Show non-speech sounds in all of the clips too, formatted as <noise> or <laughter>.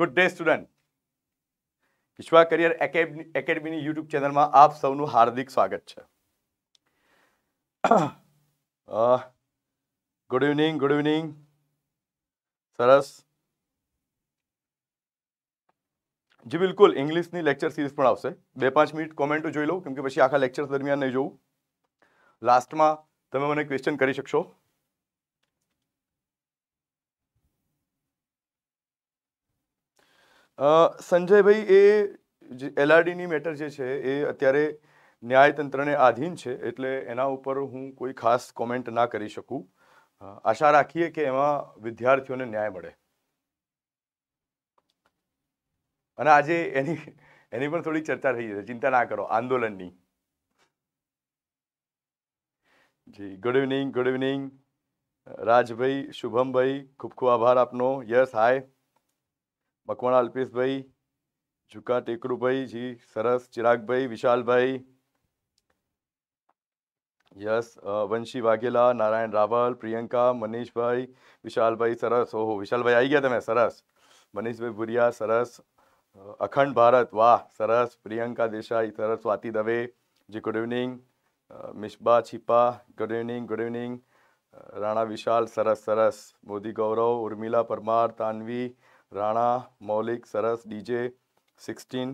good day student Vishwa career એકેડમીની YouTube ચેનલમાં આપ સૌનું હાર્દિક સ્વાગત છે ગુડ ઇવનિંગ ગુડ ઇવનિંગ સરસ જી બિલકુલ ઇંગ્લિશની લેક્ચર સિરીઝ પણ આવશે બે પાંચ મિનિટ કોમેન્ટો જોઈ લઉં કેમ કે પછી આખા લેક્ચર દરમિયાન નહીં જોઉં લાસ્ટમાં તમે મને ક્વેશ્ચન કરી શકશો સંજયભાઈ એ એલઆરડીની મેટર જે છે એ અત્યારે ન્યાયતંત્રને આધીન છે એટલે એના ઉપર હું કોઈ ખાસ કોમેન્ટ ના કરી શકું આશા રાખીએ કે એમાં વિદ્યાર્થીઓને ન્યાય મળે અને આજે એની એની પણ થોડી ચર્ચા થઈ છે ચિંતા ના કરો આંદોલનની જી ગુડ ઇવનિંગ ગુડ ઇવનિંગ રાજભાઈ શુભમભાઈ ખૂબ ખૂબ આભાર આપનો યસ હાય મકવાણા અલ્પેશભાઈ ઝુકા ટેકરુભાઈ જી સરસ ચિરાગભાઈ વિશાલભાઈ યસ વંશી વાઘેલા નારાયણ રાવલ પ્રિયંકા મનીષભાઈ વિશાલભાઈ સરસ ઓહો વિશાલભાઈ આવી ગયા તમે સરસ મનીષભાઈ ભુરિયા સરસ અખંડ ભારત વાહ સરસ પ્રિયંકા દેસાઈ સરસ Swati Dave ji good evening Misba Chhipa good evening good evening Rana Vishal સરસ સરસ મોદી ગૌરવ ઉર્મિલા પરમાર તાનવી રાણા મૌલિક સરસ DJ sixteen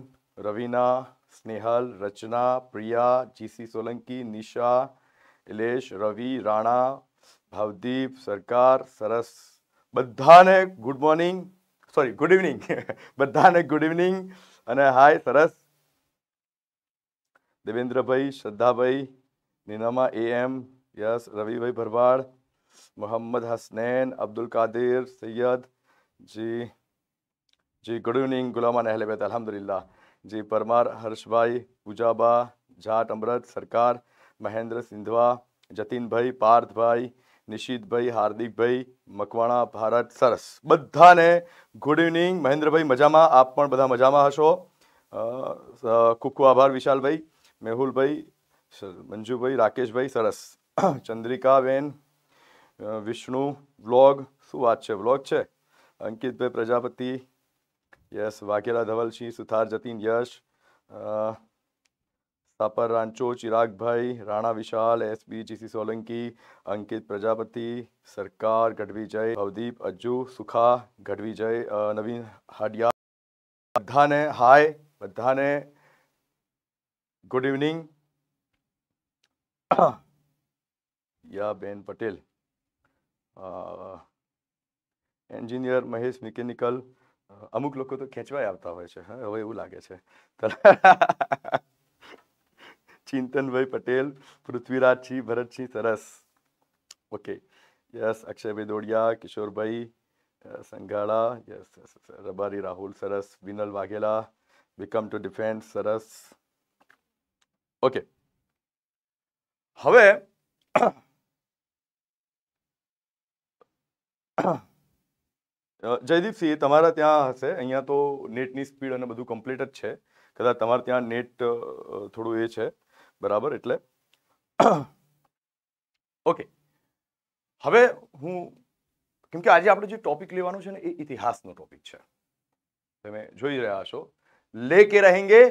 Raveena Snehal Rachana Priya GC Solanki Nisha Ilesh Ravi Rana Bhavdeep Sarkar સરસ બધાને good morning sorry good evening બધાને ગુડ ઇવનિંગ અને હાય સરસ દેવેન્દ્રભાઈ શ્રદ્ધાભાઈ નીનામા એમ યસ રવિભાઈ ભરવાડ મોહમ્મદ હસનૈન અબ્દુલ કાદિર સૈયદ જી જી ગુડ ઇવનિંગ ગુલામા અહેલેબેત અલહમદુલિલ્લા જી પરમાર હર્ષભાઈ પૂજાબા જાટ અમરત સરકાર મહેન્દ્ર સિંધવા જતીનભાઈ પાર્થભાઈ નિશિતભાઈ હાર્દિકભાઈ મકવાણા ભારત સરસ બધાને ગુડ ઇવનિંગ મહેન્દ્રભાઈ મજામાં આપ પણ બધા મજામાં હશો ખૂબ ખૂબ આભાર વિશાલભાઈ મેહુલભાઈ મંજુભાઈ રાકેશભાઈ સરસ <coughs> ચંદ્રિકાબેન વિષ્ણુ વ્લોગ શું વાત છે વ્લોગ છે અંકિતભાઈ પ્રજાપતિ યસ વાઘેલા ધવલસિંહ સુથાર જતીન યશ સાપર રાંચો ચિરાગભાઈ રાણા વિશાલ એસબી જીસી સોલંકી અંકિત પ્રજાપતિ સરકાર ગઢવી જય અવદીપ અજ્જુ સુખા ગઢવી જય નવીન હાડિયા બધાને હાય બધાને ગુડ ઇવનિંગ યા બેન પટેલ એન્જિનિયર મહેશ મિકેનિકલ અમુક લોકો તો ખેંચવાય આવતા હોય છે હા હવે એવું લાગે છે <laughs> ચિંતનભાઈ પટેલ પૃથ્વીરાજસિંહ ભરતસિંહ સરસ ઓકે યસ અક્ષયભાઈ દોડિયા કિશોરભાઈ સંઘાળા યસ રબારી રાહુલ સરસ Vinal Vaghela welcome to defence સરસ ઓકે હવે જયદીપસિંહ તમારા ત્યાં હશે અહીંયા તો નેટની સ્પીડ અને બધું કમ્પ્લીટ જ છે કદાચ તમારે ત્યાં નેટ થોડું એ છે બરાબર એટલે <coughs> ઓકે હવે હું કેમ કે આજે આપણે જે ટોપિક લેવાનું છે ને એ ઇતિહાસનો ટોપિક છે તમે જોઈ રહ્યા છો લે કે રહેંગે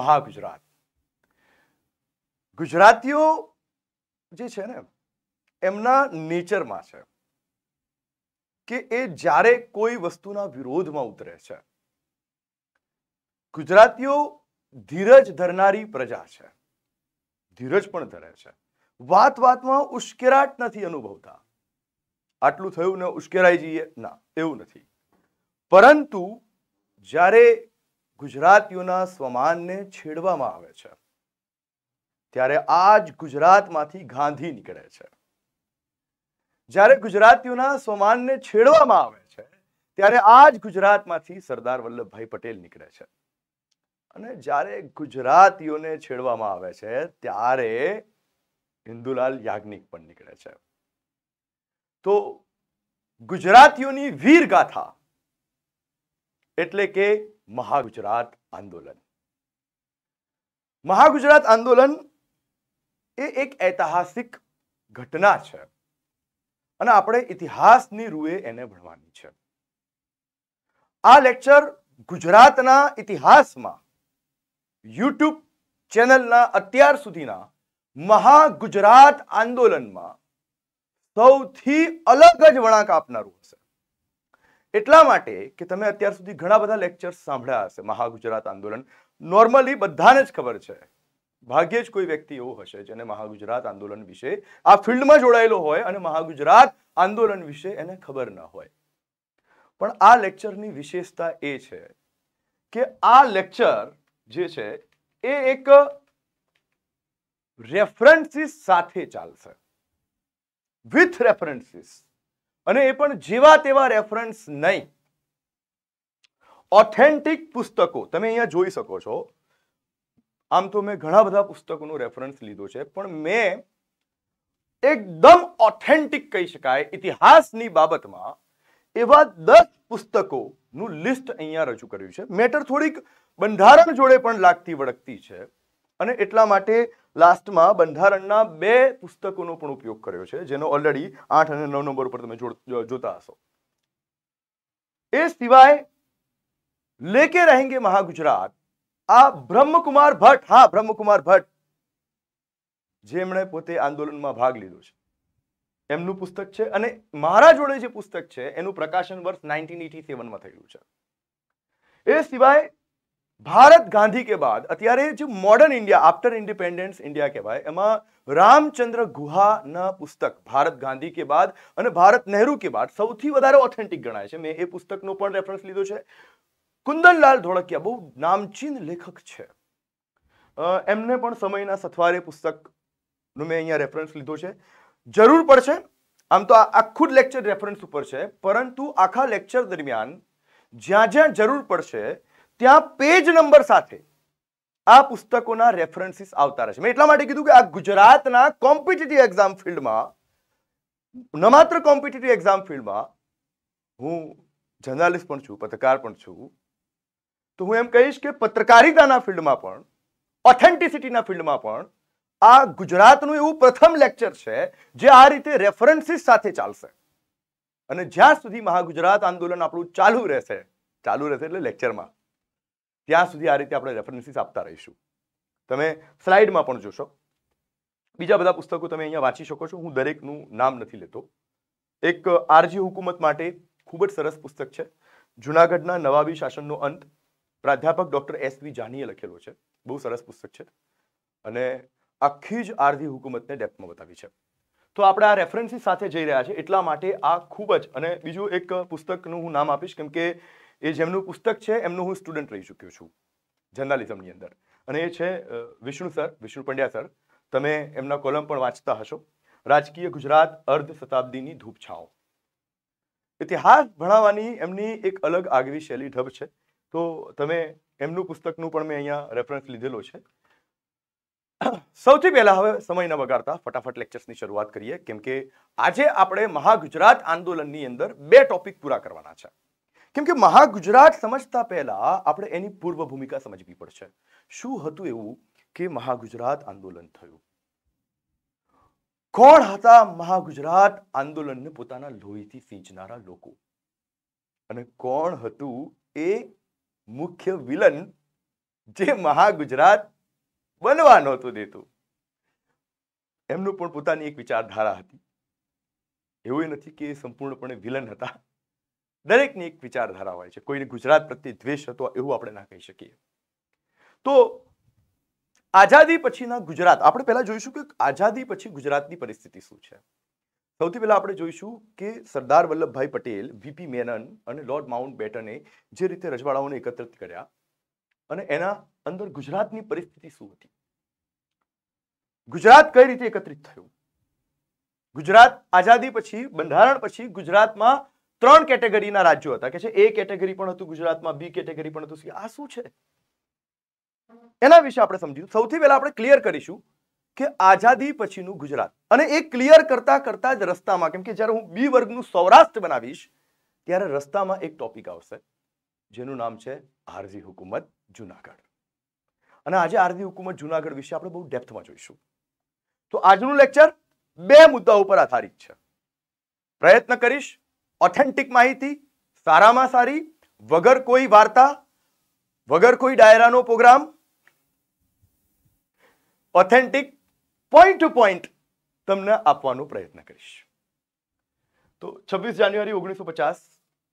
મહાગુજરાત ગુજરાતીઓ જે છે ને એમના નેચરમાં છે કે એ જ્યારે કોઈ વસ્તુના વિરોધમાં ઉતરે છે ગુજરાતીઓ ધીરજ ધરનારી પ્રજા છે ધીરજ પણ ધરે છે વાત વાતમાં ઉશ્કેરાટ નથી અનુભવતા આટલું થયું ને ઉશ્કેરાઈ જઈએ ના એવું નથી પરંતુ જ્યારે ગુજરાતીઓના સ્વમાનને છેડવામાં આવે છે ત્યારે આ જ ગુજરાતમાંથી ગાંધી નીકળે છે જ્યારે ગુજરાતીઓના સોમાનને છેડવામાં આવે છે ત્યારે આ જ ગુજરાતમાંથી સરદાર વલ્લભભાઈ પટેલ નીકળે છે અને જ્યારે ગુજરાતીઓને છેડવામાં આવે છે ત્યારે હિન્દુલાલ યાજ્ઞિક પણ નીકળે છે તો ગુજરાતીઓની વીરગાથા એટલે કે મહાગુજરાત આંદોલન મહાગુજરાત આંદોલન એ એક ઐતિહાસિક ઘટના છે અને આપણે ઇતિહાસની રૂએ એને ભણવાની છે આ લેક્ચર ગુજરાતના ઇતિહાસમાં યુટ્યુબ ચેનલના અત્યાર સુધીના મહા ગુજરાત આંદોલનમાં સૌથી અલગ જ વળાંક આપનારું હશે એટલા માટે કે તમે અત્યાર સુધી ઘણા બધા લેક્ચર્સ સાંભળ્યા હશે મહા ગુજરાત આંદોલન નોર્મલી બધાને જ ખબર છે ભાગ્ય જ કોઈ વ્યક્તિ એવો હશે જેને મહાગુજરાત આંદોલન વિશે આ ફિલ્ડમાં જોડાયેલો હોય અને મહાગુજરાત આંદોલન વિશે એને ખબર ન હોય પણ આ લેક્ચરની વિશેષતા એ છે કે આ લેક્ચર જે છે એ એક રેફરન્સીસ સાથે ચાલશે વિથ રેફરન્સીસ અને એ પણ જેવા તેવા રેફરન્સ નહીં ઓથેન્ટિક પુસ્તકો તમે અહીંયા જોઈ શકો છો આમ તો મેં ઘણા બધા પુસ્તકોનો રેફરન્સ લીધો છે પણ મેં એકદમ ઓથેન્ટિક કહી શકાય ઇતિહાસની બાબતમાં એવા દસ પુસ્તકોનું લિસ્ટ અહીંયા રજૂ કર્યું છે મેટર થોડીક બંધારણ જોડે પણ લાગતી વળગતી છે અને એટલા માટે લાસ્ટમાં બંધારણના બે પુસ્તકોનો પણ ઉપયોગ કર્યો છે જેનો ઓલરેડી આઠ અને નવ નંબર ઉપર તમે જોતા હશો એ સિવાય લેકે રહેંગે મહાગુજરાત આ બ્રહ્મકુમાર ભટ્ટ હા બ્રહ્મકુમાર ભટ્ટ જેમણે પોતે આંદોલનમાં ભાગ લીધો છે એમનું પુસ્તક છે અને મારા જોડે જે પુસ્તક છે એનું પ્રકાશન વર્ષ નાઇન્ટીન એટી સેવનમાં થયેલું છે એ સિવાય ભારત ગાંધી કે બાદ અત્યારે જે modern India after independence India કહેવાય એમાં રામચંદ્ર ગુહાના પુસ્તક ભારત ગાંધી કે બાદ અને ભારત નહેરુ કે બાદ સૌથી વધારે ઓથેન્ટિક ગણાય છે મેં એ પુસ્તકનો પણ રેફરન્સ લીધો છે કુંદનલાલ ધોળકિયા બહુ નામચીન લેખક છે એમને પણ સમયના સથવારે પુસ્તકનું મેં અહીંયા રેફરન્સ લીધો છે જરૂર પડશે આમ તો આખું લેક્ચર રેફરન્સ ઉપર છે પરંતુ આખા લેક્ચર દરમિયાન જ્યાં જ્યાં જરૂર પડશે ત્યાં પેજ નંબર સાથે આ પુસ્તકોના રેફરન્સીસ આવતા રહેશે મેં એટલા માટે કીધું કે આ ગુજરાતના કોમ્પિટિટિવ એક્ઝામ ફિલ્ડમાં ન માત્ર કોમ્પિટિટિવ એક્ઝામ ફિલ્ડમાં હું જર્નાલિસ્ટ પણ છું પત્રકાર પણ છું તો હું એમ કહીશ કે પત્રકારિતાના ફિલ્ડમાં પણ ઓથેન્ટિસિટીના ફિલ્ડમાં પણ આ ગુજરાતનું એવું પ્રથમ લેક્ચર છે જે આ રીતે રેફરન્સીસ સાથે ચાલશે અને જ્યાં સુધી મહાગુજરાત આંદોલન આપણું ચાલુ રહેશે ચાલુ રહેશે એટલે લેક્ચરમાં ત્યાં સુધી આ રીતે આપણે રેફરન્સીસ આપતા રહીશું તમે સ્લાઇડમાં પણ જોશો બીજા બધા પુસ્તકો તમે અહીંયા વાંચી શકો છો હું દરેકનું નામ નથી લેતો એક આરજી હુકુમત માટે ખૂબ જ સરસ પુસ્તક છે જુનાગઢના નવાબી શાસનનો અંત પ્રાધ્યાપક ડૉક્ટર એસ વી જાનીએ લખેલો છે બહુ સરસ પુસ્તક છે અને આખી જ આરધી હુકુમતને ડેપમાં બતાવી છે તો આપણે આ રેફરન્સીસ સાથે જઈ રહ્યા છે એટલા માટે આ ખૂબ જ અને બીજું એક પુસ્તકનું હું નામ આપીશ કેમ કે એ જેમનું પુસ્તક છે એમનું હું સ્ટુડન્ટ રહી ચૂક્યો છું જર્નાલિઝમની અંદર અને એ છે વિષ્ણુ સર વિષ્ણુ પંડ્યા સર તમે એમના કોલમ પણ વાંચતા હશો રાજકીય ગુજરાત અર્ધ શતાબ્દીની ધૂપછાઓ ઇતિહાસ ભણાવવાની એમની એક અલગ આગવી શૈલી ઢબ છે તો તમે એમનું પુસ્તકનું પણ મેં અહીંયા રેફરન્સ લીધેલો છે સૌથી પહેલાં હવે સમય ન બગાડતા ફટાફટ લેક્ચર્સની શરૂઆત કરીએ કેમ કે આજે આપણે મહાગુજરાત આંદોલનની અંદર બે ટોપિક પૂરા કરવાના છે કેમ કે મહાગુજરાત સમજતા પહેલા આપણે એની પૂર્વ ભૂમિકા સમજવી પડશે શું હતું એવું કે મહાગુજરાત આંદોલન થયું કોણ હતા મહાગુજરાત આંદોલનને પોતાના લોહીથી સિંચનારા લોકો અને કોણ હતું એ મુખ્ય વિલન જે મહાગુજરાત બનવા નહોતું દેતું એમનું પણ પોતાની એક વિચારધારા હતી એવું નથી કે સંપૂર્ણપણે વિલન હતા દરેકની એક વિચારધારા હોય છે કોઈને ગુજરાત પ્રત્યે દ્વેષ હતો એવું આપણે ના કહી શકીએ તો આઝાદી પછીના ગુજરાત આપણે પહેલા જોઈશું કે આઝાદી પછી ગુજરાતની પરિસ્થિતિ શું છે સૌથી પહેલાં આપણે જોઈશું કે સરદાર વલ્લભભાઈ પટેલ વીપી મેનન અને લોર્ડ માઉન્ટ બેટને જે રીતે રજવાડાઓને એકત્રિત કર્યા અને એના અંદર ગુજરાતની પરિસ્થિતિ શું હતી ગુજરાત કઈ રીતે એકત્રિત થયું ગુજરાત આઝાદી પછી બંધારણ પછી ગુજરાતમાં ત્રણ કેટેગરીના રાજ્યો હતા કે છે એ કેટેગરી પણ હતું ગુજરાતમાં બી કેટેગરી પણ હતું આ શું છે એના વિશે આપણે સમજીશું સૌથી પહેલા આપણે ક્લિયર કરીશું કે આઝાદી પછીનું ગુજરાત અને એ ક્લિયર કરતા કરતા જ રસ્તામાં કેમ કે જ્યારે હું બી વર્ગનું સૌરાષ્ટ્ર બનાવીશ ત્યારે રસ્તામાં એક ટોપિક આવશે જેનું નામ છે આરજી હુકુમત જુનાગઢ અને આજે આરજી હુકુમત જુનાગઢ વિશે આપણે બહુ ડેપ્થમાં જોઈશું તો આજનું લેક્ચર બે મુદ્દા ઉપર આધારિત છે પ્રયત્ન કરીશ ઓથેન્ટિક માહિતી સારામાં સારી વગર કોઈ વાર્તા વગર કોઈ ડાયરાનો program authentic point to point તમને આપવાનો પ્રયત્ન કરીશ તો છવ્વીસ જાન્યુઆરી ઓગણીસો પચાસ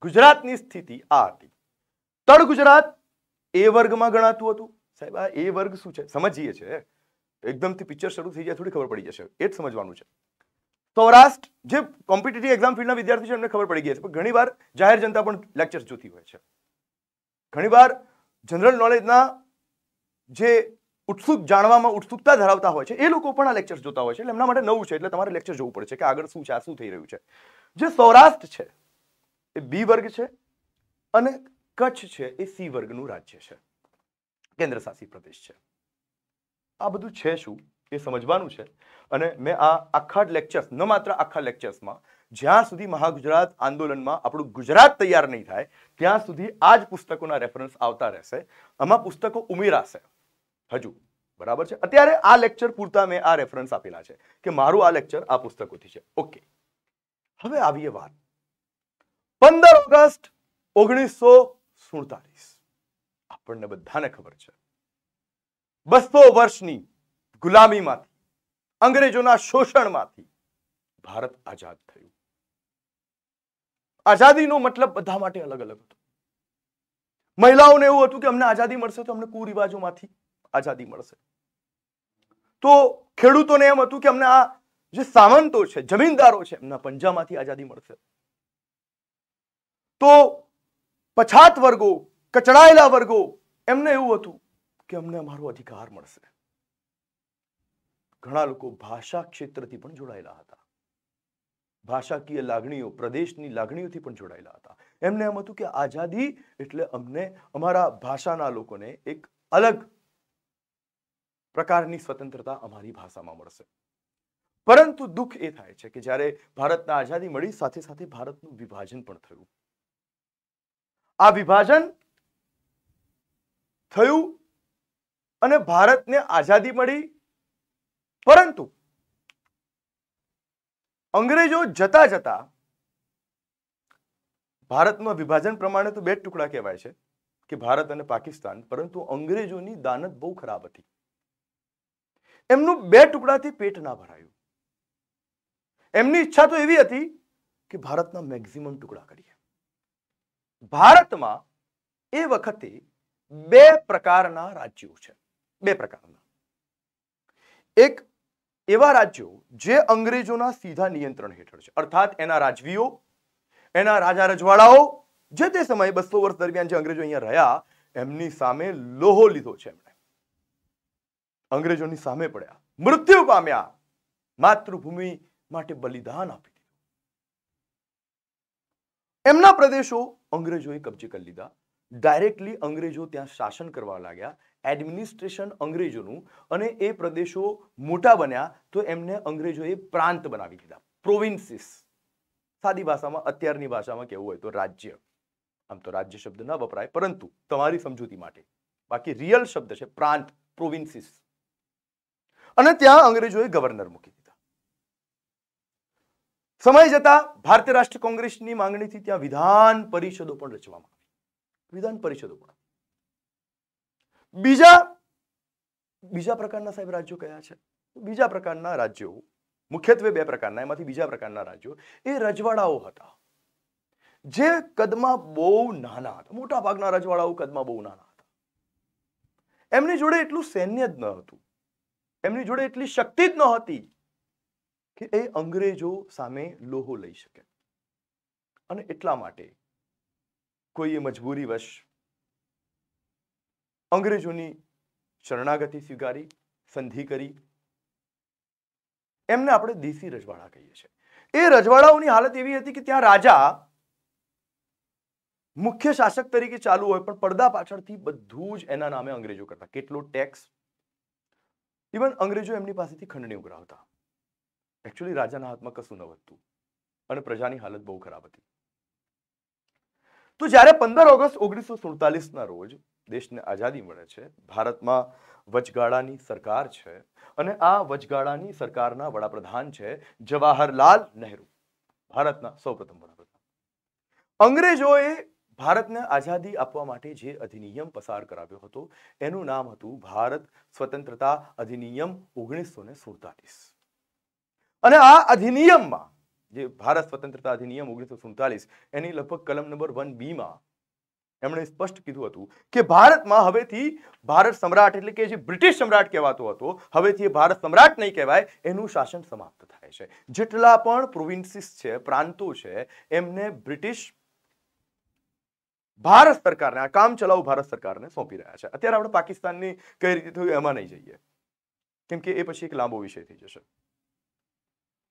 ગુજરાતની સ્થિતિ આ હતી તળ ગુજરાત એ વર્ગમાં ગણાતું હતું સાહેબ આ એ વર્ગ શું છે સમજીએ છે એકદમથી પિક્ચર શરૂ થઈ જાય થોડી ખબર પડી જશે એ જ સમજવાનું છે સૌરાષ્ટ્ર જે કોમ્પિટેટિવ એક્ઝામ ફિલ્ડના વિદ્યાર્થીઓ છે એમને ખબર પડી ગઈ છે પણ ઘણીવાર જાહેર જનતા પણ લેક્ચર જોતી હોય છે ઘણીવાર જનરલ નોલેજના જે ઉત્સુક જાણવામાં ઉત્સુકતા ધરાવતા હોય છે એ લોકો પણ આ લેક્ચર્સ જોતા હોય છે એટલે એમના માટે નવું છે એટલે તમારે લેક્ચર જોવું છે કે આગળ શું છે આ શું થઈ રહ્યું છે જે સૌરાષ્ટ્ર છે એ બી વર્ગ છે અને કચ્છ છે એ સી વર્ગનું રાજ્ય છે કેન્દ્રશાસિત પ્રદેશ છે આ બધું છે શું એ સમજવાનું છે અને મેં આ આખા લેક્ચર્સ ન માત્ર આખા લેક્ચર્સમાં જ્યાં સુધી મહાગુજરાત આંદોલનમાં આપણું ગુજરાત તૈયાર નહીં થાય ત્યાં સુધી આ જ પુસ્તકોના રેફરન્સ આવતા રહેશે આમાં પુસ્તકો ઉમેરાશે હજુ બરાબર છે અત્યારે આ લેક્ચર પૂરતા મેં આ રેફરન્સ આપેલા છે કે મારું આ લેક્ચર આ પુસ્તકોથી છે ઓકે હવે આવીએ વાત પંદર ઓગસ્ટ ઓગણીસો સુડતાલીસ આપણને બધાને ખબર છે બસો વર્ષની ગુલામીમાંથી અંગ્રેજોના શોષણમાંથી ભારત આઝાદ થયું આઝાદીનો મતલબ બધા માટે અલગ અલગ હતો મહિલાઓને એવું હતું કે અમને આઝાદી મળશે તો અમને કુરિવાજોમાંથી આઝાદી મળશે તો ખેડૂતોને એમ હતું કે અમને આ જે સામંતો છે જમીનદારો છે એમના પંજામાંથી આઝાદી મળશે તો પછાત વર્ગો કચડાયેલા વર્ગો એમને એવું હતું કે અમને અમારો અધિકાર મળશે ઘણા લોકો ભાષા ક્ષેત્રથી પણ જોડાયેલા હતા ભાષાકીય લાગણીઓ પ્રદેશની લાગણીઓથી પણ જોડાયેલા હતા એમને એમ હતું કે આઝાદી એટલે અમને અમારા ભાષાના લોકોને એક અલગ પ્રકારની સ્વતંત્રતા અમારી ભાષામાં મળશે પરંતુ દુઃખ એ થાય છે કે જ્યારે ભારતને આઝાદી મળી સાથે સાથે ભારતનું વિભાજન પણ થયું આ વિભાજન થયું અને ભારતને આઝાદી મળી પરંતુ અંગ્રેજો જતા જતા ભારતમાં વિભાજન પ્રમાણે તો બે ટુકડા કહેવાય છે કે ભારત અને પાકિસ્તાન પરંતુ અંગ્રેજોની દાનત બહુ ખરાબ હતી એમનું બે ટુકડાથી પેટ ના ભરાયું એમની ઈચ્છા તો એવી હતી કે ભારતના મેક્ઝિમમ ટુકડા કરીએ ભારતમાં એ વખતે બે પ્રકારના રાજ્યો છે બે પ્રકારના એક એવા રાજ્યો જે અંગ્રેજોના સીધા નિયંત્રણ હેઠળ છે અર્થાત એના રાજવીઓ એના રાજા રજવાડાઓ જે તે સમયે બસો વર્ષ દરમિયાન જે અંગ્રેજો અહીંયા રહ્યા એમની સામે લોહો લીધો છે એમણે અંગ્રેજોની સામે પડ્યા મૃત્યુ પામ્યા માતૃભૂમિ માટે બલિદાન આપી દીધું એમના પ્રદેશો અંગ્રેજોએ કબજે કરી લીધા ડાયરેક્ટલી અંગ્રેજો ત્યાં શાસન કરવા લાગ્યા એડમિનિસ્ટ્રેશન અંગ્રેજોનું અને એ પ્રદેશો મોટા બન્યા તો એમને અંગ્રેજોએ પ્રાંત બનાવી દીધા પ્રોવિન્સીસ સાદી ભાષામાં અત્યારની ભાષામાં કેવું હોય તો રાજ્ય આમ તો રાજ્ય શબ્દ ના વપરાય પરંતુ તમારી સમજૂતી માટે બાકી રિયલ શબ્દ છે પ્રાંત પ્રોવિન્સીસ અને ત્યાં અંગ્રેજોએ ગવર્નર મૂકી દીધા સમય જતા ભારતીય રાષ્ટ્રીય કોંગ્રેસની માંગણીથી ત્યાં વિધાન પરિષદો પણ રચવામાં આવી વિધાન પરિષદો પણ બીજા બીજા પ્રકારના સાહેબ રાજ્યો કયા છે બીજા પ્રકારના રાજ્યો મુખ્યત્વે બે પ્રકારના એમાંથી બીજા પ્રકારના રાજ્યો એ રજવાડાઓ હતા જે કદમાં બહુ નાના હતા મોટા ભાગના રજવાડાઓ કદમાં બહુ નાના હતા એમની જોડે એટલું સૈન્ય જ ન હતું એમની જોડે એટલી શક્તિ જ નહોતી કે એ અંગ્રેજો સામે લોહો લઈ શકે અને એટલા માટે કોઈએ મજબૂરીવશ અંગ્રેજોની શરણાગતિ સ્વીકારી સંધિ કરી એમને આપણે દેશી રજવાડા કહીએ છીએ એ રજવાડાઓની હાલત એવી હતી કે ત્યાં રાજા મુખ્ય શાસક તરીકે ચાલુ હોય પણ પડદા પાછળથી બધું જ એના નામે અંગ્રેજો કરતા કેટલો ટેક્સ ઇવન અંગ્રેજો એમની પાસેથી ખંડણી ઉઘરાવતા એકચ્યુઅલી રાજાના હાથમાં કશું ન વધતું અને પ્રજાની હાલત બહુ ખરાબ હતી તો જ્યારે પંદર ઓગસ્ટ ઓગણીસો સુડતાલીસના રોજ દેશને આઝાદી મળે છે ભારતમાં વચગાળાની સરકાર છે અને આ વચગાળાની સરકારના વડાપ્રધાન છે જવાહરલાલ નહેરુ ભારતના સૌપ્રથમ વડાપ્રધાન અંગ્રેજોએ ભારતને આઝાદી આપવા માટે જે અધિનિયમ પસાર કરાવ્યો હતો એનું નામ હતું ભારત સ્વતંત્રતા અધિનિયમ ઓગણીસો ને સુડતાલીસ અને આ અધિનિયમમાં જે ભારત સ્વતંત્રતા અધિનિયમ ઓગણીસો સુડતાલીસ એની લગભગ કલમ નંબર વન બીમાં એમણે સ્પષ્ટ કીધું હતું કે ભારતમાં હવેથી ભારત સમ્રાટ એટલે કે જે બ્રિટિશ સમ્રાટ કહેવાતો હતો હવેથી ભારત સમ્રાટ નહીં કહેવાય એનું શાસન સમાપ્ત થાય છે જેટલા પણ પ્રોવિન્સીસ છે પ્રાંતો છે એમને બ્રિટિશ ભારત સરકારને આ કામ ચલાવ ભારત સરકારને સોંપી રહ્યા છે અત્યારે આપણે પાકિસ્તાનની કઈ રીતે થયું એમાં નહીં જઈએ કેમ કે એ પછી એક લાંબો વિષય થઈ જશે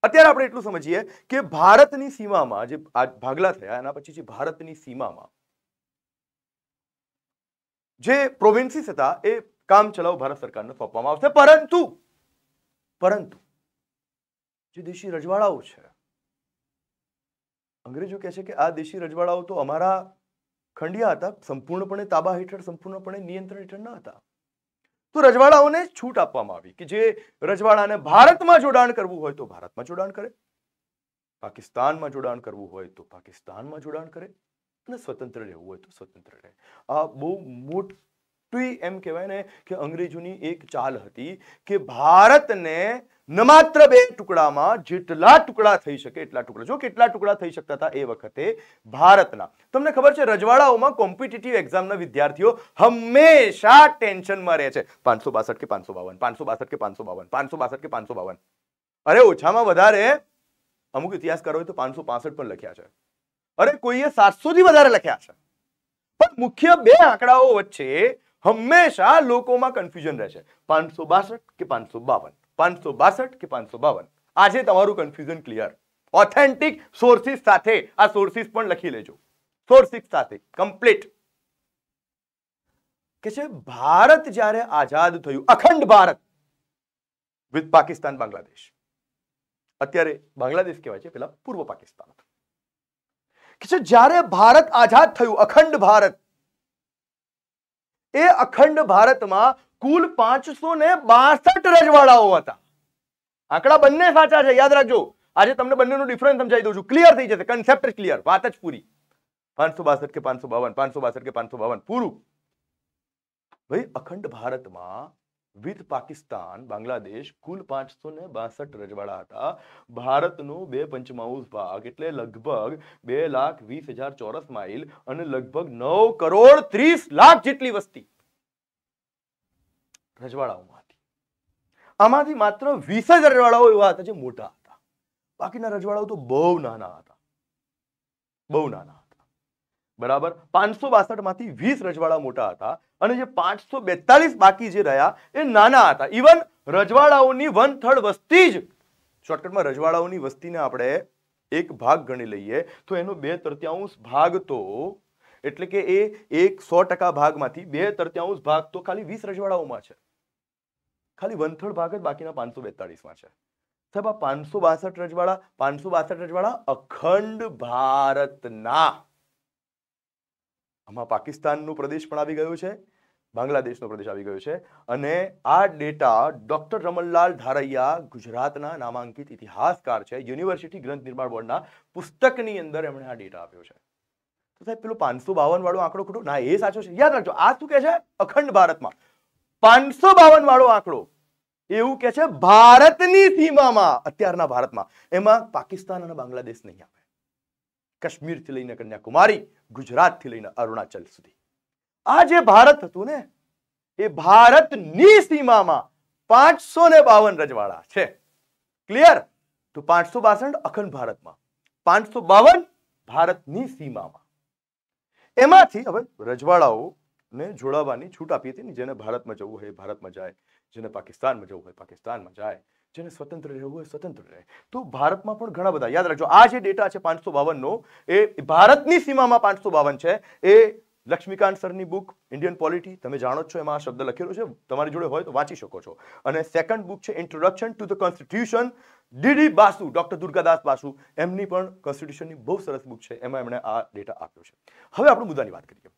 અત્યારે આપણે એટલું સમજીએ કે ભારતની સીમામાં જે ભાગલા થયા એના પછી જે ભારતની સીમામાં જે પ્રોવિન્સીસ હતા એ કામ ચલાવ ભારત સરકારને સોંપવામાં આવશે પરંતુ પરંતુ જે દેશી રજવાડાઓ છે અંગ્રેજો કે છે કે આ દેશી રજવાડાઓ તો અમારા ખંડિયા હતા સંપૂર્ણપણે તાબા હેઠળ સંપૂર્ણપણે નિયંત્રણ હેઠળ ન હતા તો રજવાડાઓને છૂટ આપવામાં આવી કે જે રજવાડાને ભારતમાં જોડાણ કરવું હોય તો ભારતમાં જોડાણ કરે પાકિસ્તાનમાં જોડાણ કરવું હોય તો પાકિસ્તાનમાં જોડાણ કરે અને સ્વતંત્ર રહેવું હોય તો સ્વતંત્ર રહે આ બહુ મોટી એમ કહેવાય ને કે અંગ્રેજોની એક ચાલ હતી કે ભારતને ન માત્ર બે ટુકડામાં જેટલા ટુકડા થઈ શકે એટલા ટુકડા જો કેટલા ટુકડા થઈ શકતા હતા એ વખતે ભારતના તમને ખબર છે રજવાડાઓમાં કોમ્પિટિટિવ એક્ઝામના વિદ્યાર્થીઓ હંમેશા ટેન્શનમાં રહે છે પાંચસો બાસઠ કે પાંચસો બાવન પાંચસો બાસઠ કે પાંચસો બાવન પાંચસો બાસઠ કે પાંચસો બાવન અરે ઓછામાં વધારે અમુક ઇતિહાસકારોએ તો પાંચસો પણ લખ્યા છે અરે કોઈએ સાતસોથી વધારે લખ્યા છે પણ મુખ્ય બે આંકડાઓ વચ્ચે હંમેશા લોકોમાં કન્ફ્યુઝન રહે છે પાંચસો બાસઠ કે પાંચસો બાવન પાંચસો બાસઠ કે પાંચસો બાવન આજે તમારું કન્ફ્યુઝન ક્લિયર ઓથેન્ટિક સોર્સિસ સાથે આ સોર્સિસ પણ લખી લેજો સોર્સિસ સાથે કમ્પ્લીટ કે છે ભારત જ્યારે આઝાદ થયું અખંડ ભારત વિથ પાકિસ્તાન બાંગ્લાદેશ અત્યારે બાંગ્લાદેશ કહેવાય છે પેલા પૂર્વ પાકિસ્તાન કે છે જ્યારે ભારત આઝાદ થયું અખંડ ભારત એ અખંડ ભારતમાં કુલ પાંચસો ને બાસઠ રજવાડાઓ હતા આંકડા બંને સાચા છે યાદ રાખજો આજે તમને બંનેનો ડિફરન્સ સમજાવી દઉં છું ક્લિયર થઈ જશે કન્સેપ્ટ ક્લિયર વાત જ પૂરી પાંચસો બાસઠ કે પાંચસો બાવન પાંચસો બાસઠ કે પાંચસો બાવન પૂરું ભાઈ અખંડ ભારતમાં વિથ પાકિસ્તાન બાંગ્લાદેશ કુલ પાંચસો ને બાસઠ રજવાડા હતા ભારતનો બે પંચમાઉસ ભાગ એટલે લગભગ બે લાખ વીસ હજાર ચોરસ માઇલ અને લગભગ નવ કરોડ ત્રીસ લાખ જેટલી વસ્તી રજવાડાઓમાંથી આમાંથી માત્ર વીસ જ રજવાડાઓ એવા હતા જે મોટા હતા બાકીના રજવાડાઓ તો બહુ નાના હતા બહુ નાના હતા બરાબર પાંચસો બાસઠમાંથી વીસ રજવાડા મોટા હતા અને જે પાંચસો બેતાલીસ બાકી જે રહ્યા એ નાના હતા ઇવન રજવાડાઓની વન થર્ડ વસ્તી જ શોર્ટકટમાં રજવાડાઓની વસ્તીને આપણે એક ભાગ ગણી લઈએ તો એનો બે તૃત્યાંશ ભાગ તો એટલે કે એ એક સો ટકા ભાગમાંથી બે તૃત્યાંશ ભાગ તો ખાલી વીસ રજવાડાઓમાં છે ખાલી વન થર્ડ ભાગ જ બાકીના પાંચસો બેતાળીસમાં છે સાહેબ આ પાંચસો બાસઠ રજવાડા પાંચસો બાસઠ રજવાડા અખંડ ભારતના આમાં પાકિસ્તાનનું પ્રદેશ પણ આવી ગયું છે બાંગ્લાદેશનો પ્રદેશ આવી ગયો છે અને આ ડેટા ડોક્ટર રમણલાલ ધારૈયા ગુજરાતના નામાંકિત ઇતિહાસકાર છે યુનિવર્સિટી ગ્રંથ નિર્માણ બોર્ડના પુસ્તકની અંદર એમણે આ ડેટા આપ્યો છે તો સાહેબ પેલો પાંચસો બાવન વાળો આંકડો ખોટો ના એ સાચો છે યાદ રાખજો આ શું કે છે અખંડ ભારતમાં પાંચસો બાવન વાળો આંકડો એવું કે છે ભારતની સીમામાં અત્યારના ભારતમાં એમાં પાકિસ્તાન અને બાંગ્લાદેશ નહીં આવે કાશ્મીરથી લઈને કન્યાકુમારી ગુજરાતથી લઈને અરુણાચલ સુધી આ જે ભારત હતું ને એ ભારતની સીમામાં પાંચસો ને બાવન રજવાડા છે ક્લિયર તો પાંચસો બાસઠ અખંડ ભારતમાં પાંચસો બાવન ભારતની સીમામાં એમાંથી હવે રજવાડાઓ ને જોડાવાની છૂટ આપી હતી ને જેને ભારતમાં જવું હોય ભારતમાં જાય જેને પાકિસ્તાનમાં જવું હોય પાકિસ્તાનમાં જાય જેને સ્વતંત્ર રહેવું હોય સ્વતંત્ર રહે તો ભારતમાં પણ ઘણા બધા યાદ રાખજો આ જે ડેટા છે પાંચસો બાવનનો એ ભારતની સીમામાં પાંચસો બાવન છે એ લક્ષ્મીકાંત સરની બુક ઇન્ડિયન પોલિટી તમે જાણો છો એમાં આ શબ્દ લખેલો છે તમારી જોડે હોય તો વાંચી શકો છો અને સેકન્ડ બુક છે introduction to the constitution DD Basu doctor Durgadas Basu એમની પણ કોન્સ્ટિટ્યુશનની બહુ સરસ બુક છે એમાં એમણે આ ડેટા આપ્યો છે હવે આપણે મુદ્દાની વાત કરીએ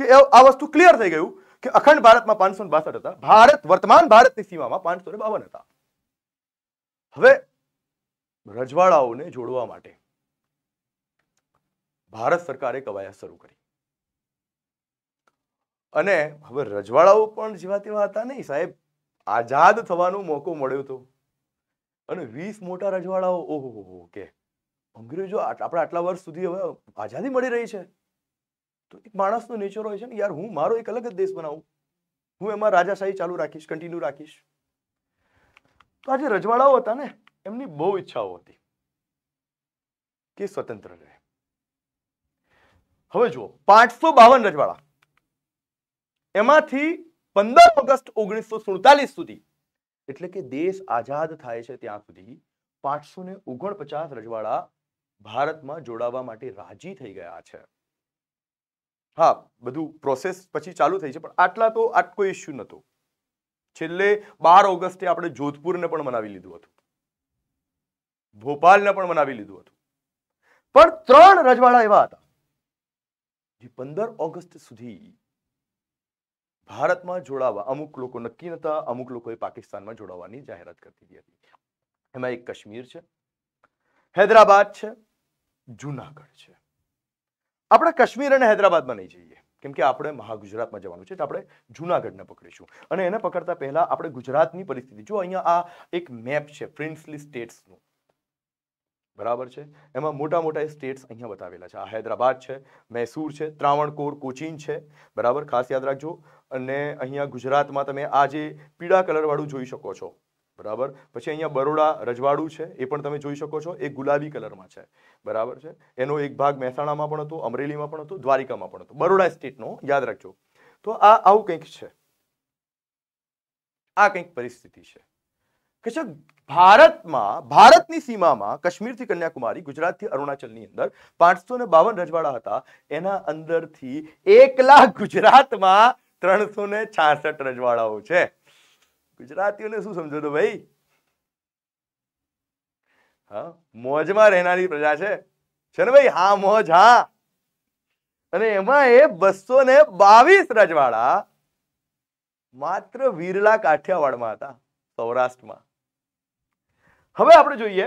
કે આ વસ્તુ ક્લિયર થઈ ગયું કે અખંડ ભારતમાં પાંચસો બાસઠ હતા ભારત વર્તમાન ભારતની સીમામાં પાંચસો ને બાવન હતા હવે રજવાડાઓને જોડવા માટે ભારત સરકારે કવાયત શરૂ કરી અને હવે રજવાડાઓ પણ જેવા તેવા હતા નહીં સાહેબ આઝાદ થવાનો મોકો મળ્યો હતો અને વીસ મોટા રજવાડાઓ ઓહો કે અંગ્રેજો આપણે આટલા વર્ષ સુધી હવે આઝાદી મળી રહી છે તો એક માણસનું નેચર હોય છે ને યાર હું મારો એક અલગ જ દેશ બનાવું હું એમાં રાજાશાહી ચાલુ રાખીશ કન્ટિન્યુ રાખીશ તો આ જે રજવાડાઓ હતા ને એમની બહુ ઈચ્છાઓ હતી કે સ્વતંત્ર રહે હવે જુઓ પાંચસો બાવન રજવાડા એમાંથી પંદર ઓગસ્ટ ઓગણીસો સુડતાલીસ સુધી એટલે કે દેશ આઝાદ થાય છે ત્યાં સુધી પાંચસો ને ઓગણપચાસ રજવાડા ભારતમાં જોડાવા માટે રાજી થઈ ગયા છે હા બધું પ્રોસેસ પછી ચાલુ થઈ છે પણ આટલા તો આટ કોઈ ઇસ્યુ નહોતો છેલ્લે બાર ઓગસ્ટે આપણે જોધપુરને પણ મનાવી લીધું હતું ભોપાલને પણ મનાવી લીધું હતું પણ ત્રણ રજવાડા એવા હતા જે પંદર ઓગસ્ટ સુધી ભારતમાં જોડાવા અમુક લોકો નક્કી નહોતા અમુક લોકોએ પાકિસ્તાનમાં જોડાવાની જાહેરાત કરી દીધી હતી એમાં એક કાશ્મીર છે હૈદરાબાદ છે જુનાગઢ છે આપણે કાશ્મીર અને હૈદરાબાદમાં નહીં જઈએ કેમ કે આપણે મહાગુજરાતમાં જવાનું છે આપણે જુનાગઢને પકડીશું અને એને પકડતા પહેલાં આપણે ગુજરાતની પરિસ્થિતિ જો અહીંયા આ એક મેપ છે પ્રિન્સલી સ્ટેટ્સનું બરાબર છે એમાં મોટા મોટા સ્ટેટ્સ અહીંયા બતાવેલા છે આ હૈદરાબાદ છે મૈસૂર છે ત્રાવણકોર કોચીન છે બરાબર ખાસ યાદ રાખજો અને અહીંયા ગુજરાતમાં તમે આ જે પીળા કલરવાળું જોઈ શકો છો બરાબર પછી અહીંયા બરોડા રજવાડું છે એ પણ તમે જોઈ શકો છો એ ગુલાબી કલરમાં છે બરાબર છે એનો એક ભાગ મહેસાણામાં પણ હતો અમરેલીમાં પણ હતો દ્વારિકામાં પણ હતો બરોડા સ્ટેટનો યાદ રાખજો તો આ આવું કંઈક છે આ કંઈક પરિસ્થિતિ છે કે છે ભારતમાં ભારતની સીમામાં કાશ્મીરથી કન્યાકુમારી ગુજરાતથી અરુણાચલની અંદર પાંચસો ને બાવન રજવાડા હતા એના અંદરથી એક લાખ ગુજરાતમાં ત્રણસો ને છાસઠ રજવાડાઓ છે ગુજરાતીઓને શું સમજો તો ભાઈ હા મોજમાં રહેનારી પ્રજા છે છે ને ભાઈ હા મોજ હા અને એમાં એ બસો ને બાવીસ રજવાડા માત્ર વીરલા કાઠિયાવાડમાં હતા સૌરાષ્ટ્રમાં હવે આપણે જોઈએ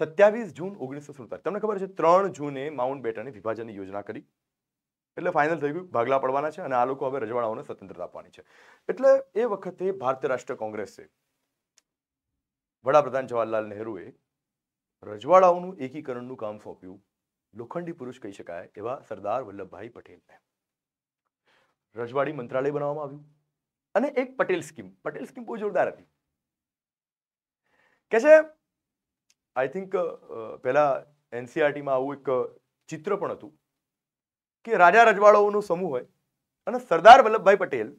સત્યાવીસ જૂન ઓગણીસો સુડતાલીસ તમને ખબર છે ત્રણ જૂને માઉન્ટ બેટને વિભાજનની યોજના કરી એટલે ફાઇનલ થઈ ગયું ભાગલા પડવાના છે અને આ લોકો હવે રજવાડાઓને સ્વતંત્રતા આપવાની છે એટલે એ વખતે ભારતીય રાષ્ટ્રીય કોંગ્રેસે વડાપ્રધાન જવાહરલાલ નહેરુએ રજવાડાઓનું એકીકરણનું કામ સોંપ્યું લોખંડી પુરુષ કહી શકાય એવા સરદાર વલ્લભભાઈ પટેલને રજવાડી મંત્રાલય બનાવવામાં આવ્યું અને એક પટેલ સ્કીમ પટેલ સ્કીમ બહુ જોરદાર હતી કે છે આઈ થિંક પહેલાં એનસીઆરટીમાં e આવું એક ચિત્ર પણ હતું કે રાજા રજવાડાઓનો સમૂહ હોય અને સરદાર વલ્લભભાઈ પટેલ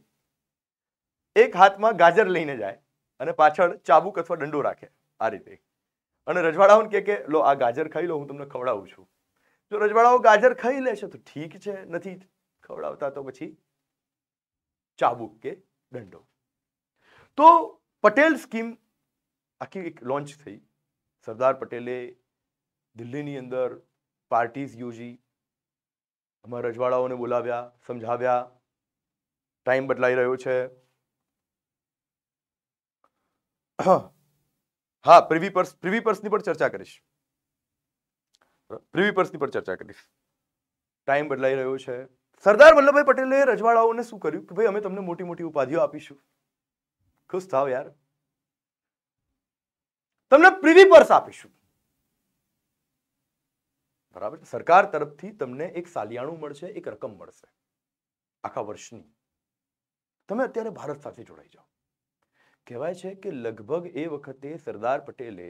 એક હાથમાં ગાજર લઈને જાય અને પાછળ ચાબુક અથવા દંડો રાખે આ રીતે અને રજવાડાઓને કહે કે લો આ ગાજર ખાઈ લો હું તમને ખવડાવું છું જો રજવાડાઓ ગાજર ખાઈ લેશે તો ઠીક છે નથી ખવડાવતા તો પછી ચાબુક કે દંડો તો પટેલ સ્કીમ આખી એક લોન્ચ થઈ સરદાર પટેલે દિલ્હીની અંદર પાર્ટીઝ યોજી અમારા રજવાડાઓને બોલાવ્યા સમજાવ્યા ટાઈમ બદલાઈ રહ્યો છે હા પ્રિવી પર્સ પ્રિવી પર્સની પણ ચર્ચા કરીશ પ્રિવી પર્સની પણ ચર્ચા કરીશ ટાઈમ બદલાઈ રહ્યો છે સરદાર વલ્લભભાઈ પટેલે રજવાડાઓને શું કર્યું કે ભાઈ અમે તમને મોટી મોટી ઉપાધિઓ આપીશું ખુશ થાવ યાર તમને પ્રિવી પર્સ આપીશું બરાબર સરકાર તરફથી તમને એક સાલિયાણું મળશે એક રકમ મળશે આખા વર્ષની તમે અત્યારે ભારત સાથે જોડાઈ જાઓ કહેવાય છે કે લગભગ એ વખતે સરદાર પટેલે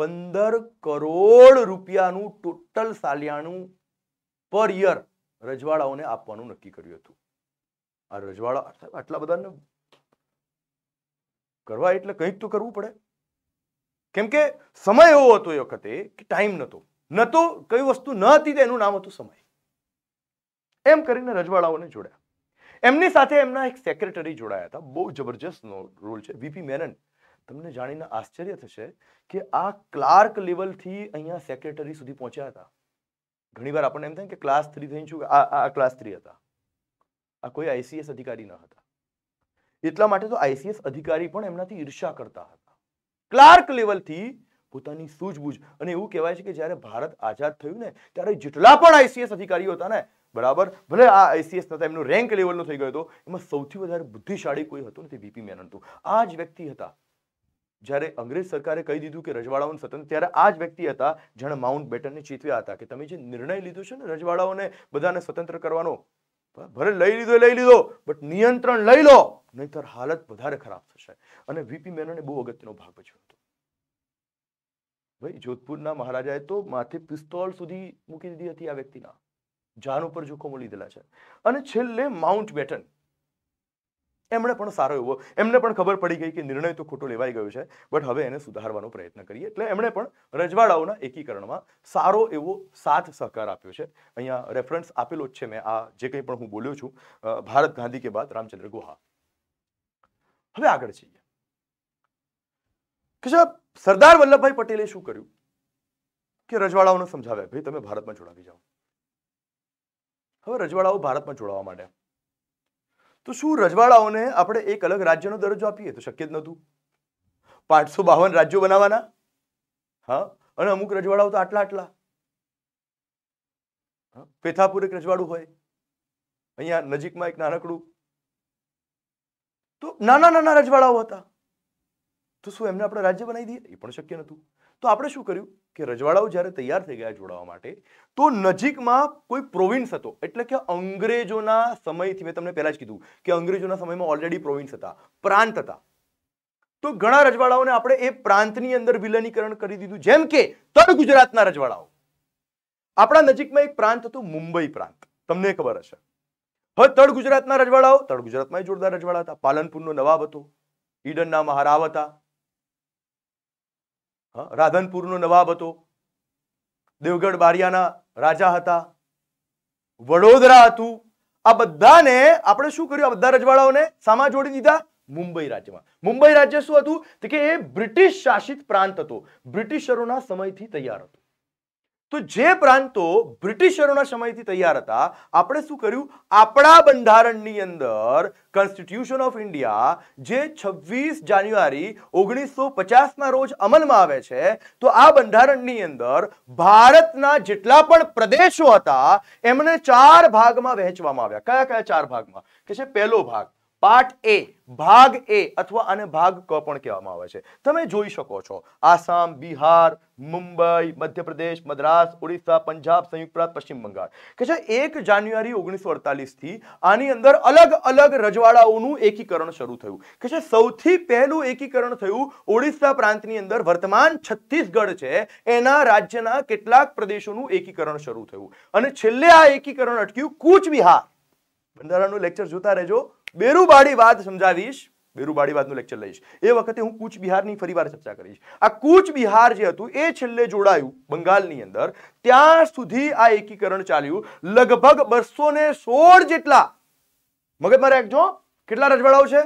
પંદર કરોડ રૂપિયાનું ટોટલ સાલિયાણું પર યર રજવાડાઓને આપવાનું નક્કી કર્યું હતું આ રજવાડા આટલા બધાને કરવા એટલે કંઈક તો કરવું પડે કેમ કે સમય એવો હતો એ વખતે કે ટાઈમ નહોતો નહોતો કઈ વસ્તુ ન હતી એનું નામ હતું સમય એમ કરીને રજવાડાઓને જોડ્યા એમની સાથે એમના એક સેક્રેટરી જોડાયા હતા બહુ જબરજસ્તનો રોલ છે વીપી મેનન તમને જાણીને આશ્ચર્ય થશે કે આ ક્લાર્ક લેવલથી અહીંયા સેક્રેટરી સુધી પહોંચ્યા હતા ઘણી વાર આપણને એમ થાય કે ક્લાસ થ્રી થઈ છું આ આ ક્લાસ થ્રી હતા આ કોઈ આઈસીએસ અધિકારી ન હતા એટલા માટે તો આઈસીએસ અધિકારી પણ એમનાથી ઈર્ષા કરતા હતા ક્લાર્ક લેવલથી પોતાની સૂઝબૂઝ અને એવું કહેવાય છે કે જ્યારે ભારત આઝાદ થયું ને ત્યારે જેટલા પણ આઈસીએસ અધિકારીઓ હતા ને બરાબર ભલે આ આઈસીએસ હતા એમનું રેન્ક લેવલનો થઈ ગયો હતો એમાં સૌથી વધારે બુદ્ધિશાળી કોઈ હતું નથી વીપી મેનન તો આ જ વ્યક્તિ હતા જ્યારે અંગ્રેજ સરકારે કહી દીધું કે રજવાડાઓને સ્વતંત્ર ત્યારે આ જ વ્યક્તિ હતા જેણે માઉન્ટ બેટનને ચીતવ્યા હતા કે તમે જે નિર્ણય લીધો છે ને રજવાડાઓને બધાને સ્વતંત્ર કરવાનો ભલે લઈ લીધો લઈ લીધો બટ નિયંત્રણ લઈ લો નહીતર હાલત વધારે ખરાબ થશે અને વીપી મેનને બહુ અગત્યનો ભાગ ભજવ્યો હતો ભાઈ જોધપુરના મહારાજાએ તો માથે પિસ્તોલ સુધી મૂકી દીધી હતી આ વ્યક્તિના જાન ઉપર જોખમો લીધેલા છે અને છેલ્લે માઉન્ટ બેટન એમણે પણ સારો એવો એમને પણ ખબર પડી ગઈ કે નિર્ણય તો ખોટો લેવાઈ ગયો છે બટ હવે એને સુધારવાનો પ્રયત્ન કરીએ એટલે એમણે પણ રજવાડાઓના એકીકરણમાં સારો એવો સાથ સહકાર આપ્યો છે અહીંયા રેફરન્સ આપેલો જ છે મેં આ જે કંઈ પણ હું બોલ્યો છું ભારત ગાંધી કે બાદ રામચંદ્ર ગુહા હવે આગળ જઈએ કે સરદાર વલ્લભભાઈ પટેલે શું કર્યું કે રજવાડાઓને સમજાવ્યા ભાઈ તમે ભારતમાં જોડાવી જાઓ હવે રજવાડાઓ ભારતમાં જોડાવા માટે તો શું રજવાડાઓને આપણે એક અલગ રાજ્યનો દરજ્જો આપીએ તો શક્ય જ નહોતું પાંચસો બાવન રાજ્યો બનાવવાના હા અને અમુક રજવાડાઓ તો આટલા આટલા પેથાપુર એક રજવાડું હોય અહીંયા નજીકમાં એક નાનકડું તો નાના નાના રજવાડાઓ હતા તો શું એમને આપણે રાજ્ય બનાવી દઈએ એ પણ શક્ય નહોતું તો આપણે શું કર્યું કે રજવાડાઓ જ્યારે તૈયાર થઈ ગયા જોડાવા માટે તો નજીકમાં કોઈ પ્રોવિન્સ હતો એટલે કે અંગ્રેજોના સમયથી મેં તમને પહેલાં જ કીધું કે અંગ્રેજોના સમયમાં ઓલરેડી પ્રોવિન્સ હતા પ્રાંત હતા તો ઘણા રજવાડાઓને આપણે એ પ્રાંતની અંદર વિલનીકરણ કરી દીધું જેમ કે તળ ગુજરાતના રજવાડાઓ આપણા નજીકમાં એક પ્રાંત હતું મુંબઈ પ્રાંત તમને ખબર હશે હવે તળ ગુજરાતના રજવાડાઓ તળ ગુજરાતમાં જોરદાર રજવાડા હતા પાલનપુરનો નવાબ હતો ઈડનના મહારાવ હતા રાધનપુરનો નવાબ હતો દેવગઢ બારિયાના રાજા હતા વડોદરા હતું આ બધાને આપણે શું કર્યું આ બધા રજવાડાઓને સામા જોડી દીધા મુંબઈ રાજ્યમાં મુંબઈ રાજ્ય શું હતું કે એ બ્રિટિશ શાસિત પ્રાંત હતો બ્રિટિશરોના સમયથી તૈયાર હતો તો જે પ્રાંતો બ્રિટિશરોના સમયથી તૈયાર હતા આપણે શું કર્યું આપણા બંધારણની અંદર કોન્સ્ટિટ્યુશન ઓફ ઇન્ડિયા જે છવ્વીસ જાન્યુઆરી ઓગણીસો પચાસના રોજ અમલમાં આવે છે તો આ બંધારણની અંદર ભારતના જેટલા પણ પ્રદેશો હતા એમને ચાર ભાગમાં વહેંચવામાં આવ્યા કયા કયા ચાર ભાગમાં કે છે પહેલો ભાગ પાર્ટ એ ભાગ એ અથવા આને ભાગ ક પણ કહેવામાં આવે છે તમે જોઈ શકો છો આસામ બિહાર મુંબઈ મધ્યપ્રદેશ મદ્રાસ ઓડિશા પંજાબ સંયુક્ત રાષ્ટ્ર પશ્ચિમ બંગાળ કે છે એક જાન્યુઆરી ઓગણીસો અડતાલીસથી આની અંદર અલગ અલગ રજવાડાઓનું એકીકરણ શરૂ થયું કે છે સૌથી પહેલું એકીકરણ થયું ઓડિશા પ્રાંતની અંદર વર્તમાન છત્તીસગઢ છે એના રાજ્યના કેટલાક પ્રદેશોનું એકીકરણ શરૂ થયું અને છેલ્લે આ એકીકરણ અટક્યું કૂચ બિહાર બંધારણનું લેક્ચર જોતા રહેજો બેરુબાડી વાત સમજાવીશ બેરુબાડી વાતનું લેક્ચર લઈશ એ વખતે હું કૂચબિહારની ફરી વાર ચર્ચા કરીશ આ કૂચબિહાર જે હતું એ છેલ્લે જોડાયું બંગાળની અંદર ત્યાં સુધી આ એકીકરણ ચાલ્યું લગભગ બસો ને સોળ જેટલા મગજમાં રાખજો કેટલા રજવાડાઓ છે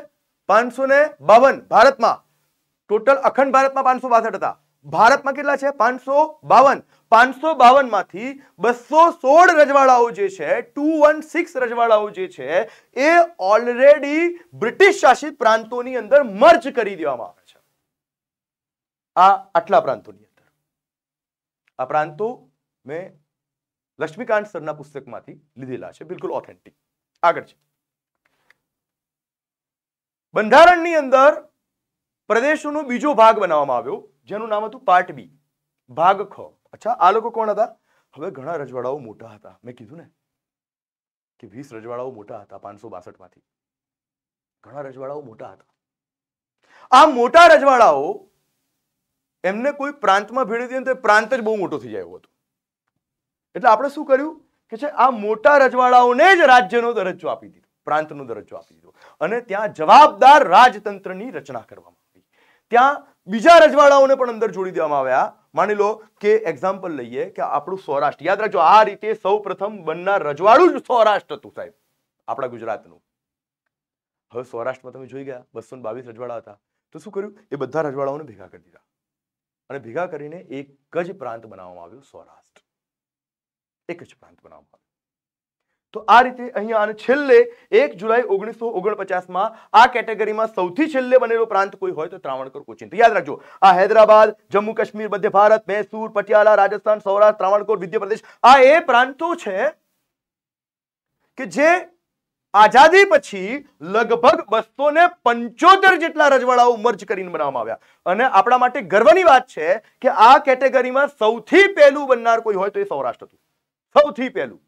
પાંચસો ને બાવન ભારતમાં ટોટલ અખંડ ભારતમાં પાંચસો બાસઠ હતા ભારતમાં કેટલા છે પાંચસો બાવન પાંચસો બાવનમાંથી બસો સોળ રજવાડાઓ જે છે ટુ વન સિક્સ રજવાડાઓ જે છે એ ઓલરેડી બ્રિટિશ શાસિત પ્રાંતોની અંદર મર્જ કરી દેવામાં આવે છે આ આટલા પ્રાંતોની અંદર આ પ્રાંતો મેં લક્ષ્મીકાંત સરના પુસ્તકમાંથી લીધેલા છે બિલકુલ ઓથેન્ટિક આગળ છે બંધારણની અંદર પ્રદેશોનો બીજો ભાગ બનાવવામાં આવ્યો જેનું નામ હતું પાર્ટ બી ભાગ ખ અચ્છા આ લોકો કોણ હતા હવે ઘણા રજવાડાઓ મોટા હતા મેં કીધું ને કે વીસ રજવાડાઓ મોટા હતા પાંચસો બાસઠમાંથી ઘણા રજવાડાઓ મોટા હતા આ મોટા રજવાડાઓ એમને કોઈ પ્રાંતમાં ભેળી દે તો પ્રાંત જ બહુ મોટો થઈ જાય હતું એટલે આપણે શું કર્યું કે છે આ મોટા રજવાડાઓને જ રાજ્યનો દરજ્જો આપી દીધો પ્રાંતનો દરજ્જો આપી દીધો અને ત્યાં જવાબદાર રાજતંત્રની રચના કરવામાં આવી ત્યાં બીજા રજવાડાઓને પણ અંદર જોડી દેવામાં આવ્યા માની લો કે એક્ઝામ્પલ લઈએ કે આપણું સૌરાષ્ટ્ર યાદ રાખજો આ રીતે સૌ પ્રથમ બનનાર રજવાડું જ સૌરાષ્ટ્ર હતું સાહેબ આપણા ગુજરાતનું હવે સૌરાષ્ટ્રમાં તમે જોઈ ગયા બસો બાવીસ રજવાડા હતા તો શું કર્યું એ બધા રજવાડાઓને ભેગા કરી દીધા અને ભેગા કરીને એક જ પ્રાંત બનાવવામાં આવ્યું સૌરાષ્ટ્ર એક જ પ્રાંત બનાવવામાં આવ્યું તો આ રીતે અહીંયા અને છેલ્લે એક જુલાઈ ઓગણીસો ઓગણપચાસમાં આ કેટેગરીમાં સૌથી છેલ્લે બનેલો પ્રાંત કોઈ હોય તો ત્રાવણકોર કોચીન તો યાદ રાખજો આ હૈદરાબાદ જમ્મુ કાશ્મીર મધ્ય ભારત મૈસુર પટિયાલા રાજસ્થાન સૌરાષ્ટ્ર ત્રાવણકોર મધ્યપ્રદેશ આ એ પ્રાંતો છે કે જે આઝાદી પછી લગભગ બસો ને પંચોતેર જેટલા રજવાડાઓ મર્જ કરીને બનાવવામાં આવ્યા અને આપણા માટે ગર્વની વાત છે કે આ કેટેગરીમાં સૌથી પહેલું બનનાર કોઈ હોય તો એ સૌરાષ્ટ્ર હતું સૌથી પહેલું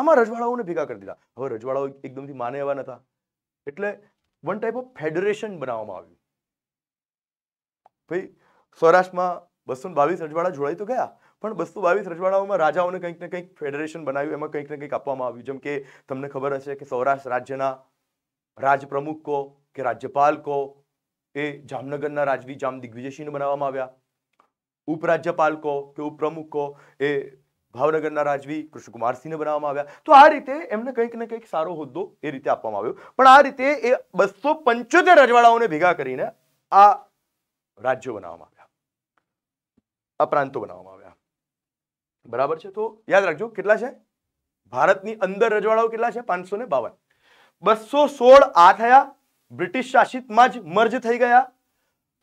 આમાં રજવાડાઓને ભેગા કરી દીધા હવે રજવાડાઓ એકદમથી માને એવા નતા એટલે વન ટાઈપ ઓફ ફેડરેશન બનાવવામાં આવ્યું ભાઈ સૌરાષ્ટ્રમાં બસો બાવીસ રજવાડા જોડાઈ તો ગયા પણ બસો બાવીસ રજવાડાઓમાં રાજાઓને કંઈક ને કંઈક ફેડરેશન બનાવ્યું એમાં કંઈક ને કંઈક આપવામાં આવ્યું જેમ કે તમને ખબર હશે કે સૌરાષ્ટ્ર રાજ્યના રાજપ્રમુખ કો કે રાજ્યપાલ કો એ જામનગરના રાજવી જામ દિગ્વિજયસિંહને બનાવવામાં આવ્યા ઉપરાજ્યપાલ કો કે ઉપપ્રમુખ કો એ ભાવનગરના રાજવી કૃષ્ણકુમારસિંહને બનાવવામાં આવ્યા તો આ રીતે એમને કંઈક ને કંઈક સારો હોદ્દો એ રીતે આપવામાં આવ્યો પણ આ રીતે એ બસો પંચોતેર રજવાડાઓને ભેગા કરીને આ રાજ્યો બનાવવામાં આવ્યા આ પ્રાંતો બનાવવામાં આવ્યા બરાબર છે તો યાદ રાખજો કેટલા છે ભારતની અંદર રજવાડાઓ કેટલા છે પાંચસો ને બાવન બસો સોળ આ થયા બ્રિટિશ શાસિતમાં જ મર્જ થઈ ગયા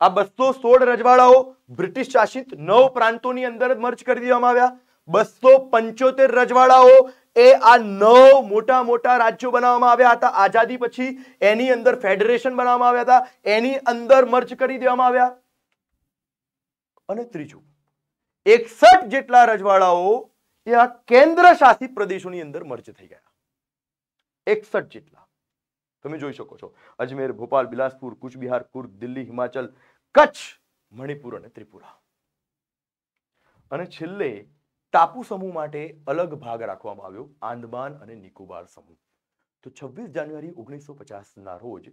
આ બસો સોળ રજવાડાઓ બ્રિટિશ શાસિત નવ પ્રાંતોની અંદર મર્જ કરી દેવામાં આવ્યા બસો પંચોતેર રજવાડાઓ એ આ નવ મોટા મોટા રાજ્યો બનાવવામાં આવ્યા હતા આઝાદી પછી એની અંદર ફેડરેશન બનાવવામાં આવ્યા હતા એની અંદર મર્જ કરી દેવામાં આવ્યા અને ત્રીજું એકસઠ જેટલા રજવાડાઓ એ આ કેન્દ્ર શાસિત પ્રદેશોની અંદર મર્જ થઈ ગયા એકસઠ જેટલા તમે જોઈ શકો છો અજમેર ભોપાલ બિલાસપુર કુચબિહાર કુર્ગ દિલ્હી હિમાચલ કચ્છ મણિપુર અને ત્રિપુરા અને છેલ્લે ટાપુ સમૂહ માટે અલગ ભાગ રાખવામાં આવ્યો આંદમાન અને નિકોબાર સમૂહ તો છવ્વીસ જાન્યુઆરી ઓગણીસો પચાસના રોજ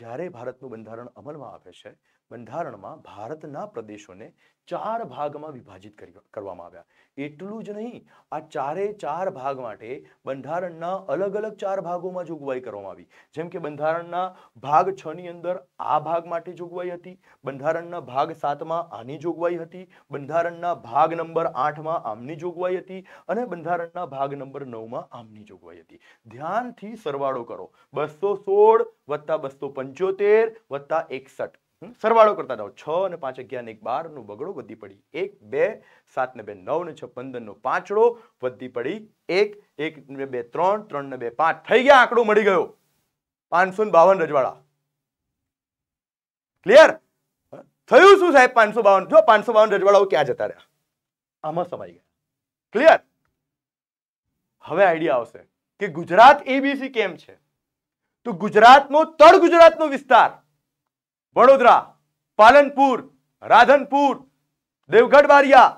જ્યારે ભારતનું બંધારણ અમલમાં આવે છે બંધારણમાં ભારતના પ્રદેશોને ચાર ભાગમાં વિભાજિત કરવામાં આવ્યા એટલું જ નહીં આ ચારે ચાર ભાગ માટે બંધારણના અલગ અલગ ચાર ભાગોમાં જોગવાઈ કરવામાં આવી જેમ કે બંધારણના ભાગ છ ની અંદર આ ભાગ માટે જોગવાઈ હતી બંધારણના ભાગ સાતમાં આની જોગવાઈ હતી બંધારણના ભાગ નંબર આઠમાં આમની જોગવાઈ હતી અને બંધારણના ભાગ નંબર નવમાં આમની જોગવાઈ હતી ધ્યાનથી સરવાળો કરો બસો સોળ વત્તા બસો પંચોતેર વત્તા એકસઠ સરવાળો કરતા જાઓ છ અને પાંચ અગિયાર ને એક બાર નું બગડો વધી પડી એક બે સાત ને બે નવ ને છ પંદર નો પાંચડો વધી પડી એક એક ને બે ત્રણ ત્રણ ને બે પાંચ થઈ ગયા આંકડો મળી ગયો પાંચસો ને બાવન રજવાડા ક્લિયર થયું શું સાહેબ પાંચસો બાવન જો પાંચસો બાવન રજવાડાઓ ક્યાં જતા રહ્યા આમાં સમાઈ ગયા ક્લિયર હવે આઈડિયા આવશે કે ગુજરાત એબીસી કેમ છે તો ગુજરાતનો તળ ગુજરાતનો વિસ્તાર વડોદરા પાલનપુર રાધનપુર દેવગઢ બારિયા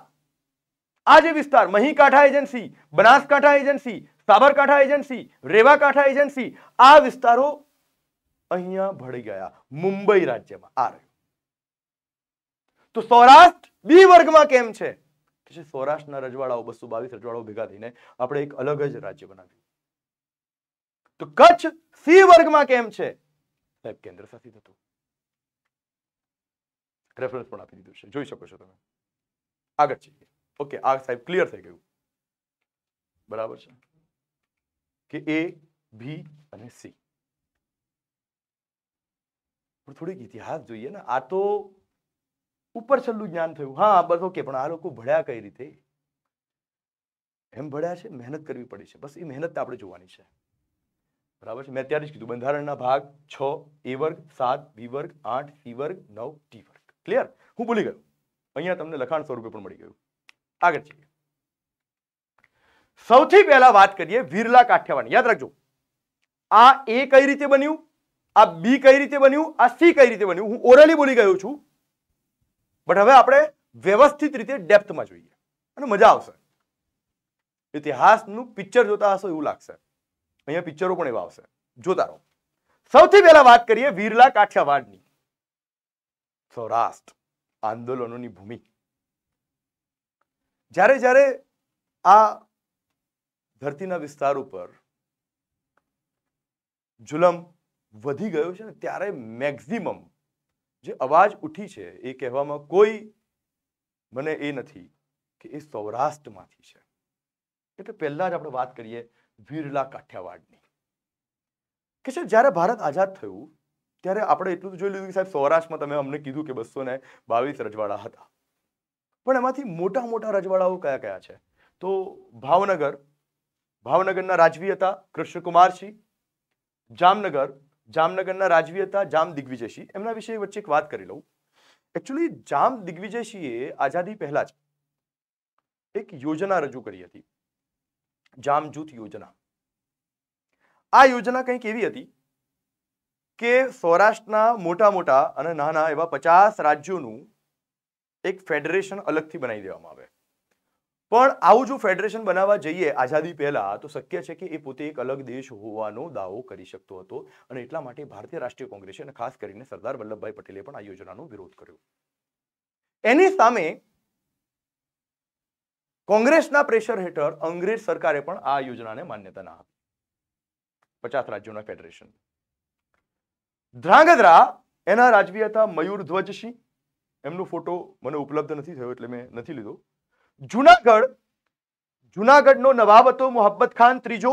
આ જે વિસ્તાર Mahikantha agency Banaskantha agency Sabarkantha agency Rewakantha agency આ વિસ્તારો અહીંયા ભળી ગયા મુંબઈ રાજ્યમાં આ તો સૌરાષ્ટ્ર બી વર્ગમાં કેમ છે કે સૌરાષ્ટ્રના રજવાડાઓ બસો બાવીસ રજવાડાઓ ભેગા થઈને આપણે એક અલગ જ રાજ્ય બનાવ્યું તો કચ્છ સી વર્ગમાં કેમ છે સાહેબ કેન્દ્ર શાસિત હતું રેફરન્સ પણ આપી દીધું છે જોઈ શકો છો તમે આગળ જઈએ ઓકે આ સાહેબ ક્લિયર થઈ ગયું બરાબર છે કે એ બી અને સી થોડીક ઇતિહાસ જોઈએ ને આ તો ઉપર છેલ્લું જ્ઞાન થયું હા બસ ઓકે પણ આ લોકો ભળ્યા કઈ રીતે એમ ભળ્યા છે મહેનત કરવી પડી છે બસ એ મહેનત આપણે જોવાની છે બરાબર છે મેં અત્યારે જ કીધું બંધારણના ભાગ છ એ વર્ગ સાત બી વર્ગ આઠ સી વર્ગ નવ ટી વર્ગ ક્લિયર હું ભૂલી ગયો અહીંયા તમને લખાણ સ્વરૂપે પણ મળી ગયું આગળ જઈએ સૌથી પહેલા વાત કરીએ વિરલા કાઠિયાવાડ યાદ રાખજો આ એ કઈ રીતે બન્યું આ બી કઈ રીતે બન્યું આ સી કઈ રીતે બન્યું હું ઓરલી બોલી ગયો છું બટ હવે આપણે વ્યવસ્થિત રીતે ડેપ્થમાં જોઈએ અને મજા આવશે ઇતિહાસનું પિક્ચર જોતા હશો એવું લાગશે અહીંયા પિક્ચરો પણ એવા આવશે જોતા રહો સૌથી પહેલા વાત કરીએ વિરલા કાઠિયાવાડની સૌરાષ્ટ્ર આંદોલનોની ભૂમિ જ્યારે જ્યારે આ ધરતીના વિસ્તાર ઉપર જુલમ વધી ગયો છે ને ત્યારે મેક્ઝિમમ જે અવાજ ઉઠી છે એ કહેવામાં કોઈ મને એ નથી કે એ સૌરાષ્ટ્રમાંથી છે એટલે પહેલા જ આપણે વાત કરીએ વીરલા કાઠિયાવાડની કે છે જ્યારે ભારત આઝાદ થયું ત્યારે આપણે એટલું તો જોઈ લીધું કે સાહેબ સૌરાષ્ટ્રમાં તમે અમને કીધું કે બસો ને બાવીસ રજવાડા હતા પણ એમાંથી મોટા મોટા રજવાડાઓ કયા કયા છે તો ભાવનગર ભાવનગરના રાજવી હતા કૃષ્ણકુમારસિંહ જામનગર જામનગરના રાજવી હતા જામ દિગ્વિજયસિંહ એમના વિશે વચ્ચે એક વાત કરી લઉં એકચ્યુઅલી જામ દિગ્વિજયસિંહે આઝાદી પહેલા જ એક યોજના રજૂ કરી હતી જામ જૂથ યોજના આ યોજના કંઈક એવી હતી કે સૌરાષ્ટ્રના મોટા મોટા અને નાના એવા પચાસ રાજ્યોનું એક ફેડરેશન અલગથી બનાવી દેવામાં આવે પણ આવું જો ફેડરેશન બનાવવા જઈએ આઝાદી પહેલાં તો શક્ય છે કે એ પોતે એક અલગ દેશ હોવાનો દાવો કરી શકતો હતો અને એટલા માટે ભારતીય રાષ્ટ્રીય કોંગ્રેસે અને ખાસ કરીને સરદાર વલ્લભભાઈ પટેલે પણ આ યોજનાનો વિરોધ કર્યો એની સામે કોંગ્રેસના પ્રેશર હેઠળ અંગ્રેજ સરકારે પણ આ યોજનાને માન્યતા ના આપી પચાસ રાજ્યોના ફેડરેશન ધ્રાંગધ્રા એના રાજવી હતા મયુર ધ્વજસિંહ એમનો ફોટો મને ઉપલબ્ધ નથી થયો એટલે મેં નથી લીધો જુનાગઢ જુનાગઢનો નવાબ હતો મોહબ્બત ખાન ત્રીજો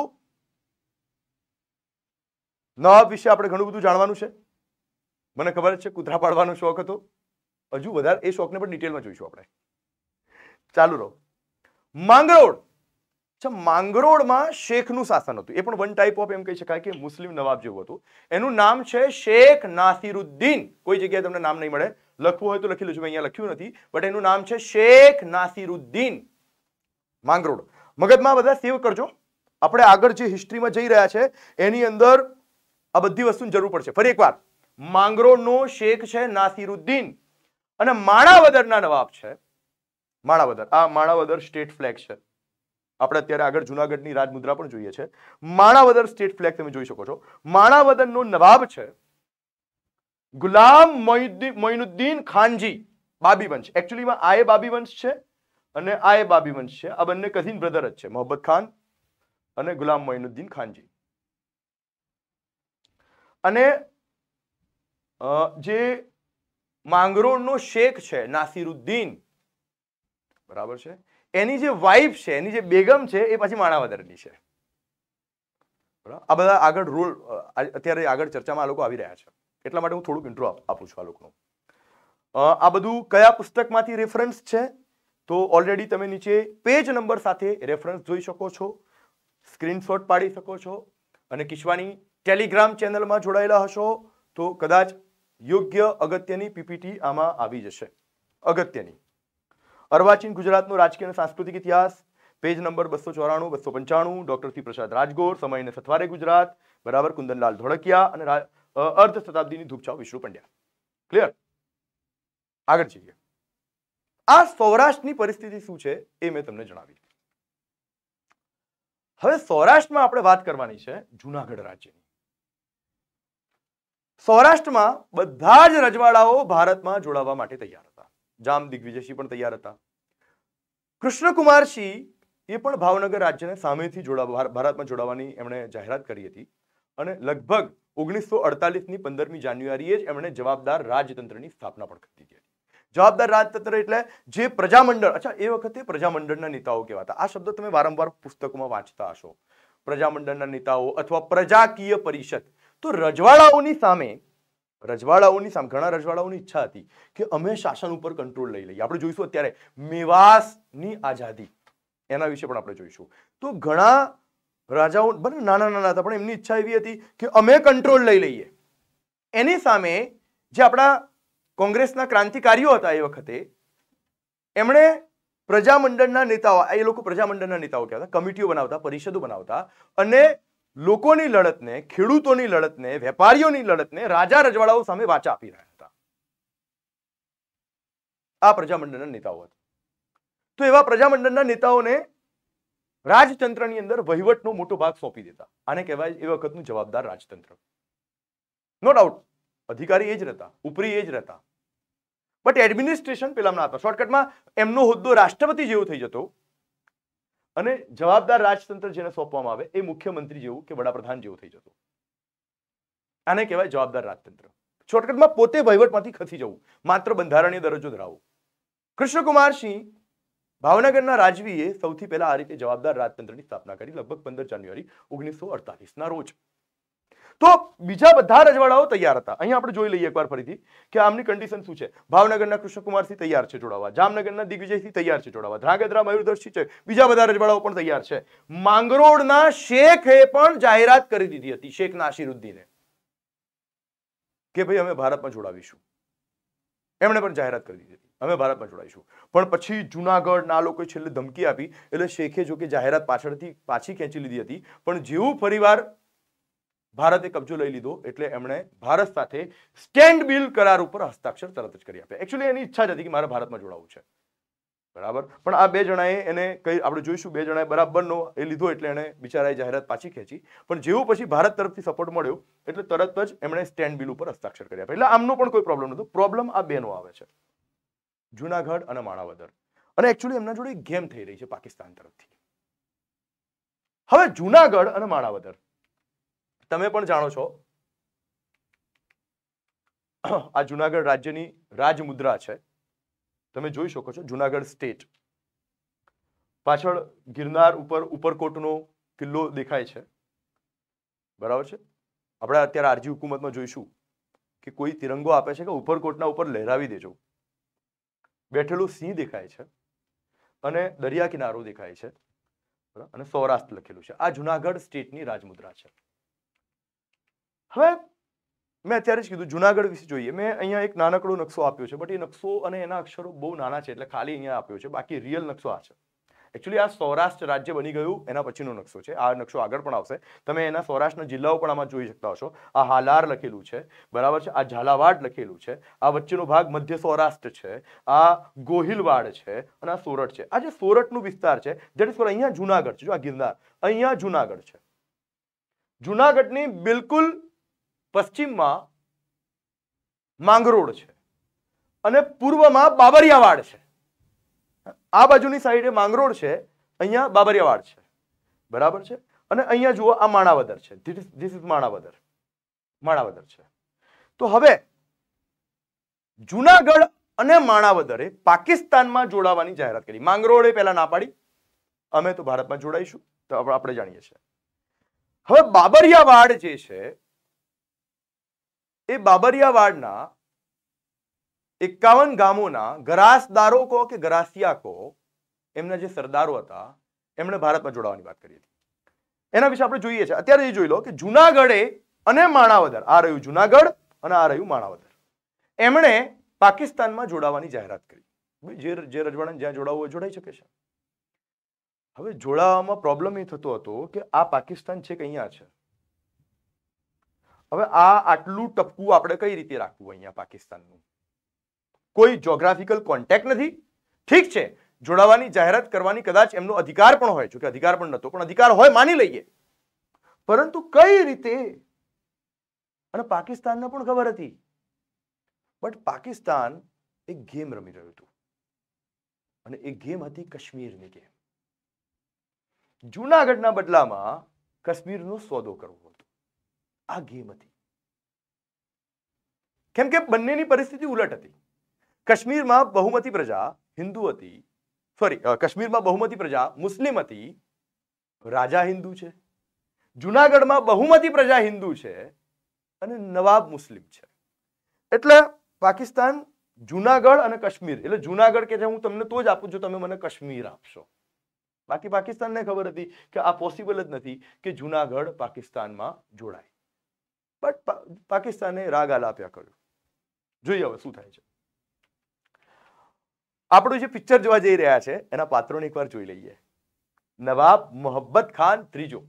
નવાબ વિશે આપણે ઘણું બધું જાણવાનું છે મને ખબર છે કુતરા પાડવાનો શોખ હતો હજુ વધારે એ શોખને પણ ડિટેલમાં જોઈશું આપણે ચાલુ રહો માંગરોળ અચ્છા માંગરોળમાં શેખનું શાસન હતું એ પણ વન ટાઈપ ઓફ એમ કહી શકાય કે મુસ્લિમ નવાબ જેવું હતું એનું નામ છે શેખ નાસિરુદ્દીન કોઈ જગ્યાએ તમને નામ નહીં મળે લખવું હોય તો લખી લેજો મેં અહીંયા લખ્યું નથી બટ એનું નામ છે શેખ નાસિરુદ્દીન માંગરોળ મગજમાં બધા સેવ કરજો આપણે આગળ જે હિસ્ટ્રીમાં જઈ રહ્યા છે એની અંદર આ બધી વસ્તુની જરૂર પડશે ફરી એકવાર માંગરોળનો શેખ છે નાસિરુદ્દીન અને માણાવદરના નવાબ છે માણાવદર આ માણાવદર સ્ટેટ ફ્લેગ છે આપણે અત્યારે આગળ જુનાગઢની રાજમુદ્રા પણ જોઈએ છે માણાવદર સ્ટેટ ફ્લેગ તમે જોઈ શકો છો માણાવદરનો નવાબ છે ગુલામ મોઇનુદ્દીન ખાનજી બાબી વંશ એકચ્યુઅલીમાં આ એ બાબી વંશ છે અને આ એ બાબી વંશ છે આ બંને કઝિન બ્રધર જ છે મોહબ્બત ખાન અને ગુલામ મોઇનુદ્દીન ખાનજી અને જે માંગરોળનો શેખ છે નાસિરુદ્દીન બરાબર છે એની જે વાઇફ છે એની જે બેગમ છે એ પછી માણાવદરની છે આ બધા આગળ રોલ અત્યારે આગળ ચર્ચામાં આ લોકો આવી રહ્યા છે એટલા માટે હું થોડુંક ઇન્ટ્રો આપું છું આ લોકોનું આ બધું કયા પુસ્તકમાંથી રેફરન્સ છે તો ઓલરેડી તમે નીચે પેજ નંબર સાથે રેફરન્સ જોઈ શકો છો સ્ક્રીનશોટ પાડી શકો છો અને કિશવાની ટેલિગ્રામ ચેનલમાં જોડાયેલા હશો તો કદાચ યોગ્ય અગત્યની પીપીટી આમાં આવી જશે અગત્યની અર્વાચીન ગુજરાતનો રાજકીય અને સાંસ્કૃતિક ઇતિહાસ પેજ નંબર બસો ચોરાણું બસો પંચાણું ડોક્ટર પ્રસાદ રાજગોર સમય અને સથવારે ગુજરાત બરાબર કુંદનલાલ ધોળકિયા અને અર્ધ શતાબ્દીની ધૂપછાવ વિષ્ણુ પંડ્યા ક્લિયર આગળ જઈએ આ સૌરાષ્ટ્રની પરિસ્થિતિ શું છે એ મેં તમને જણાવી હવે સૌરાષ્ટ્રમાં આપણે વાત કરવાની છે જુનાગઢ રાજ્યની સૌરાષ્ટ્રમાં બધા જ રજવાડાઓ ભારતમાં જોડાવા માટે તૈયાર હતા જામ દિગ્વિજયસિંહ પણ તૈયાર હતા કૃષ્ણકુમારસિંહ એ પણ ભાવનગર રાજ્યને સામેથી જોડાવા ભારતમાં જોડાવાની એમણે જાહેરાત કરી હતી અને લગભગ ઓગણીસો અડતાલીસની પંદરમી જાન્યુઆરીએ જ એમણે જવાબદાર રાજતંત્રની સ્થાપના પણ કરી હતી જવાબદાર રાજતંત્ર એટલે જે પ્રજામંડળ અચ્છા એ વખતે પ્રજામંડળના નેતાઓ કહેવાતા આ શબ્દ તમે વારંવાર પુસ્તકોમાં વાંચતા હશો પ્રજામંડળના નેતાઓ અથવા પ્રજાકીય પરિષદ તો રજવાડાઓની સામે રજવાડાઓની સામે ઘણા રજવાડાઓની ઈચ્છા હતી કે અમે શાસન ઉપર કંટ્રોલ લઈ લઈએ આપણે જોઈશું અત્યારે મેવાસની આઝાદી એના વિશે પણ આપણે જોઈશું તો ઘણા રાજાઓ બને નાના નાના હતા પણ એમની ઈચ્છા એવી હતી કે અમે કંટ્રોલ લઈ લઈએ એની સામે જે આપણા કોંગ્રેસના ક્રાંતિકારીઓ હતા એ વખતે એમણે પ્રજામંડળના નેતાઓ એ લોકો પ્રજામંડળના નેતાઓ કહેતા કમિટીઓ બનાવતા પરિષદો બનાવતા અને લોકોની લડતને ખેડૂતોની લડતને વેપારીઓની લડતને રાજા રજવાડાઓ સામે વાચા આપી રહ્યા હતા આ પ્રજામંડળના નેતાઓ હતા તો એવા પ્રજામંડળના નેતાઓને રાજતંત્રની અંદર વહીવટનો મોટો ભાગ સોંપી દેતા આને કહેવાય એ વખતનું જવાબદાર રાજતંત્ર નો ડાઉટ અધિકારી એ જ રહેતા ઉપરી એ જ રહેતા બટ એડમિનિસ્ટ્રેશન પેલામાં હતા શોર્ટકટમાં એમનો હોદ્દો રાષ્ટ્રપતિ જેવો થઈ જતો અને જવાબદાર રાજતંત્ર જેને સોંપવામાં આવે એ મુખ્યમંત્રી જેવું કે વડાપ્રધાન જેવું થઈ જતું આને કહેવાય જવાબદાર રાજતંત્ર શોર્ટકટમાં પોતે વહીવટમાંથી ખસી જવું માત્ર બંધારણીય દરજ્જો ધરાવો કૃષ્ણકુમાર સિંહ ભાવનગરના રાજવીએ સૌથી પહેલા આ રીતે જવાબદાર રાજતંત્રની સ્થાપના કરી લગભગ પંદર જાન્યુઆરી ઓગણીસો ના રોજ તો બીજા બધા રજવાડાઓ તૈયાર હતા અહીંયા આપણે જોઈ લઈએ એકવાર ફરીથી કે આમની કન્ડિશન શું છે ભાવનગરના કૃષ્ણકુમારથી તૈયાર છે જોડાવા જામનગરના દિગ્વિજયથી તૈયાર છે જોડાવા ધ્રાગધ્રા મયુરદર્શી છે બીજા બધા રજવાડાઓ પણ તૈયાર છે માંગરોળના શેખે પણ જાહેરાત કરી દીધી હતી શેખ નાસિરુદ્દીને કે ભાઈ અમે ભારતમાં જોડાવીશું એમણે પણ જાહેરાત કરી દીધી અમે ભારતમાં જોડાઈશું પણ પછી જુનાગઢના લોકોએ છેલ્લે ધમકી આપી એટલે શેખે જો કે જાહેરાત પાછળથી પાછી ખેંચી લીધી હતી પણ જેવું ફરીવાર ભારતે કબજો લઈ લીધો એટલે એમણે ભારત સાથે સ્ટેન્ડ બિલ કરાર ઉપર હસ્તાક્ષર તરત જ કરી આપ્યા એકચ્યુઅલી એની ઈચ્છા જ હતી કે મારે ભારતમાં જોડાવું છે બરાબર પણ આ બે જણાએ એને કઈ આપણે જોઈશું બે જણાએ બરાબરનો એ લીધો એટલે એણે બિચારાએ જાહેરાત પાછી ખેંચી પણ જેવું પછી ભારત તરફથી સપોર્ટ મળ્યો એટલે તરત જ એમણે સ્ટેન્ડ બિલ ઉપર હસ્તાક્ષર કર્યા એટલે આમનો પણ કોઈ પ્રોબ્લમ નહોતો પ્રોબ્લેમ આ બેનો આવે છે જુનાગઢ અને માણાવદર અને એકચ્યુઅલી એમના જોડે ગેમ થઈ રહી છે પાકિસ્તાન તરફથી હવે જુનાગઢ અને માણાવદર તમે પણ જાણો છો આ જુનાગઢ રાજ્યની રાજમુદ્રા છે તમે જોઈ શકો છો જુનાગઢ સ્ટેટ પાછળ ગિરનાર ઉપર ઉપરકોટનો કિલ્લો દેખાય છે બરાબર છે આપણે અત્યારે આરજી હુકુમતમાં જોઈશું કે કોઈ તિરંગો આપે છે કે ઉપરકોટના ઉપર લહેરાવી દેજો બેઠેલું સિંહ દેખાય છે અને દરિયા કિનારો દેખાય છે અને સૌરાષ્ટ્ર લખેલું છે આ જુનાગઢ સ્ટેટની રાજમુદ્રા છે હવે મેં અત્યારે જ કીધું જુનાગઢ વિશે જોઈએ મેં અહીંયા એક નાનકડો નકશો આપ્યો છે બટ એ નકશો અને એના અક્ષરો બહુ નાના છે એટલે ખાલી અહીંયા આપ્યો છે બાકી રિયલ નકશો આ છે એકચ્યુઅલી આ સૌરાષ્ટ્ર રાજ્ય બની ગયું એના પછીનો નકશો છે આ નકશો આગળ પણ આવશે તમે એના સૌરાષ્ટ્રના જિલ્લાઓ પણ આમાં જોઈ શકતા હશો આ હાલાર લખેલું છે બરાબર છે આ ઝાલાવાડ લખેલું છે આ વચ્ચેનો ભાગ મધ્ય સૌરાષ્ટ્ર છે આ ગોહિલવાડ છે અને આ સોરઠ છે આ જે સોરઠનું વિસ્તાર છે દેટ ઇઝ ફોર અહીંયા જુનાગઢ છે જો આ ગિરનાર અહીંયા જુનાગઢ છે જુનાગઢની બિલકુલ પશ્ચિમમાં માંગરોળ છે અને પૂર્વમાં બાબરિયાવાડ છે આ બાજુની સાઈડે માંગરોળ છે અહીંયા બાબરિયાવાડ છે બરાબર છે અને અહીંયા જુઓ આ માણાવદર છે ધીસ ઇઝ માણાવદર માણાવદર છે તો હવે જુનાગઢ અને માણાવદરે પાકિસ્તાનમાં જોડાવાની જાહેરાત કરી માંગરોળે પહેલા ના પાડી અમે તો ભારતમાં જોડાઈશું તો આપણે જાણીએ છીએ હવે બાબરિયાવાડ જે છે એ બાબરિયાવાડના એકાવન ગામોના ગરાસદારો કહો કે ગરાસિયા કહો એમના જે સરદારો હતા એમણે ભારતમાં જોડાવાની વાત કરી હતી એના વિશે આપણે જોઈએ છે અત્યારે એ જોઈ લો કે જુનાગઢે અને માણાવદર આ રહ્યું જુનાગઢ અને આ રહ્યું માણાવદર એમણે પાકિસ્તાનમાં જોડાવાની જાહેરાત કરી જે જે રજવાડા જ્યાં જોડાવવું હોય જોડાઈ શકે છે હવે જોડાવામાં પ્રોબ્લેમ એ થતો હતો કે આ પાકિસ્તાન છે કે અહીંયા છે હવે આ આટલું ટપકું આપણે કઈ રીતે રાખવું અહીંયા પાકિસ્તાનનું કોઈ જ્યોગ્રાફિકલ કોન્ટેક્ટ નથી ઠીક છે જોડાવાની જાહેરાત કરવાની કદાચ એમનો અધિકાર પણ હોય જોકે અધિકાર પણ નતો પણ અધિકાર હોય માની લઈએ પરંતુ કઈ રીતે અને પાકિસ્તાનને પણ ખબર હતી બટ પાકિસ્તાન એક ગેમ રમી રહ્યું હતું અને એ ગેમ હતી કાશ્મીરની ગેમ જૂનાગઢના બદલામાં કાશ્મીરનો સોદો કરવો હતો આ ગેમ હતી કેમ કે બંનેની પરિસ્થિતિ ઉલટ હતી કાશ્મીરમાં બહુમતી પ્રજા હિન્દુ હતી સોરી કાશ્મીરમાં બહુમતી પ્રજા મુસ્લિમ હતી રાજા હિન્દુ છે જુનાગઢમાં બહુમતી પ્રજા હિન્દુ છે અને નવાબ મુસ્લિમ છે એટલે પાકિસ્તાન જુનાગઢ અને કાશ્મીર એટલે જુનાગઢ કે હું તમને તો જ આપું છું તમે મને કાશ્મીર આપશો બાકી પાકિસ્તાનને ખબર હતી કે આ પોસિબલ જ નથી કે જુનાગઢ પાકિસ્તાનમાં જોડાય બટ પાકિસ્તાને રાગ આલાપ્યા કર્યો જોઈએ હવે શું થાય છે આપણું જે પિક્ચર જોવા જઈ રહ્યા છે એના પાત્રોને એકવાર જોઈ લઈએ નવાબ મોહબ્બત ખાન ત્રીજો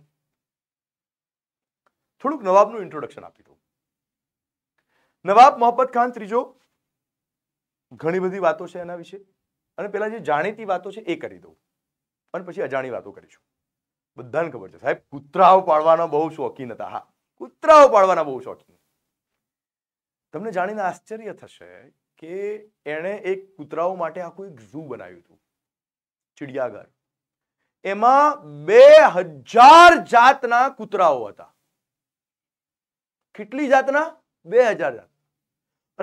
થોડુંક નવાબનું ઇન્ટ્રોડક્શન આપી દઉં નવાબ મોહબ્બત ખાન ત્રીજો ઘણી બધી વાતો છે એના વિશે અને પેલા જે જાણીતી વાતો છે એ કરી દઉં પણ પછી અજાણી વાતો કરીશું બધાને ખબર છે સાહેબ કૂતરાઓ પાડવાનો બહુ શોખીન હતા હા કૂતરાઓ પાડવાના બહુ શોખીન તમને જાણીને આશ્ચર્ય થશે કે એણે એક કૂતરાઓ માટે આખું એક ઝૂ બનાવ્યું હતું ચિડિયાઘર એમાં બે હજાર જાતના કૂતરાઓ હતા કેટલી જાતના બે હજાર જાત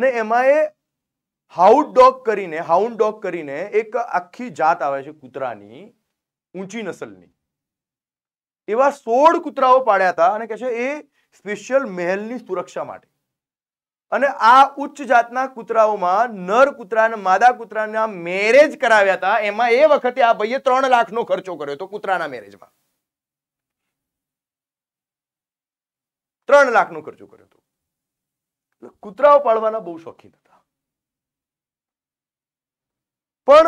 અને એમાં એ હાઉડ ડોગ કરીને હાઉન્ડ ડોગ કરીને એક આખી જાત આવે છે કૂતરાની ઊંચી નસલની એવા સોળ કૂતરાઓ પાડ્યા હતા અને કહે છે એ સ્પેશિયલ મહેલની સુરક્ષા માટે અને આ ઉચ્ચ જાતના કૂતરાઓમાં નર કૂતરા અને માદા કૂતરાના મેરેજ કરાવ્યા હતા એમાં એ વખતે આ ભાઈએ ત્રણ લાખનો ખર્ચો કર્યો હતો કૂતરાના મેરેજમાં ત્રણ લાખનો ખર્ચો કર્યો હતો કૂતરાઓ પાળવાના બહુ શોખીન હતા પણ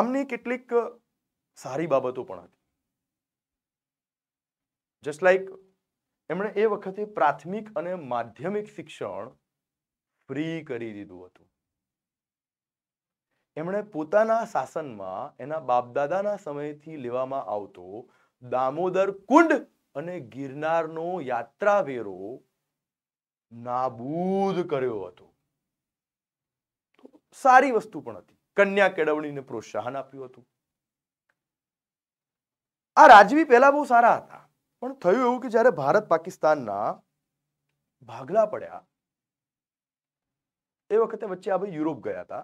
આમની કેટલીક સારી બાબતો પણ હતી જસ્ટ લાઈક એમણે એ વખતે પ્રાથમિક અને માધ્યમિક શિક્ષણ ફ્રી કરી દીધું હતું એમણે પોતાના શાસનમાં એના બાપદાદાના સમયથી લેવામાં આવતો દામોદર કુંડ અને ગિરનારનો યાત્રા વેરો નાબૂદ કર્યો હતો સારી વસ્તુ પણ હતી કન્યા કેળવણીને પ્રોત્સાહન આપ્યું હતું આ રાજવી પહેલા બહુ સારા હતા પણ થયું એવું કે જ્યારે ભારત પાકિસ્તાનના ભાગલા પડ્યા એ વખતે વચ્ચે આ ભાઈ યુરોપ ગયા હતા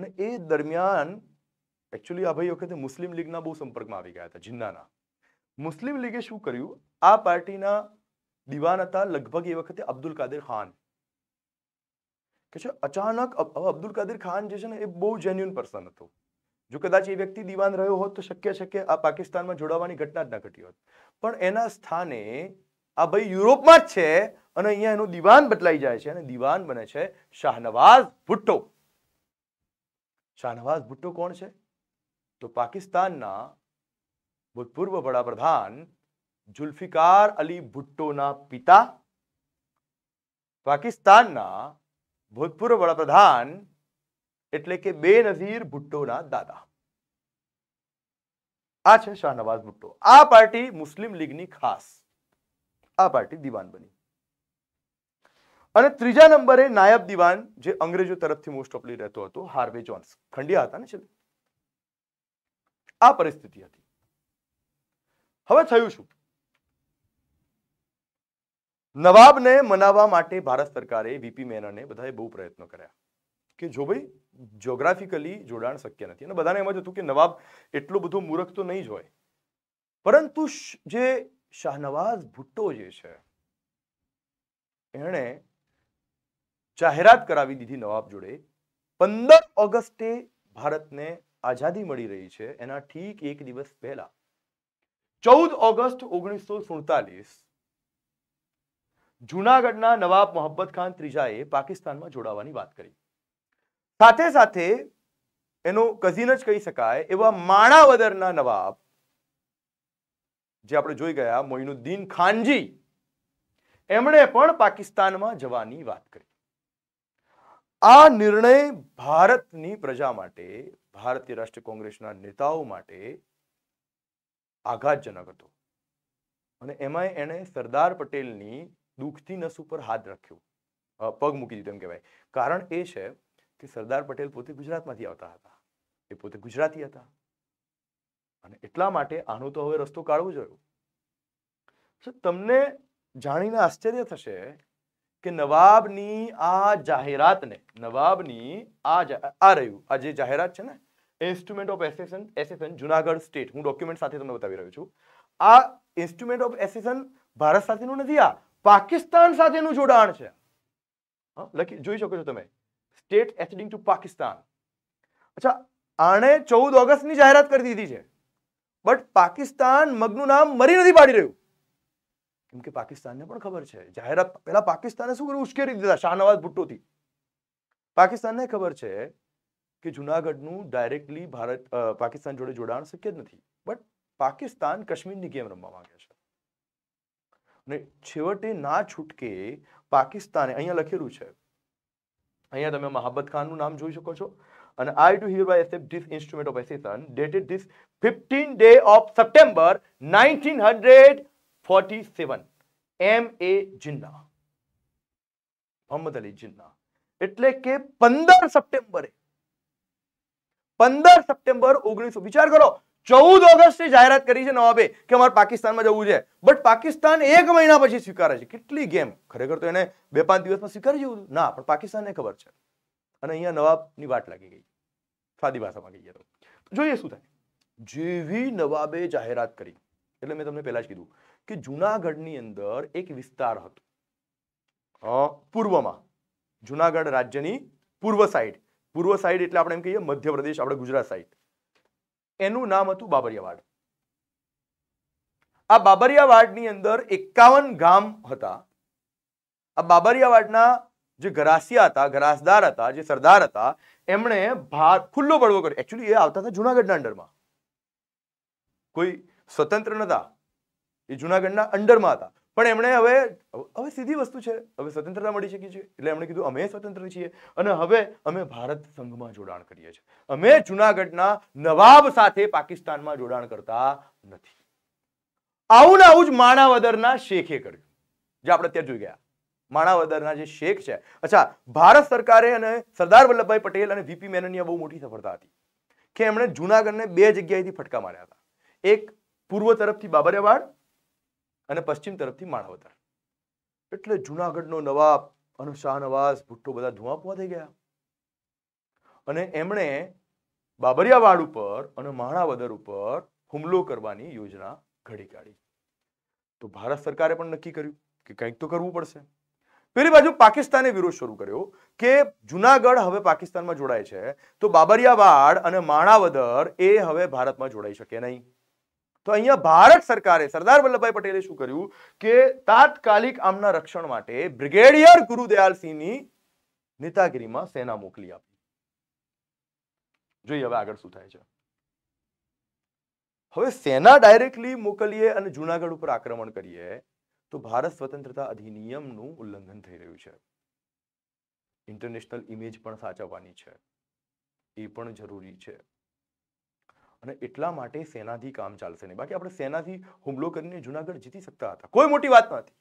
અને એ દરમિયાન એકચ્યુઅલી આ ભાઈ વખતે મુસ્લિમ લીગના બહુ સંપર્કમાં આવી ગયા હતા જિન્નાના મુસ્લિમ લીગે શું કર્યું આ પાર્ટીના દિવાન હતા લગભગ એ વખતે અબ્દુલ કાદિર ખાન કે છે અચાનક અબ્દુલ કાદિર ખાન જે છે ને એ બહુ જેન્યુન પર્સન હતો જો કદાચ એ વ્યક્તિ દિવાન રહ્યો હોત તો શક્ય છે કે આ પાકિસ્તાનમાં જોડાવાની ઘટના જ ના ઘટી હોત પણ એના સ્થાને આ ભાઈ યુરોપમાં જ છે અને અહીંયા એનું દિવાન બદલાઈ જાય છે અને દિવાન બને છે શાહનવાઝ ભુટ્ટો શાહનવાઝ ભુટ્ટો કોણ છે તો પાકિસ્તાનના ભૂતપૂર્વ વડાપ્રધાન જુલ્ફિકાર અલી ભુટ્ટોના પિતા પાકિસ્તાનના ભૂતપૂર્વ વડાપ્રધાન એટલે કે બે નઝીર ભુટ્ટોના દાદા આ છે શાહનવાઝ ભુટ્ટો આ પાર્ટી મુસ્લિમ લીગની ખાસ આ પાર્ટી દિવાન બની અને ત્રીજા નંબરે નાયબ દિવાન જે અંગ્રેજો તરફથી મોસ્ટ ઓફલી રહેતો હતો હાર્વે જોન્સ ખંડિયા હતા ને છેલ્લે આ પરિસ્થિતિ હતી હવે થયું શું નવાબને મનાવવા માટે ભારત સરકારે વીપી મેનને બધાએ બહુ પ્રયત્નો કર્યા કે જો ભાઈ જ્યોગ્રાફિકલી જોડાણ શક્ય નથી અને બધાને એમ જ હતું કે નવાબ એટલું બધું મૂર્ખ તો નહીં જ હોય પરંતુ જે શાહનવાઝ ભુટ્ટો જે છે એણે જાહેરાત કરાવી દીધી નવાબ જોડે પંદર ઓગસ્ટે ભારતને આઝાદી મળી રહી છે એના ઠીક એક દિવસ પહેલા ચૌદ ઓગસ્ટ ઓગણીસો સુડતાલીસ જુનાગઢના નવાબ મોહબ્બત ખાન ત્રીજાએ પાકિસ્તાનમાં જોડાવાની વાત કરી સાથે સાથે એનો કઝિન જ કહી શકાય એવા માણાવદરના નવાબ જે આપણે જોઈ ગયા મોઇનુદ્દીન ખાનજી એમણે પણ પાકિસ્તાનમાં જવાની વાત કરી આ નિર્ણય ભારતની પ્રજા માટે ભારતીય રાષ્ટ્રીય કોંગ્રેસના નેતાઓ માટે આઘાતજનક હતો અને એમાં એણે સરદાર પટેલની દુઃખતી નસ ઉપર હાથ રાખ્યો પગ મૂકી દીધો એમ કહેવાય કારણ એ છે કે સરદાર પટેલ પોતે ગુજરાતમાંથી આવતા હતા એ પોતે ગુજરાતી હતા અને એટલા માટે આનો તો હવે રસ્તો કાઢવો જોઈએ તમને જાણીને આશ્ચર્ય થશે કે નવાબની આ જાહેરાતને નવાબની આ આ રહ્યું આ જે જાહેરાત છે ને instrument of accession accession Junagadh state હું ડોક્યુમેન્ટ સાથે તમને બતાવી રહ્યો છું આ ઇન્સ્ટ્રુમેન્ટ ઓફ એસેસન ભારત સાથેનું નથી આ પાકિસ્તાન સાથેનું જોડાણ છે લખી જોઈ શકો છો તમે સ્ટેટ એથડિંગ ટુ પાકિસ્તાન અચ્છા આણે ચૌદ ઓગસ્ટની જાહેરાત કરી દીધી છે બટ પાકિસ્તાન મગનું નામ મરી નથી પાડી રહ્યું કેમ કે પાકિસ્તાનને પણ ખબર છે જાહેરાત પહેલા પાકિસ્તાને શું કર્યું ઉશ્કેરી દીધા શાહનવાઝ ભુટ્ટોથી પાકિસ્તાનને ખબર છે કે જુનાગઢનું ડાયરેક્ટલી ભારત પાકિસ્તાન જોડે જોડાણ શક્ય જ નથી બટ પાકિસ્તાન કાશ્મીરની ગેમ રમવા માંગે છે અને છેવટે ના છૂટકે પાકિસ્તાને અહીંયા લખેલું છે અહીંયા તમે મહાબત ખાનનું નામ જોઈ શકો છો અને I to hereby accept this instrument of accession dated this fifteen day of September nineteen hundred forty seven M A Jinnah Mohammad Ali Jinnah એટલે કે પંદર સપ્ટેમ્બરે પંદર સપ્ટેમ્બર ઓગણીસો વિચાર કરો ચૌદ ઓગસ્ટની જાહેરાત કરી છે નવાબે કે અમારે પાકિસ્તાનમાં જવું છે બટ પાકિસ્તાન એક મહિના પછી સ્વીકારે છે કેટલી ગેમ ખરેખર તો એને બે પાંચ દિવસમાં સ્વીકારી જવું ના પણ પાકિસ્તાનને ખબર છે અને અહીંયા નવાબની વાટ લાગી ગઈ સાદી ભાષામાં કહીએ તો જોઈએ શું થાય જેવી નવાબે જાહેરાત કરી એટલે મેં તમને પહેલા જ કીધું કે જુનાગઢની અંદર એક વિસ્તાર હતો પૂર્વમાં જુનાગઢ રાજ્યની પૂર્વ સાઈડ પૂર્વ સાઈડ એટલે આપણે એમ કહીએ મધ્યપ્રદેશ આપણે ગુજરાત સાઈડ એનું નામ હતું બાબરિયાવાડ આ બાબરિયાવાડની અંદર એકાવન ગામ હતા આ બાબરિયાવાડના જે ગરાસિયા હતા ઘરાસદાર હતા જે સરદાર હતા એમણે ભાર ખુલ્લો બળવો કર્યો એકચ્યુઅલી એ આવતા હતા જુનાગઢના અંડરમાં કોઈ સ્વતંત્ર નતા એ જુનાગઢના અંડરમાં હતા પણ એમણે હવે હવે સીધી વસ્તુ છે હવે સ્વતંત્રતા મળી શકી છે એટલે એમણે કીધું અમે સ્વતંત્ર છીએ અને હવે અમે ભારત સંઘમાં જોડાણ કરીએ છીએ અમે જુનાગઢના નવાબ સાથે પાકિસ્તાનમાં જોડાણ કરતા નથી આવું ને આવું જ માણાવદરના શેખે કર્યું જે આપણે અત્યારે જોઈ ગયા માણાવદરના જે શેખ છે અચ્છા ભારત સરકારે અને સરદાર વલ્લભભાઈ પટેલ અને વીપી મેનનની બહુ મોટી સફળતા હતી કે એમણે જુનાગઢને બે જગ્યાએથી ફટકા માર્યા હતા એક પૂર્વ તરફથી બાબરિયાવાડ અને પશ્ચિમ તરફથી માણાવદર એટલે જુનાગઢનો નવાબ અને શાહનવાઝ ભુટ્ટો બધા ધુઆપુઆ થઈ ગયા અને એમણે બાબરિયાવાડ ઉપર અને માણાવદર ઉપર હુમલો કરવાની યોજના ઘડી કાઢી તો ભારત સરકારે પણ નક્કી કર્યું કે કંઈક તો કરવું પડશે પેલી બાજુ પાકિસ્તાને વિરોધ શરૂ કર્યો કે જુનાગઢ હવે પાકિસ્તાનમાં જોડાય છે તો બાબરિયાવાડ અને માણાવદર એ હવે ભારતમાં જોડાઈ શકે નહીં તો અહીંયા ભારત સરકારે સરદાર વલ્લભભાઈ પટેલે શું કર્યું કે તાત્કાલિક આમના રક્ષણ માટે બ્રિગેડિયર ગુરુદયાલસિંહની નેતાગીરીમાં સેના મોકલી આપી જોઈએ હવે આગળ શું થાય છે હવે સેના ડાયરેક્ટલી મોકલીએ અને જુનાગઢ ઉપર આક્રમણ કરીએ તો ભારત સ્વતંત્રતા અધિનિયમનું ઉલ્લંઘન થઈ રહ્યું છે ઇન્ટરનેશનલ ઇમેજ પણ સાચવવાની છે એ પણ જરૂરી છે અને એટલા માટે સેનાથી કામ ચાલશે નહીં બાકી આપણે સેનાથી હુમલો કરીને જુનાગઢ જીતી શકતા હતા કોઈ મોટી વાત નથી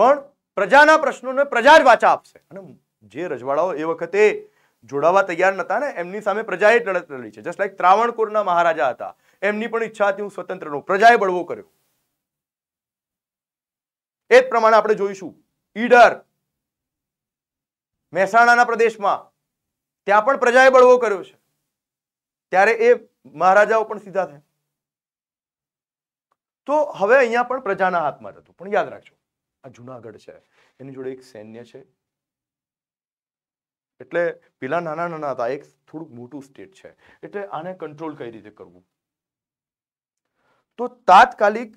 પણ પ્રજાના પ્રશ્નોને પ્રજા જ વાચા આપશે અને જે રજવાડાઓ એ વખતે જોડાવા તૈયાર નહોતા ને એમની સામે પ્રજાએ લડત લડી છે જસ્ટ લાઈક ત્રાવણકોરના મહારાજા હતા એમની પણ ઈચ્છા હતી હું સ્વતંત્રનો નું પ્રજાએ બળવો કર્યો એ જ પ્રમાણે આપણે જોઈશું ઈડર મહેસાણાના પ્રદેશમાં ત્યાં પણ પ્રજાએ બળવો કર્યો છે ત્યારે એ મહારાજાઓ પણ સીધા થયા તો હવે અહીંયા પણ પ્રજાના હાથમાં હતું પણ યાદ રાખજો આ જુનાગઢ છે એની જોડે એક સૈન્ય છે એટલે પેલા નાના નાના હતા એક થોડુંક મોટું સ્ટેટ છે એટલે આને કંટ્રોલ કઈ રીતે કરવું તો તાત્કાલિક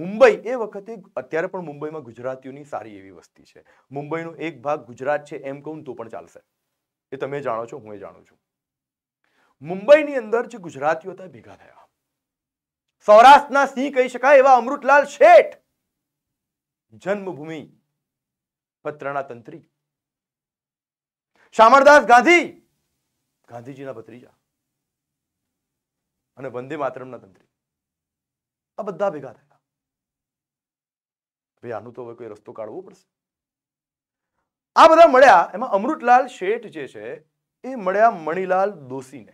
મુંબઈ એ વખતે અત્યારે પણ મુંબઈમાં ગુજરાતીઓની સારી એવી વસ્તી છે મુંબઈનો એક ભાગ ગુજરાત છે એમ કહું તો પણ ચાલશે એ તમે જાણો છો હું એ જાણું છું મુંબઈની અંદર જે ગુજરાતીઓ હતા ભેગા થયા સૌરાષ્ટ્રના સિંહ કહી શકાય એવા અમૃતલાલ શેઠ જન્મભૂમિ પત્રના તંત્રી શામળદાસ ગાંધી ગાંધીજીના ભત્રીજા અને વંદે માતરમના તંત્રી આ બધા ભેગા થયા ભાઈ આનું તો હવે કોઈ રસ્તો કાઢવો પડશે આ બધા મળ્યા એમાં અમૃતલાલ શેઠ જે છે એ મળ્યા મણિલાલ દોશીને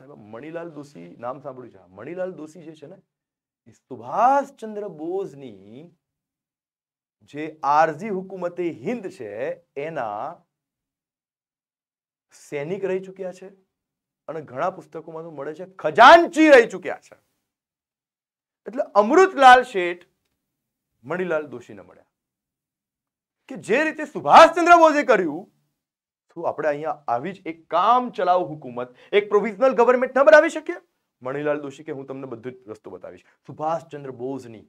સાહેબ મણિલાલ દોશી નામ સાંભળ્યું છે મણિલાલ દોશી જે છે ને એ સુભાષચંદ્ર બોઝની જે આરજી હુકુમતે હિન્દ છે એના સૈનિક રહી ચુક્યા છે અને ઘણા પુસ્તકોમાં તો મળે છે ખજાનચી રહી ચુક્યા છે એટલે અમૃતલાલ શેઠ મણિલાલ દોશીને મળ્યા કે જે રીતે સુભાષચંદ્ર બોઝે કર્યું શું આપણે અહીંયા આવી જ એક કામ ચલાવ હુકુમત એક પ્રોવિઝનલ ગવર્મેન્ટ ન બનાવી શકીએ મણિલાલ દોશી કે હું તમને બધું જ રસ્તો બતાવીશ સુભાષચંદ્ર બોઝની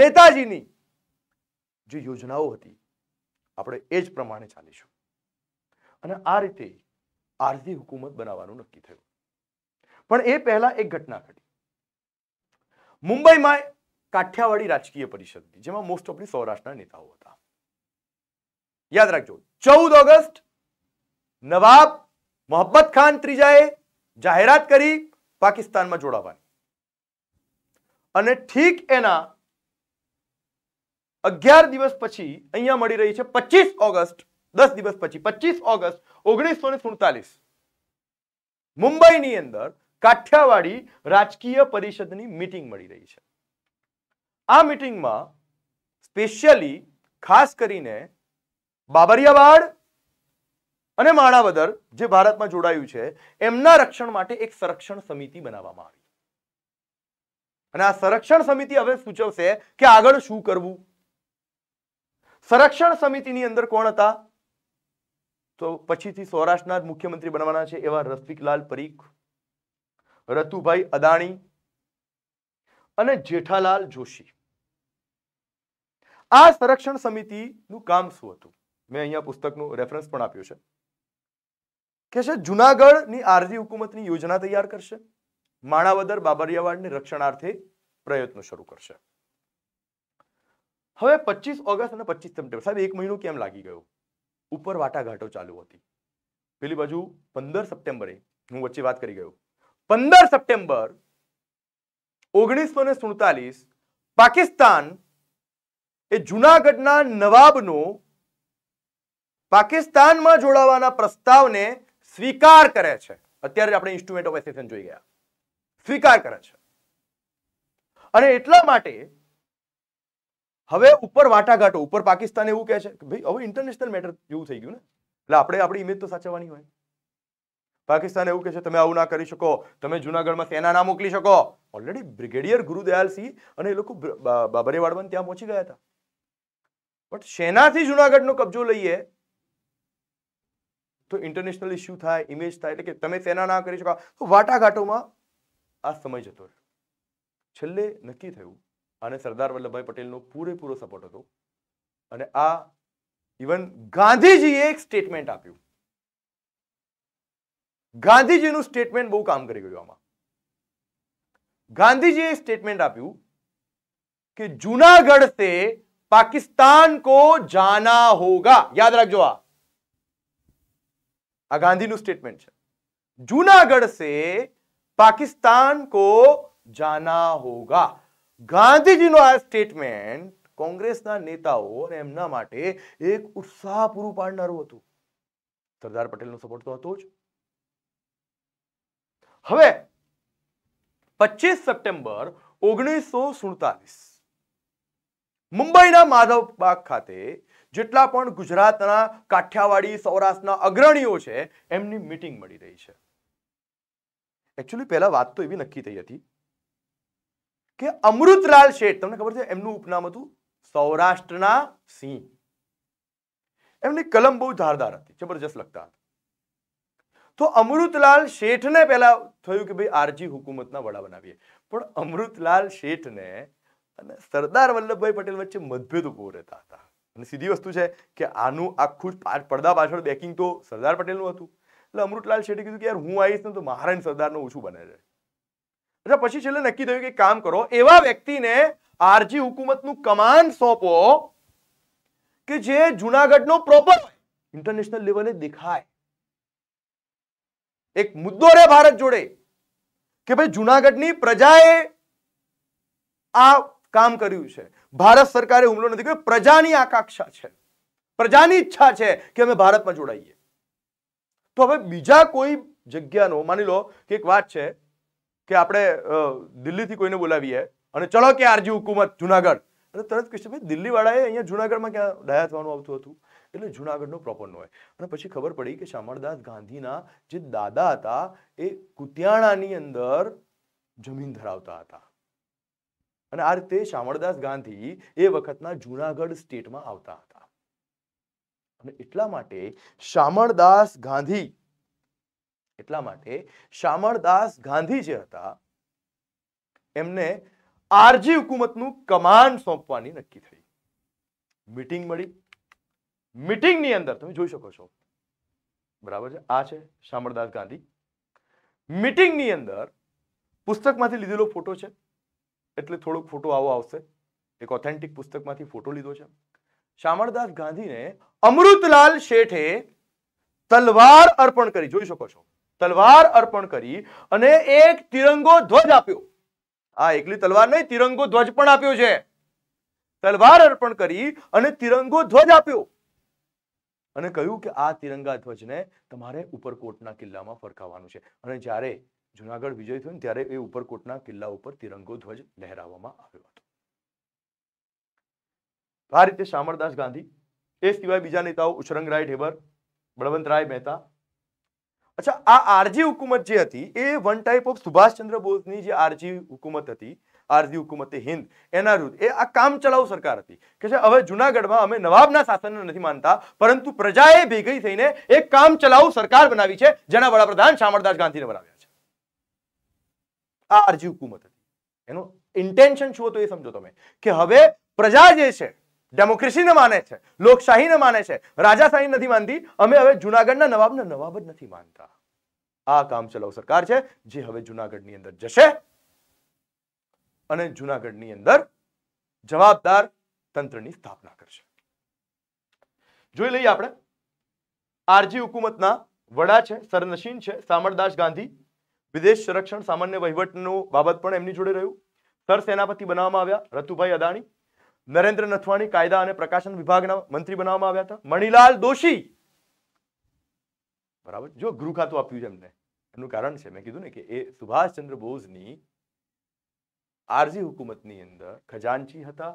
નેતાજીની જે યોજનાઓ હતી આપણે એ જ પ્રમાણે ચાલીશું અને આ રીતે આરસી હુકુમત બનાવવાનું નક્કી થયું પણ એ પહેલા એક ઘટના ઘટી મુંબઈમાં કાઠિયાવાડી રાજકીય પરિષદ જેમાં મોસ્ટ ઓફલી સૌરાષ્ટ્રના નેતાઓ હતા યાદ રાખજો ચૌદ ઓગસ્ટ નવાબ મોહમ્મદ ખાન ત્રીજાએ જાહેરાત કરી પાકિસ્તાનમાં જોડાવાની અને ઠીક એના અગિયાર દિવસ પછી અહીંયા મળી રહી છે પચીસ ઓગસ્ટ દસ દિવસ પછી પચીસ ઓગસ્ટ ઓગણીસો ને સુડતાલીસ મુંબઈની અંદર કાઠિયાવાડી રાજકીય પરિષદની મીટિંગ મળી રહી છે આ મીટિંગમાં સ્પેશિયલી ખાસ કરીને બાબરિયાવાડ અને માણાવદર જે ભારતમાં જોડાયું છે એમના રક્ષણ માટે એક સંરક્ષણ સમિતિ બનાવવામાં આવી અને આ સંરક્ષણ સમિતિ હવે સૂચવશે કે આગળ શું કરવું સંરક્ષણ સમિતિની અંદર કોણ હતા તો પછીથી સૌરાષ્ટ્રના મુખ્યમંત્રી બનવાના છે એવા રસિકલાલ પરીખ રતુભાઈ અદાણી અને જેઠાલાલ જોશી આ સંરક્ષણ સમિતિનું કામ શું હતું મેં અહીંયા પુસ્તકનું રેફરન્સ પણ આપ્યું છે કે છે જુનાગઢની આરજી હુકુમતની યોજના તૈયાર કરશે માણાવદર બાબરિયાવાડને રક્ષણાર્થે પ્રયત્નો શરૂ કરશે હવે પચીસ ઓગસ્ટ અને પચીસ સપ્ટેમ્બર સાહેબ એક મહિનો કેમ લાગી ગયો ઉપર વાટાઘાટો ચાલુ હતી પેલી બાજુ પંદર સપ્ટેમ્બરે હું વચ્ચે વાત કરી ગયો પંદર સપ્ટેમ્બર ઓગણીસો ને સુડતાલીસ પાકિસ્તાન એ જુનાગઢના નવાબનો પાકિસ્તાનમાં જોડાવાના પ્રસ્તાવને સ્વીકાર કરે છે અત્યારે આપણે ઇન્સ્ટ્રુમેન્ટ ઓફ એસેશન જોઈ ગયા સ્વીકાર કરે છે અને એટલા માટે હવે ઉપર વાટાઘાટો ઉપર પાકિસ્તાન એવું કહે છે કે ભાઈ હવે ઇન્ટરનેશનલ મેટર જેવું થઈ ગયું ને એટલે આપણે આપણી ઇમેજ તો સાચવવાની હોય પાકિસ્તાન એવું કહે છે તમે આવું ના કરી શકો તમે જુનાગઢમાં સેના ના મોકલી શકો ઓલરેડી બ્રિગેડિયર ગુરુદયાલસિંહ અને એ લોકો બરેવાડવાન ત્યાં પહોંચી ગયા હતા બટ સેનાથી જુનાગઢનો કબજો લઈએ તો ઇન્ટરનેશનલ ઇસ્યુ થાય ઇમેજ થાય એટલે કે તમે તેના ના કરી શકો તો વાટાઘાટોમાં આ સમય જતો રહ્યો છેલ્લે નક્કી થયું અને સરદાર વલ્લભભાઈ પટેલનો પૂરેપૂરો સપોર્ટ હતો અને આ ઇવન ગાંધીજીએ એક સ્ટેટમેન્ટ આપ્યું ગાંધીજીનું સ્ટેટમેન્ટ બહુ કામ કરી ગયું આમાં ગાંધીજીએ એક સ્ટેટમેન્ટ આપ્યું કે જુનાગઢ से પાકિસ્તાન કો જાના હોગા યાદ રાખજો આ આ ગાંધીનું સ્ટેટમેન્ટ છે જૂનાગઢ સે પાકિસ્તાન કો જાના હોગા ગાંધીજીનો આ સ્ટેટમેન્ટ કોંગ્રેસના નેતાઓ અને એમના માટે એક ઉત્સાહ પૂરું પાડનારું હતું સરદાર પટેલનો સપોર્ટ તો હતો જ હવે પચીસ સપ્ટેમ્બર ઓગણીસો સુડતાલીસ મુંબઈના માધવ માધવબાગ ખાતે જેટલા પણ ગુજરાતના કાઠિયાવાડી સૌરાષ્ટ્રના અગ્રણીઓ છે એમની મિટિંગ મળી રહી છે એકચ્યુઅલી પહેલા વાત તો એવી નક્કી થઈ હતી કે અમૃતલાલ શેઠ તમને ખબર છે એમનું ઉપનામ હતું સૌરાષ્ટ્રના સિંહ એમની કલમ બહુ ધારદાર હતી જબરજસ્ત લખતા હતા તો અમૃતલાલ શેઠને પહેલા થયું કે ભાઈ આરજી હુકુમતના વડા બનાવીએ પણ અમૃતલાલ શેઠને અને સરદાર વલ્લભભાઈ પટેલ વચ્ચે મતભેદ ઉભો રહેતા હતા અને સીધી વસ્તુ છે કે આનું આખું જ પડદા પાછળ બેકિંગ તો સરદાર પટેલનું હતું એટલે અમૃતલાલ શેઠે કીધું કે યાર હું આવીશ ને તો મહારાજ સરદારનું ઓછું બને છે એટલે પછી છેલ્લે નક્કી થયું કે કામ કરો એવા વ્યક્તિને આરજી હુકુમતનું કમાન સોંપો કે જે જુનાગઢનો પ્રોપર ઇન્ટરનેશનલ લેવલે દેખાય એક મુદ્દો રે ભારત જોડે કે ભાઈ જુનાગઢની પ્રજાએ આ કામ કર્યું છે ભારત સરકારે હુમલો નથી કર્યો પ્રજાની આકાંક્ષા છે પ્રજાની ઈચ્છા છે કે અમે ભારતમાં જોડાઈએ તો હવે બીજા કોઈ જગ્યાનો માની લો કે એક વાત છે કે આપણે દિલ્હીથી કોઈને બોલાવીએ અને ચલો કે આરજી હુકુમત જુનાગઢ અને તરત કહેશે ભાઈ દિલ્હીવાળાએ અહીંયા જુનાગઢમાં ક્યાં ડાયા થવાનું આવતું હતું એટલે જુનાગઢનો પ્રોપર નો હોય અને પછી ખબર પડી કે શામળદાસ ગાંધીના જે દાદા હતા એ કુતિયાણાની અંદર જમીન ધરાવતા હતા અને આ રીતે શામળદાસ ગાંધી એ વખતના જુનાગઢ સ્ટેટમાં આવતા હતા અને એટલા માટે શામળદાસ ગાંધી એટલા માટે શામળદાસ ગાંધી જે હતા એમને આરજી હુકુમતનું કમાન સોંપવાની નક્કી થઈ મીટિંગ મળી મીટિંગની અંદર તમે જોઈ શકો છો બરાબર છે આ છે શામળદાસ ગાંધી મીટિંગની અંદર પુસ્તકમાંથી લીધેલો ફોટો છે એટલે થોડોક ફોટો આવો આવશે એક ઓથેન્ટિક પુસ્તકમાંથી ફોટો લીધો છે શામળદાસ ગાંધીને અમૃતલાલ શેઠે તલવાર અર્પણ કરી જોઈ શકો છો તલવાર અર્પણ કરી અને એક તિરંગો ધ્વજ આપ્યો આ એકલી તલવાર નહીં તિરંગો ધ્વજ પણ આપ્યો છે તલવાર અર્પણ કરી અને તિરંગો ધ્વજ આપ્યો અને કહ્યું કે આ તિરંગા ધ્વજને તમારે ઉપરકોટના કિલ્લામાં ફરકાવવાનું છે અને જ્યારે જુનાગઢ વિજય થયો ત્યારે એ ઉપરકોટના કિલ્લા ઉપર તિરંગો ધ્વજ લહેરાવવામાં આવ્યો હતો આ રીતે શામળદાસ ગાંધી એ સિવાય બીજા નેતાઓ ઉછરંગરાય ઢેબર બળવંતરાય મહેતા અચ્છા આ આરજી હુકુમત જે હતી એ વન ટાઈપ ઓફ સુભાષચંદ્ર બોઝની જે આરજી હુકુમત હતી આરજી હુકુમતે હિન્દ એના વિરુદ્ધ એ આ કામ ચલાઉ સરકાર હતી કે છે હવે જુનાગઢમાં અમે નવાબના શાસનને નથી માનતા પરંતુ પ્રજાએ ભેગી થઈને એક કામ ચલાઉ સરકાર બનાવી છે જેના વડાપ્રધાન શામળદાસ ગાંધીને બનાવ્યા આ અરજી હુકુમત હતી એનું ઇન્ટેન્શન શું હતું એ સમજો તમે કે હવે પ્રજા જે છે ડેમોક્રેસીને માને છે લોકશાહીને માને છે રાજાશાહી નથી માનતી અમે હવે જુનાગઢના નવાબને નવાબ જ નથી માનતા આ કામ ચલાવ સરકાર છે જે હવે જુનાગઢની અંદર જશે અને જુનાગઢની અંદર જવાબદાર તંત્રની સ્થાપના કરશે જોઈ લઈએ આપણે આરજી હુકુમતના વડા છે સરનશીન છે સામરદાસ ગાંધી વિદેશ સંરક્ષણ સામાન્ય વહીવટનું બાબત પણ એમની જોડે રહ્યું સર બનાવવામાં આવ્યા રતુભાઈ અદાણી નરેન્દ્ર નથવાણી કાયદા અને પ્રકાશન વિભાગના મંત્રી બનાવવામાં આવ્યા હતા મણિલાલ દોશી બરાબર જો ગૃહ ખાતું આપ્યું છે એમને એનું કારણ છે મેં કીધું ને કે એ સુભાષચંદ્ર બોઝની આરજી હુકુમતની અંદર ખજાનચી હતા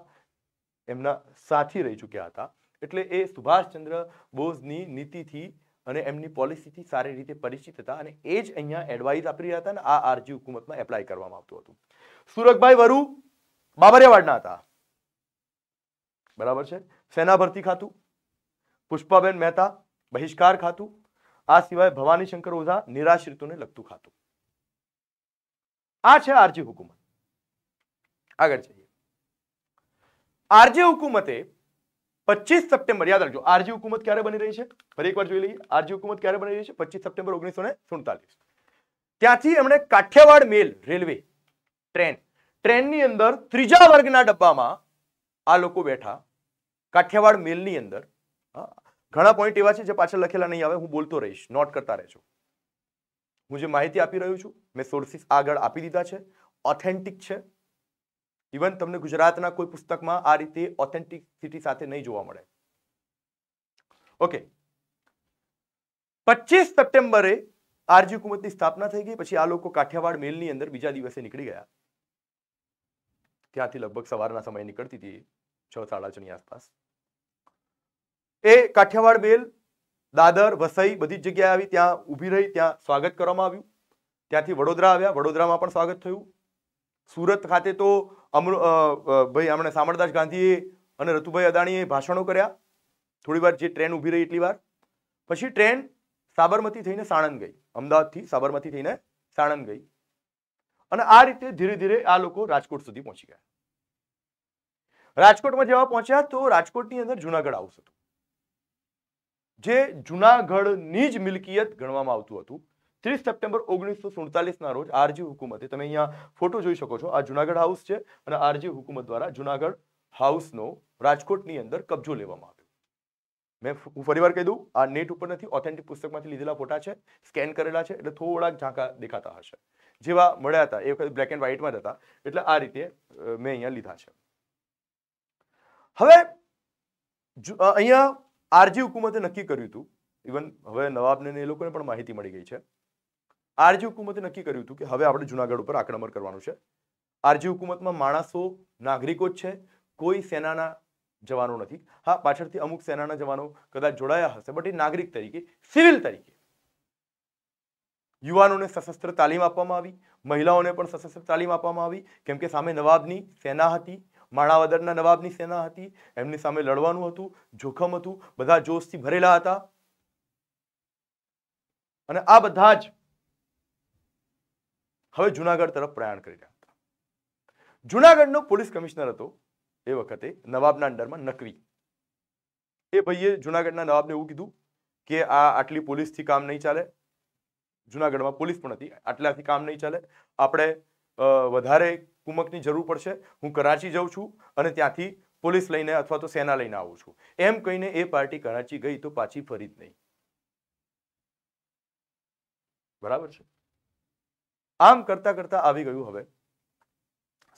એમના સાથી રહી ચૂક્યા હતા એટલે એ સુભાષચંદ્ર બોઝની નીતિથી અને એમની પોલિસીથી સારી રીતે પરિચિત હતા અને એ જ અહીંયા એડવાઇસ આપી રહ્યા હતા અને આ આરજી હુકુમતમાં એપ્લાય કરવામાં આવતું હતું સુરતભાઈ વરુ બાબરિયાવાડના હતા બરાબર છે સેના ભરતી ખાતું પુષ્પાબેન મહેતા બહિષ્કાર ખાતું આ સિવાય ભવાની શંકર ઓઝા નિરાશ્રિતોને લગતું ખાતું આ છે આરજી હુકુમત આગળ જઈએ આરજી હુકુમતે પચીસ સપ્ટેમ્બર યાદ રાખજો આરજી હુકુમત ક્યારે બની રહી છે ફરી એકવાર જોઈ લઈએ આરજી હુકુમત ક્યારે બની રહી છે પચીસ સપ્ટેમ્બર ઓગણીસો ને સુડતાલીસ ત્યાંથી એમણે કાઠિયાવાડ મેલ રેલવે ટ્રેન ટ્રેનની અંદર ત્રીજા વર્ગના ડબ્બામાં આ લોકો બેઠા કાઠિયાવાડ મેલની અંદર ઘણા પોઈન્ટ એવા છે જે પાછળ લખેલા નહીં આવે હું બોલતો રહીશ નોટ કરતા રહેજો હું જે માહિતી આપી રહ્યો છું મેં સોર્સિસ આગળ આપી દીધા છે ઓથેન્ટિક છે ઈવન તમને ગુજરાતના કોઈ પુસ્તકમાં આ રીતે ઓથેન્ટિક સિટી સાથે નહીં જોવા મળે ઓકે 25 સપ્ટેમ્બરે આરજી કומટી સ્થાપના થઈ ગઈ પછી આ લોકો કાઠિયાવાડ મેલની અંદર બીજા દિવસે નીકળી ગયા ત્યાંથી લગભગ સવારના સમય નીકળતી હતી 6:30 જણી આસપાસ એ કાઠિયાવાડ મેલ દાદર વસઈ બધી જગ્યાએ આવી ત્યાં ઊભી રહી ત્યાં સ્વાગત કરવામાં આવ્યું ત્યાંથી વડોદરા આવ્યા વડોદરામાં પણ સ્વાગત થયું સુરત ખાતે તો અમૃ ભાઈ હમણાં સામળદાસ ગાંધીએ અને રતુભાઈ અદાણીએ ભાષણો કર્યા થોડી વાર જે ટ્રેન ઊભી રહી એટલી વાર પછી ટ્રેન સાબરમતી થઈને સાણંદ ગઈ અમદાવાદથી સાબરમતી થઈને સાણંદ ગઈ અને આ રીતે ધીરે ધીરે આ લોકો રાજકોટ સુધી પહોંચી ગયા રાજકોટમાં જેવા પહોંચ્યા તો રાજકોટની અંદર જુનાગઢ હાઉસ જે જુનાગઢની જ મિલકિયત ગણવામાં આવતું હતું ત્રીસ સપ્ટેમ્બર ઓગણીસો સુડતાલીસના રોજ આરજી હુકુમતે તમે અહીંયા ફોટો જોઈ શકો છો આ જુનાગઢ હાઉસ છે અને આરજી હુકુમત દ્વારા જુનાગઢ હાઉસનો રાજકોટની અંદર કબજો લેવામાં આવ્યો મેં હું ફરીવાર કહી દઉં આ નેટ ઉપર નથી ઓથેન્ટિક પુસ્તકમાંથી લીધેલા ફોટા છે સ્કેન કરેલા છે એટલે થોડાક ઝાંકા દેખાતા હશે જેવા મળ્યા હતા એ વખત બ્લેક એન્ડ વ્હાઇટમાં જ હતા એટલે આ રીતે મેં અહીંયા લીધા છે હવે અહીંયા આરજી હુકુમતે નક્કી કર્યું હતું ઇવન હવે નવાબને એ લોકોને પણ માહિતી મળી ગઈ છે આરજી હુકુમતે નક્કી કર્યું હતું કે હવે આપણે જુનાગઢ ઉપર આક્રમણ કરવાનું છે આરજી હુકુમતમાં માણસો નાગરિકો જ છે કોઈ સેનાના જવાનો નથી હા પાછળથી અમુક સેનાના જવાનો કદાચ જોડાયા હશે બટ એ નાગરિક તરીકે સિવિલ તરીકે યુવાનોને સશસ્ત્ર તાલીમ આપવામાં આવી મહિલાઓને પણ સશસ્ત્ર તાલીમ આપવામાં આવી કેમ કે સામે નવાબની સેના હતી માણાવદરના નવાબની સેના હતી એમની સામે લડવાનું હતું જોખમ હતું બધા જોશથી ભરેલા હતા અને આ બધા જ હવે જુનાગઢ તરફ પ્રયાણ કરી રહ્યા હતા જુનાગઢનો પોલીસ કમિશનર હતો એ વખતે નવાબના અંડરમાં નકવી એ ભાઈએ જુનાગઢના નવાબને એવું કીધું કે આ આટલી પોલીસથી કામ નહીં ચાલે જુનાગઢમાં પોલીસ પણ હતી આટલાથી કામ નહીં ચાલે આપણે વધારે કુમકની જરૂર પડશે હું કરાચી જઉં છું અને ત્યાંથી પોલીસ લઈને અથવા તો સેના લઈને આવું છું એમ કહીને એ પાર્ટી કરાચી ગઈ તો પાછી ફરી જ નહીં બરાબર છે આમ કરતા કરતા આવી ગયું હવે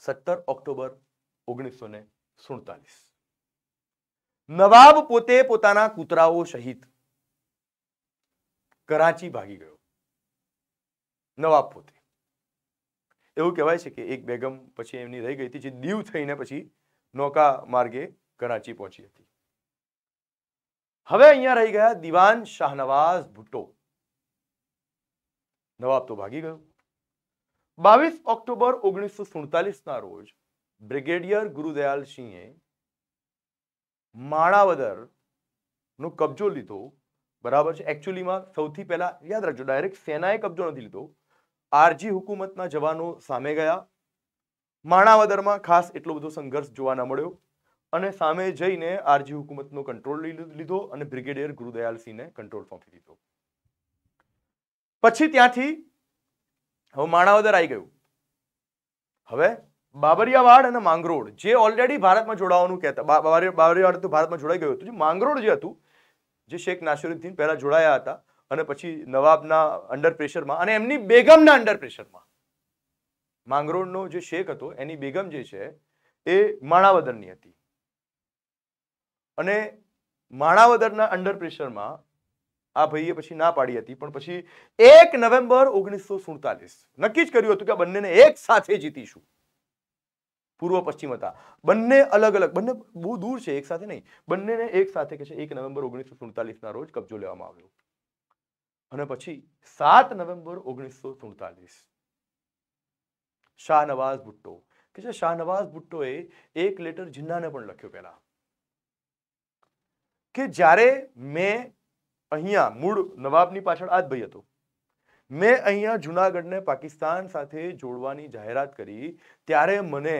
સત્તર ઓક્ટોબર ઓગણીસો ને સુડતાલીસ નવાબ પોતે પોતાના કૂતરાઓ સહિત કરાચી ભાગી ગયો નવાબ પોતે એવું કહેવાય છે કે એક બેગમ પછી એમની રહી ગઈ હતી જે દીવ થઈને પછી નૌકા માર્ગે કરાચી પહોંચી હતી હવે અહીંયા રહી ગયા દિવાન શાહનવાઝ ભુટ્ટો નવાબ તો ભાગી ગયો બાવીસ ઓક્ટોબર ઓગણીસો સુડતાલીસના રોજ બ્રિગેડિયર ગુરુદયાલ સિંહે માણાવદર નો કબજો લીધો બરાબર છે એકચ્યુઅલીમાં સૌથી પહેલા યાદ રાખજો ડાયરેક્ટ સેનાએ કબજો નથી લીધો આરજી હુકુમતના જવાનો સામે ગયા માણાવદરમાં ખાસ એટલો બધો સંઘર્ષ જોવા ન મળ્યો અને સામે જઈને આરજી હુકુમતનો કંટ્રોલ લીધો અને બ્રિગેડિયર ગુરુદયાલસિંહને કંટ્રોલ સોંપી દીધો પછી ત્યાંથી હવે માણાવદર આવી ગયું હવે બાબરિયાવાડ અને માંગરોળ જે ઓલરેડી ભારતમાં જોડાવાનું કહેતા બાબરિયાવાડ તો ભારતમાં જોડાઈ ગયું હતું જે માંગરોળ જે હતું જે શેખ નાસિરુદ્દીન પહેલા જોડાયા હતા અને પછી નવાબના અંડર પ્રેશરમાં અને એમની બેગમના અંડર પ્રેશરમાં માંગરોળનો જે શેખ હતો એની બેગમ જે છે એ માણાવદરની હતી અને માણાવદરના અંડર પ્રેશરમાં આ ભાઈએ પછી ના પાડી હતી પણ પછી એક નવેમ્બર ઓગણીસો સુડતાલીસ નક્કી જ કર્યું હતું કે બંનેને એક સાથે જીતીશું પૂર્વ પશ્ચિમ હતા બંને અલગ અલગ બંને બહુ દૂર છે એક સાથે નહીં બંનેને એક સાથે કે છે એક નવેમ્બર ઓગણીસો સુડતાલીસના રોજ કબજો લેવામાં આવ્યો અને પછી સાત નવેમ્બર ઓગણીસો સુડતાલીસ શાહનવાઝ ભુટ્ટો કે છે શાહનવાઝ ભુટ્ટોએ એક લેટર જિન્નાને પણ લખ્યો પહેલા કે જ્યારે મેં અહીંયા મૂળ નવાબની પાછળ આ જ ભાઈ હતો મેં અહીંયા જુનાગઢને પાકિસ્તાન સાથે જોડવાની જાહેરાત કરી ત્યારે મને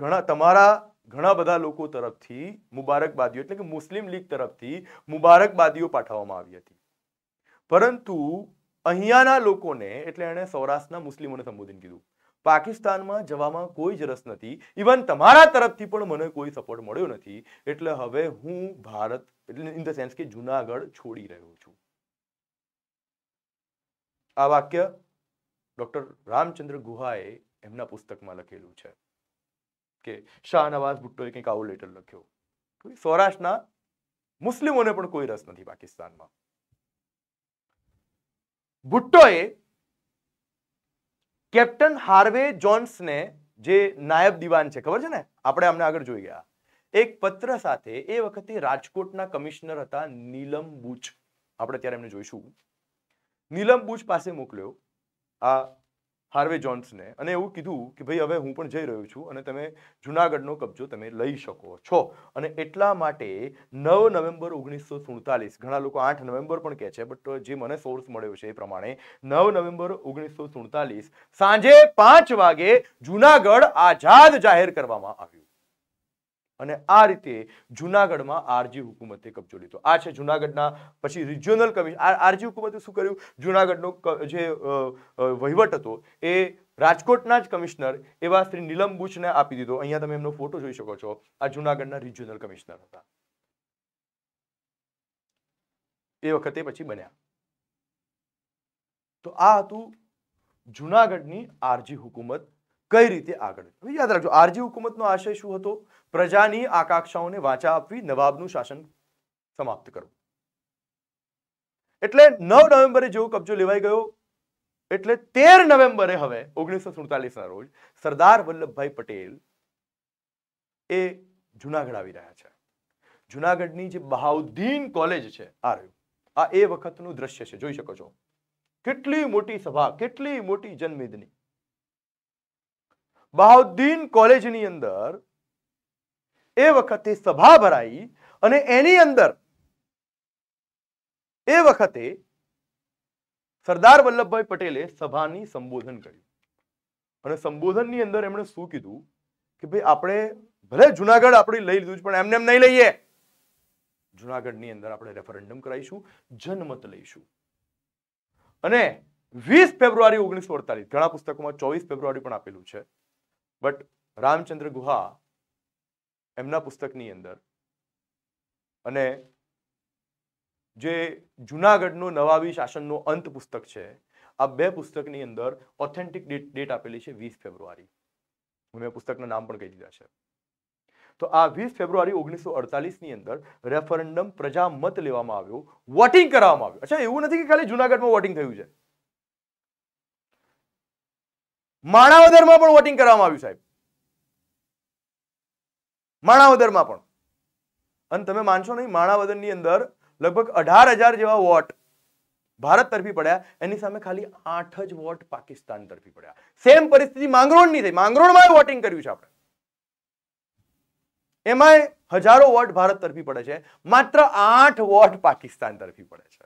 ઘણા તમારા ઘણા બધા લોકો તરફથી મુબારકબાદીઓ એટલે કે મુસ્લિમ લીગ તરફથી મુબારકબાદીઓ પાઠવવામાં આવી હતી પરંતુ અહીંયાના લોકોને એટલે એણે સૌરાષ્ટ્રના મુસ્લિમોને સંબોધન કીધું પાકિસ્તાનમાં જવામાં કોઈ જ રસ નથી ઇવન તમારા તરફથી પણ મને કોઈ સપોર્ટ મળ્યો નથી એટલે હવે હું ભારત એટલે ઇન ધ સેન્સ કે જુનાગઢ છોડી રહ્યો છું આ વાક્ય ડોક્ટર રામચંદ્ર ગુહાએ એમના પુસ્તકમાં લખેલું છે કે શાહનવાઝ ભુટ્ટોએ કંઈક આવું લેટર લખ્યો સૌરાષ્ટ્રના મુસ્લિમોને પણ કોઈ રસ નથી પાકિસ્તાનમાં ભુટ્ટોએ કેપ્ટન હાર્વે જોન્સને જે નાયબ દિવાન છે ખબર છે ને આપણે આમને આગળ જોઈ ગયા એક પત્ર સાથે એ વખતે રાજકોટના કમિશનર હતા નીલમ બુચ આપણે ત્યારે એમને જોઈશું નીલમ બુચ પાસે મોકલ્યો આ હાર્વે જોન્સને અને એવું કીધું કે ભાઈ હવે હું પણ જઈ રહ્યો છું અને તમે જુનાગઢનો કબજો તમે લઈ શકો છો અને એટલા માટે નવ નવેમ્બર ઓગણીસો સુડતાલીસ ઘણા લોકો આઠ નવેમ્બર પણ કહે છે બટ જે મને સોર્સ મળ્યો છે એ પ્રમાણે નવ નવેમ્બર ઓગણીસો સુડતાલીસ સાંજે પાંચ વાગે જુનાગઢ આઝાદ જાહેર કરવામાં આવ્યું અને આ રીતે જુનાગઢમાં આરજી હુકુમતે કબજો લીધો આ છે જુનાગઢના પછી રિજિયોનલ કમિશન આરજી હુકુમતે શું કર્યું જુનાગઢનો જે વહીવટ હતો એ રાજકોટના જ કમિશનર એવા શ્રી નીલમ બુચને આપી દીધો અહીંયા તમે એમનો ફોટો જોઈ શકો છો આ જુનાગઢના રિજિયોનલ કમિશનર હતા એ વખતે પછી બન્યા તો આ હતું જુનાગઢની આરજી હુકુમત કઈ રીતે આગળ યાદ રાખજો આરજી હુકુમતનો આશય શું હતો પ્રજાની આકાંક્ષાઓને વાંચા આપવી નવાબનું શાસન સમાપ્ત કરવું એટલે નવ નવેમ્બરે જેવો કબજો લેવાઈ ગયો એટલે તેર નવેમ્બરે હવે ઓગણીસો સુડતાલીસના રોજ સરદાર વલ્લભભાઈ પટેલ એ જુનાગઢ આવી રહ્યા છે જુનાગઢની જે બહાઉદ્દીન કોલેજ છે આ રહ્યું આ એ વખતનું દ્રશ્ય છે જોઈ શકો છો કેટલી મોટી સભા કેટલી મોટી જન્મેદની બહાઉદ્દીન કોલેજની અંદર એ વખતે સભા ભરાઈ અને એની અંદર એ વખતે સરદાર વલ્લભભાઈ પટેલે સભાની સંબોધન કર્યું અને સંબોધનની અંદર એમણે શું કીધું કે ભાઈ આપણે ભલે જુનાગઢ આપણે લઈ લીધું પણ એમને એમ નહીં લઈએ જુનાગઢની અંદર આપણે રેફરેન્ડમ કરાવીશું જનમત લઈશું અને વીસ ફેબ્રુઆરી ઓગણીસો અડતાલીસ ઘણા પુસ્તકોમાં ચોવીસ ફેબ્રુઆરી પણ આપેલું છે બટ રામચંદ્ર ગુહા એમના પુસ્તકની અંદર અને જે જુનાગઢનો નવાબી શાસનનો અંત પુસ્તક છે આ બે પુસ્તકની અંદર ઓથેન્ટિક ડેટ ડેટ આપેલી છે વીસ ફેબ્રુઆરી હું મેં પુસ્તકના નામ પણ કહી દીધા છે તો આ વીસ ફેબ્રુઆરી ઓગણીસો અડતાલીસની અંદર રેફરન્ડમ પ્રજા મત લેવામાં આવ્યો વોટિંગ કરવામાં આવ્યું અચ્છા એવું નથી કે ખાલી જુનાગઢમાં વોટિંગ થયું છે માણાવદરમાં પણ વોટિંગ કરવામાં આવ્યું સાહેબ માણાવદરમાં પણ અને તમે માનશો નહીં માણાવદરની અંદર લગભગ અઢાર હજાર જેવા વોટ ભારત તરફી પડ્યા એની સામે ખાલી આઠ જ વોટ પાકિસ્તાન તરફી પડ્યા સેમ પરિસ્થિતિ માંગરોળની થઈ માંગરોળમાં વોટિંગ કર્યું છે આપણે એમાંય હજારો વોટ ભારત તરફી પડે છે માત્ર આઠ વોટ પાકિસ્તાન તરફી પડે છે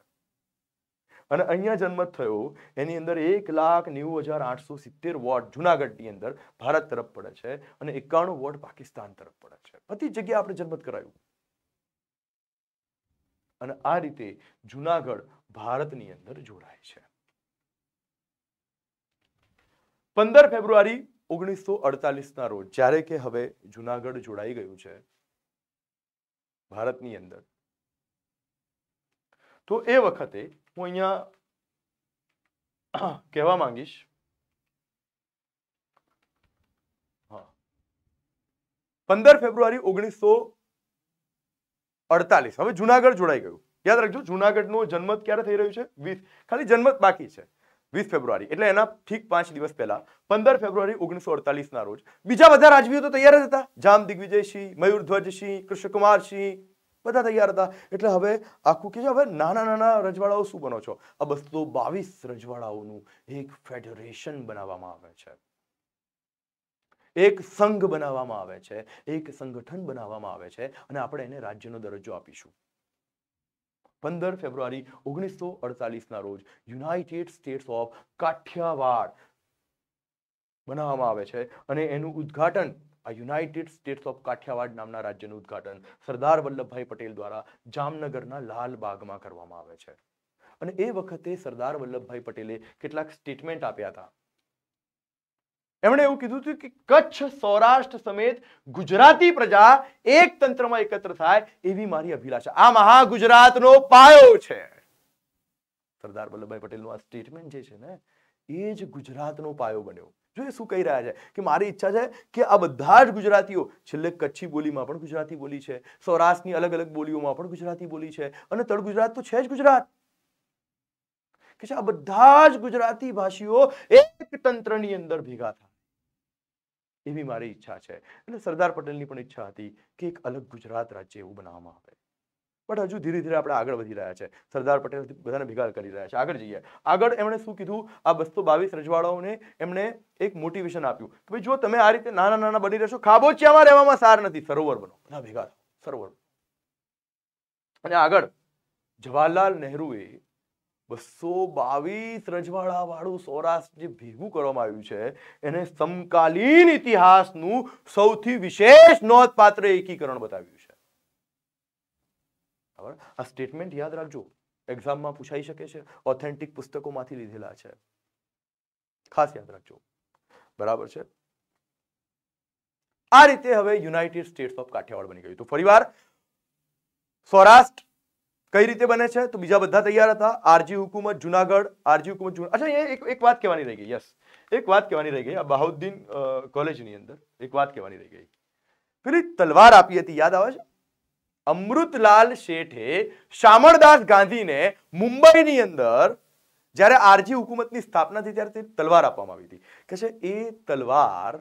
અને અહીંયા જન્મ થયો એની અંદર એક લાખ નેવું હજાર આઠસો સિત્તેર વોટ જુનાગઢની અંદર ભારત તરફ પડે છે અને એકાણું વોટ પાકિસ્તાન તરફ પડે છે બધી જગ્યાએ આપણે જન્મત કરાયું અને આ રીતે જુનાગઢ ભારતની અંદર જોડાય છે પંદર ફેબ્રુઆરી ઓગણીસો અડતાલીસના રોજ જ્યારે કે હવે જુનાગઢ જોડાઈ ગયું છે ભારતની અંદર તો એ વખતે હું અહીંયા કહેવા માંગીશ પંદર ફેબ્રુઆરી ઓગણીસો અડતાલીસ હવે જુનાગઢ જોડાઈ ગયું યાદ રાખજો જુનાગઢ જુનાગઢનો જન્મત ક્યારે થઈ રહ્યું છે વીસ ખાલી જન્મત બાકી છે વીસ ફેબ્રુઆરી એટલે એના ઠીક પાંચ દિવસ પહેલા પંદર ફેબ્રુઆરી ઓગણીસો અડતાલીસ ના રોજ બીજા બધા રાજવીઓ તો તૈયાર જ હતા જામ દિગ્વિજય સિંહ મયુર ધ્વજ સિંહ કૃષ્ણકુમાર બધા તૈયાર હતા એટલે હવે આખું કે હવે નાના નાના રજવાડાઓ શું બનો છો આ બસો બાવીસ રજવાડાઓનું એક ફેડરેશન બનાવવામાં આવે છે એક સંઘ બનાવવામાં આવે છે એક સંગઠન બનાવવામાં આવે છે અને આપણે એને રાજ્યનો દરજ્જો આપીશું પંદર ફેબ્રુઆરી ઓગણીસો અડતાલીસના રોજ યુનાઇટેડ સ્ટેટ્સ ઓફ કાઠિયાવાડ બનાવવામાં આવે છે અને એનું ઉદ્ઘાટન આ યુનાઇટેડ સ્ટેટ્સ ઓફ કાઠિયાવાડ નામના રાજ્યનું ઉદઘાટન સરદાર વલ્લભભાઈ પટેલ દ્વારા જામનગરના લાલબાગમાં કરવામાં આવે છે અને એ વખતે સરદાર વલ્લભભાઈ પટેલે કેટલાક સ્ટેટમેન્ટ આપ્યા હતા એમણે એવું કીધું હતું કે કચ્છ સૌરાષ્ટ્ર સમેત ગુજરાતી પ્રજા એક તંત્રમાં એકત્ર થાય એવી મારી અભિલાષા આ મહા ગુજરાતનો પાયો છે સરદાર વલ્લભભાઈ પટેલનું આ સ્ટેટમેન્ટ જે છે ને એ જ ગુજરાતનો પાયો બન્યો જો શું કહી રહ્યા છે કે મારી ઈચ્છા છે કે આ બધા જ ગુજરાતીઓ છેલ્લે કચ્છી બોલીમાં પણ ગુજરાતી બોલી છે સૌરાષ્ટ્રની અલગ અલગ બોલીઓમાં પણ ગુજરાતી બોલી છે અને તળ ગુજરાત તો છે જ ગુજરાત કે છે આ બધા જ ગુજરાતી ભાષીઓ એક તંત્રની અંદર ભેગા થાય એવી મારી ઈચ્છા છે એટલે સરદાર પટેલની પણ ઈચ્છા હતી કે એક અલગ ગુજરાત રાજ્ય એવું બનાવવામાં આવે બટ હજુ ધીરે ધીરે આપણે આગળ વધી રહ્યા છે સરદાર પટેલ બધાને ભેગા કરી રહ્યા છે આગળ જઈએ આગળ એમણે શું કીધું આ બસો બાવીસ રજવાડાઓને એમણે એક મોટિવેશન આપ્યું કે ભાઈ જો તમે આ રીતે નાના નાના બની રહેશો ખાબોચિયામાં રહેવામાં સાર નથી સરોવર બનો બધા ભેગા સરોવર અને આગળ જવાહરલાલ નહેરુએ બસો બાવીસ રજવાડાવાળું સૌરાષ્ટ્ર જે ભેગું કરવામાં આવ્યું છે એને સમકાલીન ઇતિહાસનું સૌથી વિશેષ નોંધપાત્ર એકીકરણ બતાવ્યું અબરા સ્ટેટમેન્ટ યાદ રાખજો एग्जाम માં પૂછાઈ શકે છે ઓથેન્ટિક પુસ્તકોમાંથી લીધેલો છે ખાસ યાદ રાખજો બરાબર છે આ રીતે હવે યુનાઇટેડ સ્ટેટ્સ ઓફ કાઠિયાવાડ બની ગઈ તો પરિવાર સૌરાષ્ટ્ર કઈ રીતે બને છે તો બીજો બધા તૈયાર હતા આરજી હુકુમત જૂનાગઢ આરજી હુકુમત અચ્છા એક એક વાત કહેવાની રહી ગઈ યસ એક વાત કહેવાની રહી ગઈ બાહૌદ્દીન કોલેજ ની અંદર એક વાત કહેવાની રહી ગઈ ફિર તલવાર આપી હતી યાદ આવ છે અમૃતલાલ શેઠે શામળદાસ ગાંધીને મુંબઈની અંદર જ્યારે આરજી હુકુમતની સ્થાપના થઈ ત્યારે તે તલવાર આપવામાં આવી હતી કે છે એ તલવાર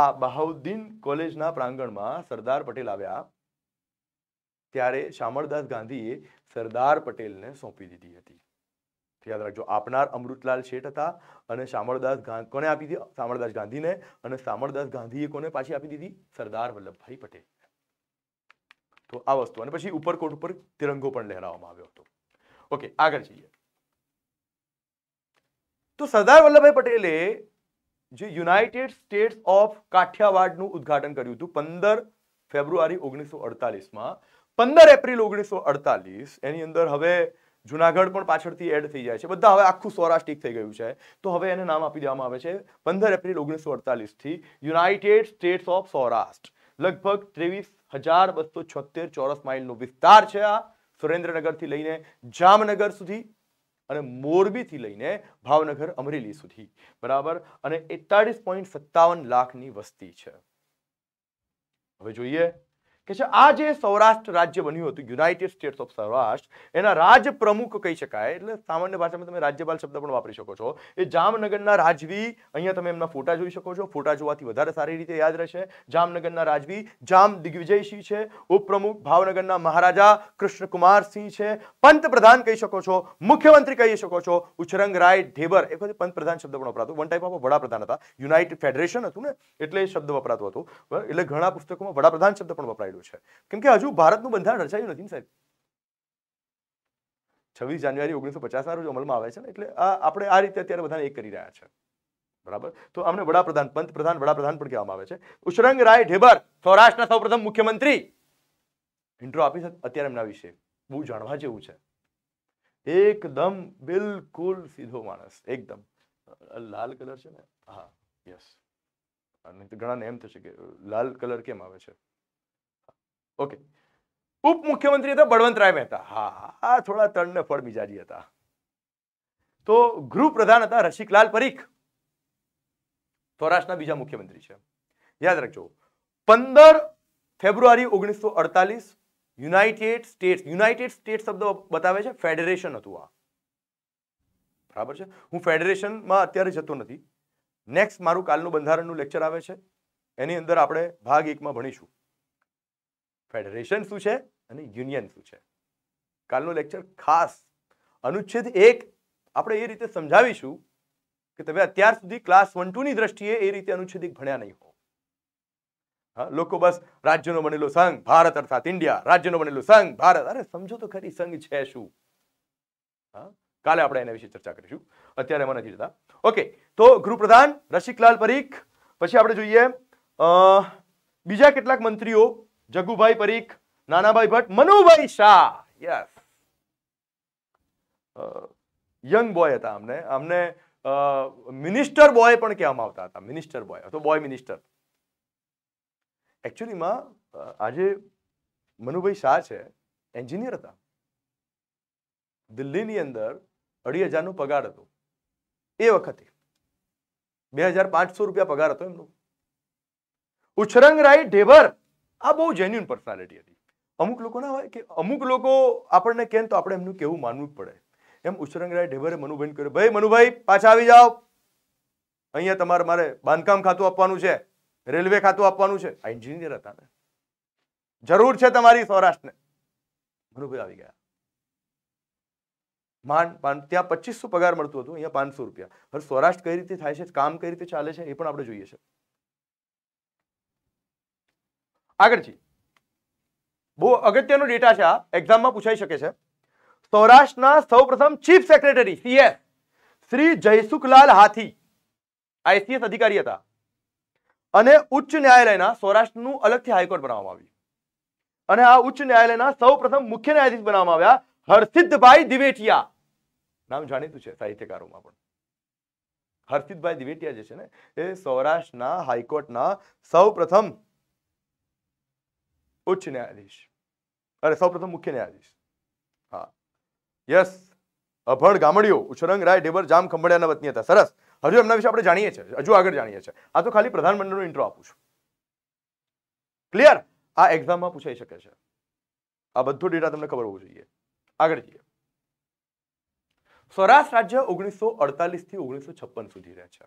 આ બહાઉદ્દીન કોલેજના પ્રાંગણમાં સરદાર પટેલ આવ્યા ત્યારે શામળદાસ ગાંધીએ સરદાર પટેલને સોંપી દીધી હતી યાદ રાખજો આપનાર અમૃતલાલ શેઠ હતા અને શામળદાસ ગાંધી કોને આપી દીધી શામળદાસ ગાંધીને અને શામળદાસ ગાંધીએ કોને પાછી આપી દીધી સરદાર વલ્લભભાઈ પટેલ તો આ વસ્તુ અને પછી ઉપરકોટ ઉપર તિરંગો પણ લહેરાવવામાં આવ્યો હતો ઓકે આગળ જઈએ તો સરદાર વલ્લભભાઈ પટેલે જે યુનાઇટેડ સ્ટેટ્સ ઓફ કાઠિયાવાડનું ઉદ્ઘાટન કર્યું હતું પંદર ફેબ્રુઆરી ઓગણીસો અડતાલીસમાં પંદર એપ્રિલ ઓગણીસો અડતાલીસ એની અંદર હવે જુનાગઢ પણ પાછળથી એડ થઈ જાય છે બધા હવે આખું સૌરાષ્ટ્ર એક થઈ ગયું છે તો હવે એને નામ આપી દેવામાં આવે છે પંદર એપ્રિલ ઓગણીસો અડતાલીસથી યુનાઇટેડ સ્ટેટ્સ ઓફ સૌરાષ્ટ્ર લગભગ ત્રેવીસ હજાર બસો છોતેર ચોરસ માઇલનો વિસ્તાર છે આ સુરેન્દ્રનગરથી લઈને જામનગર સુધી અને મોરબીથી લઈને ભાવનગર અમરેલી સુધી બરાબર અને એકતાળીસ પોઈન્ટ સત્તાવન લાખની વસ્તી છે હવે જોઈએ કે છે આ જે સૌરાષ્ટ્ર રાજ્ય બન્યું હતું યુનાઇટેડ સ્ટેટ્સ ઓફ સૌરાષ્ટ્ર એના રાજ પ્રમુખ કહી શકાય એટલે સામાન્ય ભાષામાં તમે રાજ્યપાલ શબ્દ પણ વાપરી શકો છો એ જામનગરના રાજવી અહીંયા તમે એમના ફોટા જોઈ શકો છો ફોટા જોવાથી વધારે સારી રીતે યાદ રહેશે જામનગરના રાજવી જામ દિગ્વિજયસિંહ છે ઉપપ્રમુખ ભાવનગરના મહારાજા કૃષ્ણકુમારસિંહ છે પંતપ્રધાન કહી શકો છો મુખ્યમંત્રી કહી શકો છો ઉછરંગરાય ઢેબર એ વખતે પંતપ્રધાન શબ્દ પણ વપરાતો વન ટાઈપ ઓફ વડાપ્રધાન હતા યુનાઇટેડ ફેડરેશન હતું ને એટલે એ શબ્દ વપરાતો હતો એટલે ઘણા પુસ્તકોમાં વડાપ્રધાન શબ્દ પણ વપરાયેલો કર્યું છે કેમ કે હજુ ભારતનું બંધારણ રચાયું નથી ને સાહેબ છવ્વીસ જાન્યુઆરી ઓગણીસો પચાસના રોજ અમલમાં આવે છે ને એટલે આ આપણે આ રીતે અત્યારે બધાને એક કરી રહ્યા છે બરાબર તો અમને વડાપ્રધાન પંતપ્રધાન વડાપ્રધાન પણ કહેવામાં આવે છે ઉશરંગ રાય ઢેબર સૌરાષ્ટ્રના સૌપ્રથમ મુખ્યમંત્રી ઇન્ટ્રો આપી અત્યારે એમના વિશે બહુ જાણવા જેવું છે એકદમ બિલકુલ સીધો માણસ એકદમ લાલ કલર છે ને હા યસ અને ઘણાને એમ થશે કે લાલ કલર કેમ આવે છે ઓકે ઉપ મુખ્યમંત્રી હતા બળવંતરાય મહેતા હા હા થોડા તણને ફળ મિજાજી હતા તો ગૃહ પ્રધાન હતા રસિકલાલ પરીખ સૌરાષ્ટ્રના બીજા મુખ્યમંત્રી છે યાદ રાખજો પંદર ફેબ્રુઆરી ઓગણીસો અડતાલીસ યુનાઇટેડ સ્ટેટ્સ યુનાઇટેડ સ્ટેટ શબ્દ બતાવે છે ફેડરેશન હતું આ બરાબર છે હું ફેડરેશનમાં અત્યારે જતો નથી નેક્સ્ટ મારું કાલનું બંધારણનું લેક્ચર આવે છે એની અંદર આપણે ભાગ એકમાં ભણીશું ફેડરેશન શું છે અને યુનિયન શું છે કાલનો લેક્ચર ખાસ અનુચ્છેદ એક આપણે એ રીતે સમજાવીશું કે તમે અત્યાર સુધી ક્લાસ વન ટુની દ્રષ્ટિએ એ રીતે અનુચ્છેદ ભણ્યા નહીં હો લોકો બસ રાજ્યનો બનેલો સંઘ ભારત અર્થાત ઇન્ડિયા રાજ્યનો બનેલો સંઘ ભારત અરે સમજો તો ખરી સંઘ છે શું કાલે આપણે એના વિશે ચર્ચા કરીશું અત્યારે મને નથી જતા ઓકે તો ગૃહપ્રધાન રસિકલાલ પરીખ પછી આપણે જોઈએ બીજા કેટલાક મંત્રીઓ Jagubhai Parikh Nanabhai Bhatt Manubhai Shah yes young boy હતા અમને અમને મિનિસ્ટર બોય પણ કહેવામાં આવતા હતા મિનિસ્ટર બોય તો બોય મિનિસ્ટર એકચ્યુઅલીમાં આજે મનુભાઈ શાહ છે એન્જિનિયર હતા દિલ્હીની અંદર અઢી હજારનો પગાર હતો એ વખતે બે હજાર પાંચસો રૂપિયા પગાર હતો એમનો ઉછરંગરાય ઢેબર આ બહુ જેન્યુન પર્સનાલિટી હતી અમુક લોકો ના હોય કે અમુક લોકો આપણને કેમ તો આપણે એમનું કેવું માનવું જ પડે એમ ઉચ્ચરંગરાય ઢેબરે મનુભાઈ કર્યું ભાઈ મનુભાઈ પાછા આવી જાઓ અહીંયા તમારે મારે બાંધકામ ખાતું આપવાનું છે રેલવે ખાતું આપવાનું છે આ એન્જિનિયર હતા ને જરૂર છે તમારી સૌરાષ્ટ્રને મનુભાઈ આવી ગયા માન પાન ત્યાં પચીસો પગાર મળતું હતું અહીંયા પાંચસો રૂપિયા હવે સૌરાષ્ટ્ર કઈ રીતે થાય છે કામ કઈ રીતે ચાલે છે એ પણ આપણે જોઈએ છે આગળ છે બહુ અગત્યનો ડેટા છે આ એક્ઝામમાં પૂછાઈ શકે છે સૌરાષ્ટ્રના સૌપ્રથમ chief secretary CS Shri Jaisukhlal Hathi ICS અધિકારી હતા અને ઉચ્ચ ન્યાયાલયના સૌરાષ્ટ્રનું અલગથી હાઈકોર્ટ બનાવવામાં આવ્યું અને આ ઉચ્ચ ન્યાયાલયના સૌપ્રથમ મુખ્ય ન્યાયાધીશ બનાવવામાં આવ્યા હર્ષિતભાઈ દિવેટિયા નામ જાણીતું છે સાહિત્યકારોમાં પણ હર્ષિતભાઈ દિવેટિયા જે છે ને એ સૌરાષ્ટ્રના હાઈકોર્ટના સૌપ્રથમ ઉચ્ચ ન્યાયાધીશ અરે સૌપ્રથમ મુખ્ય ન્યાયાધીશ હા યસ અભળ ગામડીઓ ઉછરંગ રાય ઢેબર જામ ખંભળિયાના વતની હતા સરસ હજુ એમના વિશે આપણે જાણીએ છીએ હજુ આગળ જાણીએ છીએ આ તો ખાલી પ્રધાનમંત્રીનો ઇન્ટ્રો આપું છું ક્લિયર આ એક્ઝામમાં પૂછાઈ શકે છે આ બધો ડેટા તમને ખબર હોવું જોઈએ આગળ જઈએ સૌરાષ્ટ્ર રાજ્ય ઓગણીસો અડતાલીસ થી ઓગણીસો છપ્પન સુધી રહે છે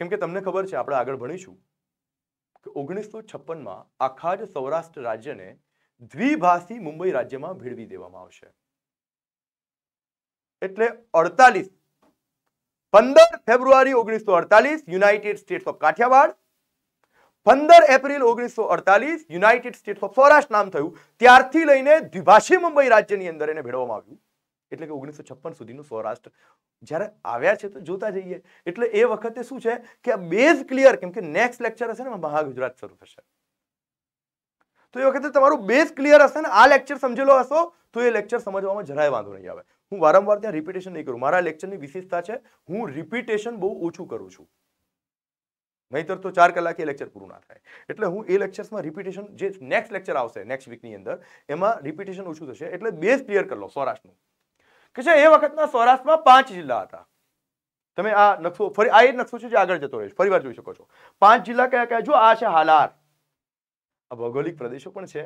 કેમ કે તમને ખબર છે આપણે આગળ ભણીશું કે ઓગણીસો છપ્પનમાં આખા જ સૌરાષ્ટ્ર રાજ્યને દ્વિભાષી મુંબઈ રાજ્યમાં ભેળવી દેવામાં આવશે એટલે અડતાલીસ પંદર ફેબ્રુઆરી ઓગણીસો અડતાલીસ યુનાઇટેડ સ્ટેટ્સ ઓફ કાઠિયાવાડ પંદર એપ્રિલ ઓગણીસો અડતાલીસ યુનાઇટેડ સ્ટેટ્સ ઓફ સૌરાષ્ટ્ર નામ થયું ત્યારથી લઈને દ્વિભાષી મુંબઈ રાજ્યની અંદર એને ભેળવામાં આવ્યું એટલે કે ઓગણીસો છપ્પન સુધીનું સૌરાષ્ટ્ર જ્યારે આવ્યા છે તો જોતા જઈએ એટલે એ વખતે શું છે કે આ બેઝ ક્લિયર કેમ કે નેક્સ્ટ લેક્ચર હશે ને ગુજરાત શરૂ થશે તો એ વખતે તમારું બેઝ ક્લિયર હશે ને આ લેક્ચર સમજેલો હશો તો એ લેક્ચર સમજવામાં જરાય વાંધો નહીં આવે હું વારંવાર ત્યાં રિપીટેશન નહીં કરું મારા લેક્ચરની વિશેષતા છે હું રિપીટેશન બહુ ઓછું કરું છું નહીતર તો ચાર કલાક કલાકે લેક્ચર પૂરું ના થાય એટલે હું એ લેક્ચર્સમાં રિપીટેશન જે નેક્સ્ટ લેક્ચર આવશે નેક્સ્ટ વીકની અંદર એમાં રિપીટેશન ઓછું થશે એટલે બેઝ ક્લિયર કરી લો સૌરાષ્ટ્રનું કે છે એ વખતના સૌરાષ્ટ્રમાં પાંચ જિલ્લા હતા તમે આ નકશો ફરી આ એ નકશો છે જે આગળ જતો રહેશે ફરી વાર જોઈ શકો છો પાંચ જિલ્લા કયા કયા જો આ છે હાલાર આ ભૌગોલિક પ્રદેશો પણ છે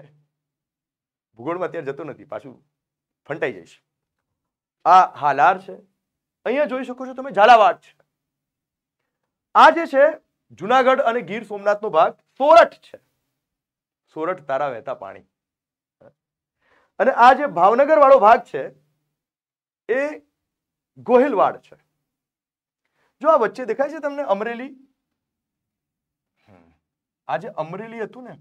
ભૂગોળમાં અત્યારે જતો નથી પાછું ફંટાઈ જઈશ આ હાલાર છે અહીંયા જોઈ શકો છો તમે ઝાલાવાડ છે આ જે છે જુનાગઢ અને ગીર સોમનાથનો ભાગ સોરઠ છે સોરઠ તારા વહેતા પાણી અને આ જે ભાવનગર વાળો ભાગ છે એ ગોહિલવાડ છે જો આ વચ્ચે દેખાય છે તમને અમરેલી આ જે અમરેલી હતું ને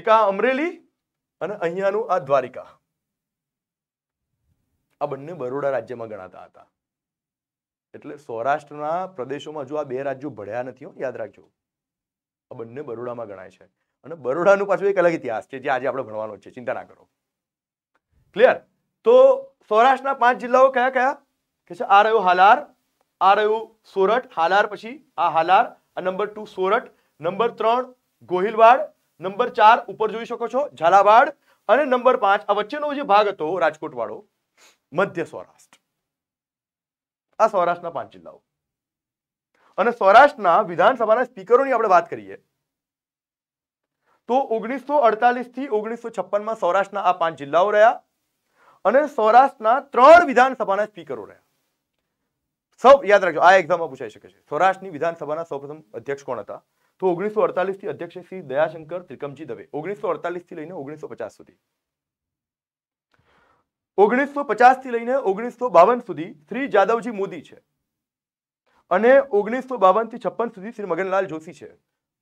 એક આ અમરેલી અને અહીંયાનું આ દ્વારિકા આ બંને બરોડા રાજ્યમાં ગણાતા હતા એટલે સૌરાષ્ટ્રના પ્રદેશોમાં જો આ બે રાજ્યો ભળ્યા નથી યાદ રાખજો આ બંને બરોડામાં ગણાય છે અને બરોડાનું પાછું એક અલગ ઇતિહાસ છે જે આજે આપણે ભણવાનો છે ચિંતા ના કરો ક્લિયર તો સૌરાષ્ટ્રના પાંચ જિલ્લાઓ કયા કયા કે છે આ રહ્યો હાલાર આ રહ્યું સોરઠ હાલાર પછી આ હાલાર આ નંબર ટુ સોરઠ નંબર ત્રણ ગોહિલવાડ નંબર ચાર ઉપર જોઈ શકો છો ઝાલાવાડ અને નંબર પાંચ આ વચ્ચેનો જે ભાગ હતો રાજકોટ વાળો મધ્ય સૌરાષ્ટ્ર આ સૌરાષ્ટ્રના પાંચ જિલ્લાઓ અને સૌરાષ્ટ્રના વિધાનસભાના સ્પીકરોની આપણે વાત કરીએ તો ઓગણીસો અડતાલીસથી ઓગણીસો છપ્પનમાં સૌરાષ્ટ્રના આ પાંચ જિલ્લાઓ રહ્યા અને સૌરાષ્ટ્રના ત્રણ વિધાનસભાના સ્પીકરો રહ્યા સૌ યાદ રાખજો આ એક્ઝામમાં પૂછાઈ શકે છે સૌરાષ્ટ્રની વિધાનસભાના સૌપ્રથમ અધ્યક્ષ કોણ હતા તો ઓગણીસો અડતાલીસ થી અધ્યક્ષ શ્રી દયાશંકર ત્રિકમજી દવે ઓગણીસો અડતાલીસથી લઈને ઓગણીસો પચાસ સુધી ઓગણીસો પચાસ થી લઈને ઓગણીસો બાવન સુધી શ્રી જાદવજી મોદી છે અને ઓગણીસો બાવનથી છપ્પન સુધી શ્રી મગનલાલ જોશી છે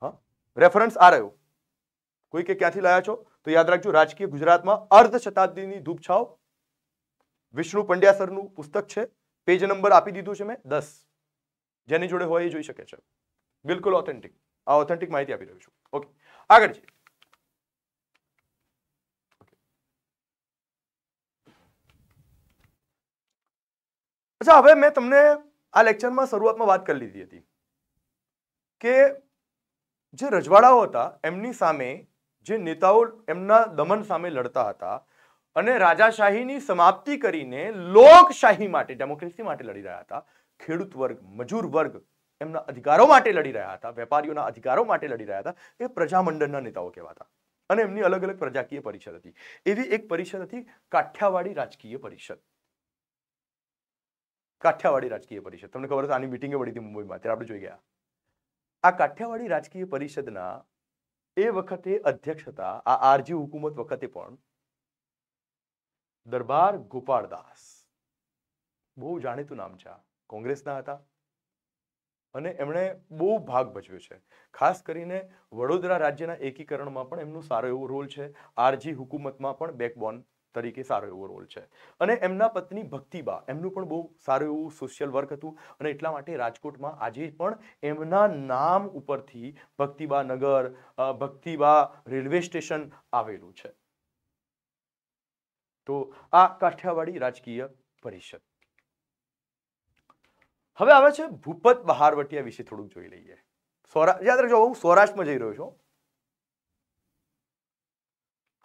હા રેફરન્સ આ રહ્યો કોઈ કે ક્યાંથી લાયા છો તો યાદ રાખજો રાજકીય ગુજરાતમાં અર્ધ શતાબ્દીની ધૂપછાવ વિષ્ણુ પંડ્યાસરનું પુસ્તક છે પેજ નંબર આપી દીધું છે મેં દસ જેની જોડે હોય એ જોઈ શકે છે બિલકુલ ઓથેન્ટિક આ ઓથેન્ટિક માહિતી આપી રહ્યો છું ઓકે આગળ છે અચ્છા હવે મેં તમને આ લેક્ચરમાં શરૂઆતમાં વાત કરી લીધી હતી કે જે રજવાડાઓ હતા એમની સામે જે નેતાઓ એમના દમન સામે લડતા હતા અને રાજાશાહીની સમાપ્તિ કરીને લોકશાહી માટે ડેમોક્રેસી માટે લડી રહ્યા હતા ખેડૂત વર્ગ મજૂર વર્ગ એમના અધિકારો માટે લડી રહ્યા હતા વેપારીઓના અધિકારો માટે લડી રહ્યા હતા એ પ્રજામંડળના નેતાઓ કહેવાતા અને એમની અલગ અલગ પ્રજાકીય પરિષદ હતી એવી એક પરિષદ હતી કાઠિયાવાડી રાજકીય પરિષદ કાઠિયાવાડી રાજકીય પરિષદ તમને ખબર છે આની મિટિંગે મળી હતી મુંબઈમાં ત્યારે આપણે જોઈ ગયા આ કાઠિયાવાડી રાજકીય પરિષદના એ વખતે અધ્યક્ષ હતા આ આરજી હુકુમત વખતે પણ દરબાર ગોપાળદાસ બહુ જાણીતું નામ છે કોંગ્રેસના હતા અને એમણે બહુ ભાગ ભજવ્યો છે ખાસ કરીને વડોદરા રાજ્યના એકીકરણમાં પણ એમનો સારો એવો રોલ છે આરજી હુકુમતમાં પણ બેકબોન તરીકે સારો એવો રોલ છે અને એમના પત્ની ભક્તિબા એમનું પણ બહુ સારું એવું સોશિયલ વર્ક હતું અને એટલા માટે રાજકોટમાં આજે પણ એમના નામ ઉપરથી ભક્તિબા નગર ભક્તિબા રેલવે સ્ટેશન આવેલું છે તો આ કાઠિયાવાડી રાજકીય પરિષદ હવે આવે છે ભૂપત બહારવટિયા વિશે થોડુંક જોઈ લઈએ સૌરા યાદ રાખજો હું સૌરાષ્ટ્રમાં જઈ રહ્યો છું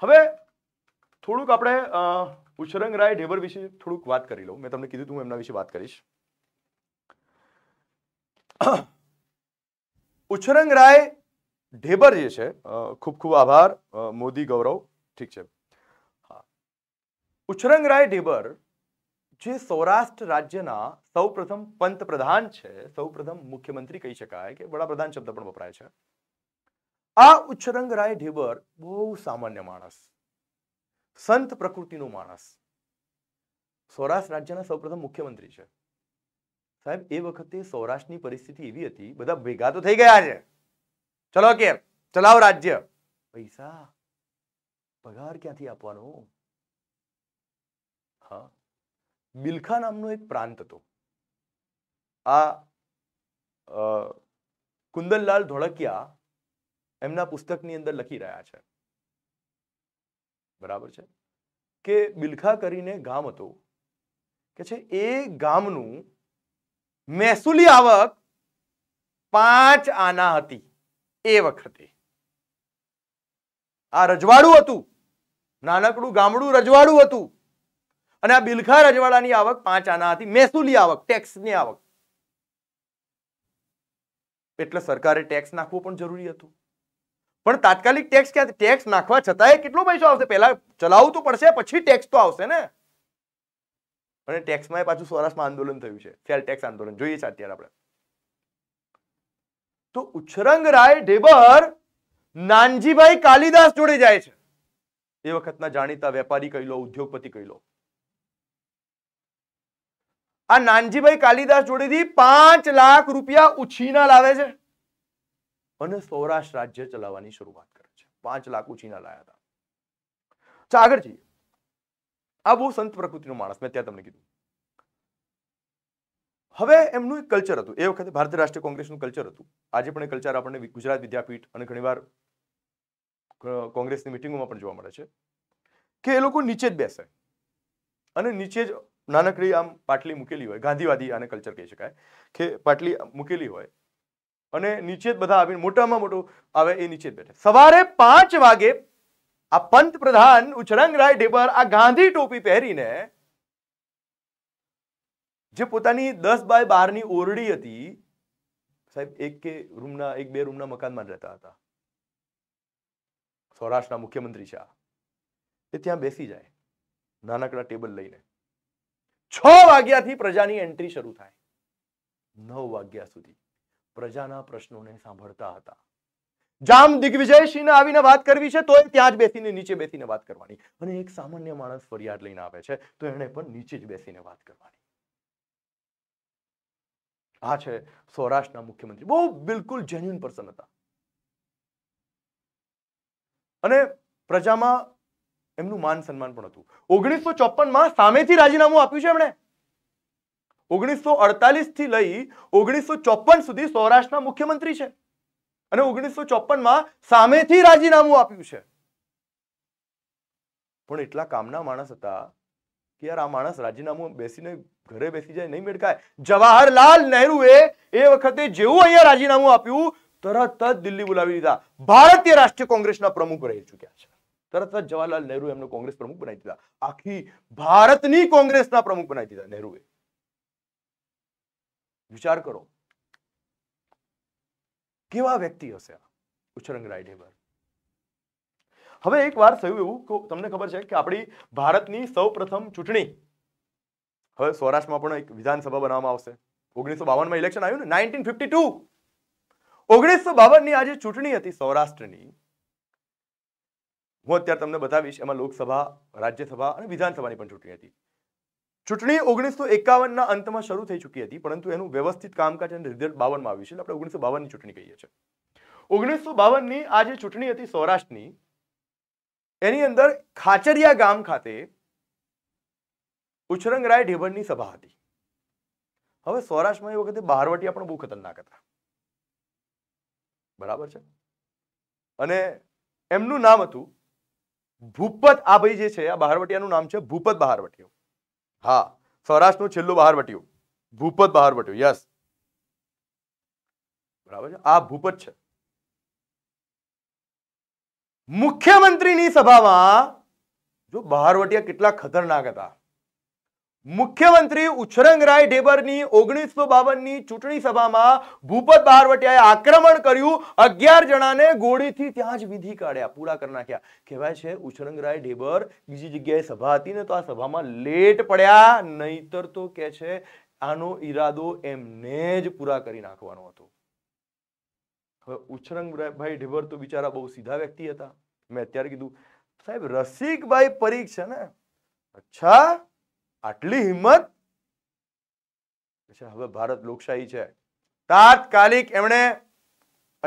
હવે થોડુંક આપણે ઉછરંગ રાય ઢેબર વિશે થોડુંક વાત કરી લઉં મેં તમને કીધું હું એમના વિશે વાત કરીશ <coughs> ઉછરંગ રાય ઢેબર જે છે ખૂબ ખૂબ આભાર મોદી ગૌરવ ઠીક છે ઉછરંગ રાય ઢેબર જે સૌરાષ્ટ્ર રાજ્યના સૌપ્રથમ પંતપ્રધાન છે સૌપ્રથમ મુખ્યમંત્રી કહી શકાય કે વડાપ્રધાન શબ્દ પણ વપરાય છે આ ઉચ્છરંગ ઢેબર બહુ સામાન્ય માણસ સંત પ્રકૃતિનો માણસ સૌરાષ્ટ્ર રાજ્યના સૌપ્રથમ મુખ્યમંત્રી છે સાહેબ એ વખતે સૌરાષ્ટ્રની પરિસ્થિતિ એવી હતી બધા ભેગા તો થઈ ગયા છે ચલો કે ચલાવ રાજ્ય પૈસા પગાર ક્યાંથી આપવાનો હા બિલખા નામનો એક પ્રાંત હતો આ કુંદનલાલ ધોળકિયા એમના પુસ્તકની અંદર લખી રહ્યા છે બરાબર છે કે બિલખા કરીને ગામ હતું કે છે એ ગામનું મહેસૂલી આવક પાંચ આના હતી એ વખતે આ રજવાડું હતું નાનકડું ગામડું રજવાડું હતું અને આ બિલખા રજવાડાની આવક પાંચ આના હતી મહેસૂલી આવક ટેક્સની આવક એટલે સરકારે ટેક્સ નાખવો પણ જરૂરી હતું પણ તાત્કાલિક ટેક્સ ક્યાં ટેક્સ નાખવા છતાંય કેટલો પૈસો આવશે પહેલા ચલાવવું તો પડશે પછી ટેક્સ તો આવશે ને અને ટેક્સમાં પાછું સૌરાષ્ટ્રમાં આંદોલન થયું છે સેલ ટેક્સ આંદોલન જોઈએ છે અત્યારે આપણે તો ઉછરંગરાય ઢેબર નાનજીભાઈ કાલિદાસ જોડે જાય છે એ વખતના જાણીતા વેપારી કહી લો ઉદ્યોગપતિ કહી લો આ નાનજીભાઈ કાલિદાસ જોડેથી પાંચ લાખ રૂપિયા ઉછીના લાવે છે અને સૌરાષ્ટ્ર રાજ્ય ચલાવવાની શરૂઆત કરે છે પાંચ લાખ ઉછીના લાયા હતા ચા આગળ જઈએ આ બહુ સંત પ્રકૃતિનો માણસ મેં ત્યાં તમને કીધું હવે એમનું એક કલ્ચર હતું એ વખતે ભારતીય રાષ્ટ્રીય કોંગ્રેસનું કલ્ચર હતું આજે પણ એ કલ્ચર આપણને ગુજરાત વિદ્યાપીઠ અને ઘણીવાર કોંગ્રેસની મિટિંગોમાં પણ જોવા મળે છે કે એ લોકો નીચે જ બેસે અને નીચે જ નાનકડી આમ પાટલી મૂકેલી હોય ગાંધીવાદી આને કલ્ચર કહી શકાય કે પાટલી મૂકેલી હોય અને નીચે જ બધા આવીને મોટામાં મોટું આવે એ નીચે જ બેઠે સવારે પાંચ વાગે આ પંત પ્રધાન ઉછરંગરાય ઢેબર આ ગાંધી ટોપી પહેરીને જે પોતાની દસ બાય બારની ઓરડી હતી સાહેબ એક કે રૂમના એક બે રૂમના મકાનમાં રહેતા હતા સૌરાષ્ટ્રના મુખ્યમંત્રી છે એ ત્યાં બેસી જાય નાનકડા ટેબલ લઈને છ વાગ્યાથી પ્રજાની એન્ટ્રી શરૂ થાય નવ વાગ્યા સુધી પ્રજાના પ્રશ્નોને સાંભળતા હતા જામ દિગ્વિજયસિંહને આવીને વાત કરવી છે તો એ ત્યાં જ બેસીને નીચે બેસીને વાત કરવાની અને એક સામાન્ય માણસ ફરિયાદ લઈને આવે છે તો એને પણ નીચે જ બેસીને વાત કરવાની આ છે સૌરાષ્ટ્રના મુખ્યમંત્રી બહુ બિલકુલ જેન્યુન પર્સન હતા અને પ્રજામાં એમનું માન સન્માન પણ હતું ઓગણીસો માં સામેથી રાજીનામું આપ્યું છે એમણે ઓગણીસો અડતાલીસ થી લઈ ઓગણીસો ચોપન સુધી સૌરાષ્ટ્રના મુખ્યમંત્રી છે અને ઓગણીસો ચોપનમાં સામેથી રાજીનામું આપ્યું છે પણ એટલા કામના માણસ હતા કે યાર આ માણસ રાજીનામું બેસીને ઘરે બેસી જાય નહીં મેળકાય જવાહરલાલ નહેરુએ એ વખતે જેવું અહીંયા રાજીનામું આપ્યું તરત જ દિલ્હી બોલાવી દીધા ભારતીય રાષ્ટ્રીય કોંગ્રેસના પ્રમુખ રહી ચૂક્યા છે તરત જ જવાહરલાલ નહેરુ એમને કોંગ્રેસ પ્રમુખ બનાવી દીધા આખી ભારતની કોંગ્રેસના પ્રમુખ બનાવી દીધા નહેરુએ વિચાર કરો કેવા વ્યક્તિ હશે આ ઉચ્છરંગરાય ઢેબર હવે એક વાર થયું એવું કે તમને ખબર છે કે આપણી ભારતની સૌ પ્રથમ ચૂંટણી હવે સૌરાષ્ટ્રમાં પણ એક વિધાનસભા બનાવવામાં આવશે ઓગણીસો બાવનમાં ઇલેક્શન આવ્યું ને નાઇન્ટીન ફિફ્ટી ટુ ઓગણીસો બાવનની આજે ચૂંટણી હતી સૌરાષ્ટ્રની હું અત્યારે તમને બતાવીશ એમાં લોકસભા રાજ્યસભા અને વિધાનસભાની પણ ચૂંટણી હતી ચૂંટણી ઓગણીસો એકાવનના અંતમાં શરૂ થઈ ચૂકી હતી પરંતુ એનું વ્યવસ્થિત કામકાજ અને રિઝલ્ટ બાવનમાં આવ્યું છે આપણે ઓગણીસો બાવનની ચૂંટણી કહીએ છીએ ઓગણીસો બાવનની આ જે ચૂંટણી હતી સૌરાષ્ટ્રની એની અંદર ખાચરિયા ગામ ખાતે ઉછરંગરાય ઢેબરની સભા હતી હવે સૌરાષ્ટ્રમાં એ વખતે બહારવટીયા પણ બહુ ખતરનાક હતા બરાબર છે અને એમનું નામ હતું ભૂપત આ ભાઈ જે છે આ બહારવટિયાનું નામ છે ભૂપત બહારવટીયો हां फवराश નું છેલ્લું બહારવટ્યું ભૂપત બહારવટ્યું યસ બરાબર છે આ ભૂપત છે મુખ્યમંત્રી ની સભાવા જો બહારવટિયા કેટલા ખતરનાક હતા મુખ્યમંત્રી ઉચ્છરંગરાય ઢેબરની ઓગણીસો બાવનની ચૂંટણી સભામાં ભૂપત બહારવટિયાએ આક્રમણ કર્યું અગિયાર જણાને ગોળીથી ત્યાં જ વિધિ કાઢ્યા પૂરા કરી નાખ્યા કહેવાય છે ઉચ્છરંગરાય ઢેબર બીજી જગ્યાએ સભા હતી ને તો આ સભામાં લેટ પડ્યા નહીતર તો કહે છે આનો ઈરાદો એમને જ પૂરા કરી નાખવાનો હતો હવે ઉચ્છરંગભાઈ ઢેબર તો બિચારા બહુ સીધા વ્યક્તિ હતા મેં અત્યારે કીધું સાહેબ રસિકભાઈ પરીખ છે ને અચ્છા આટલી હિંમત હવે ભારત લોકશાહી છે તાત્કાલિક એમણે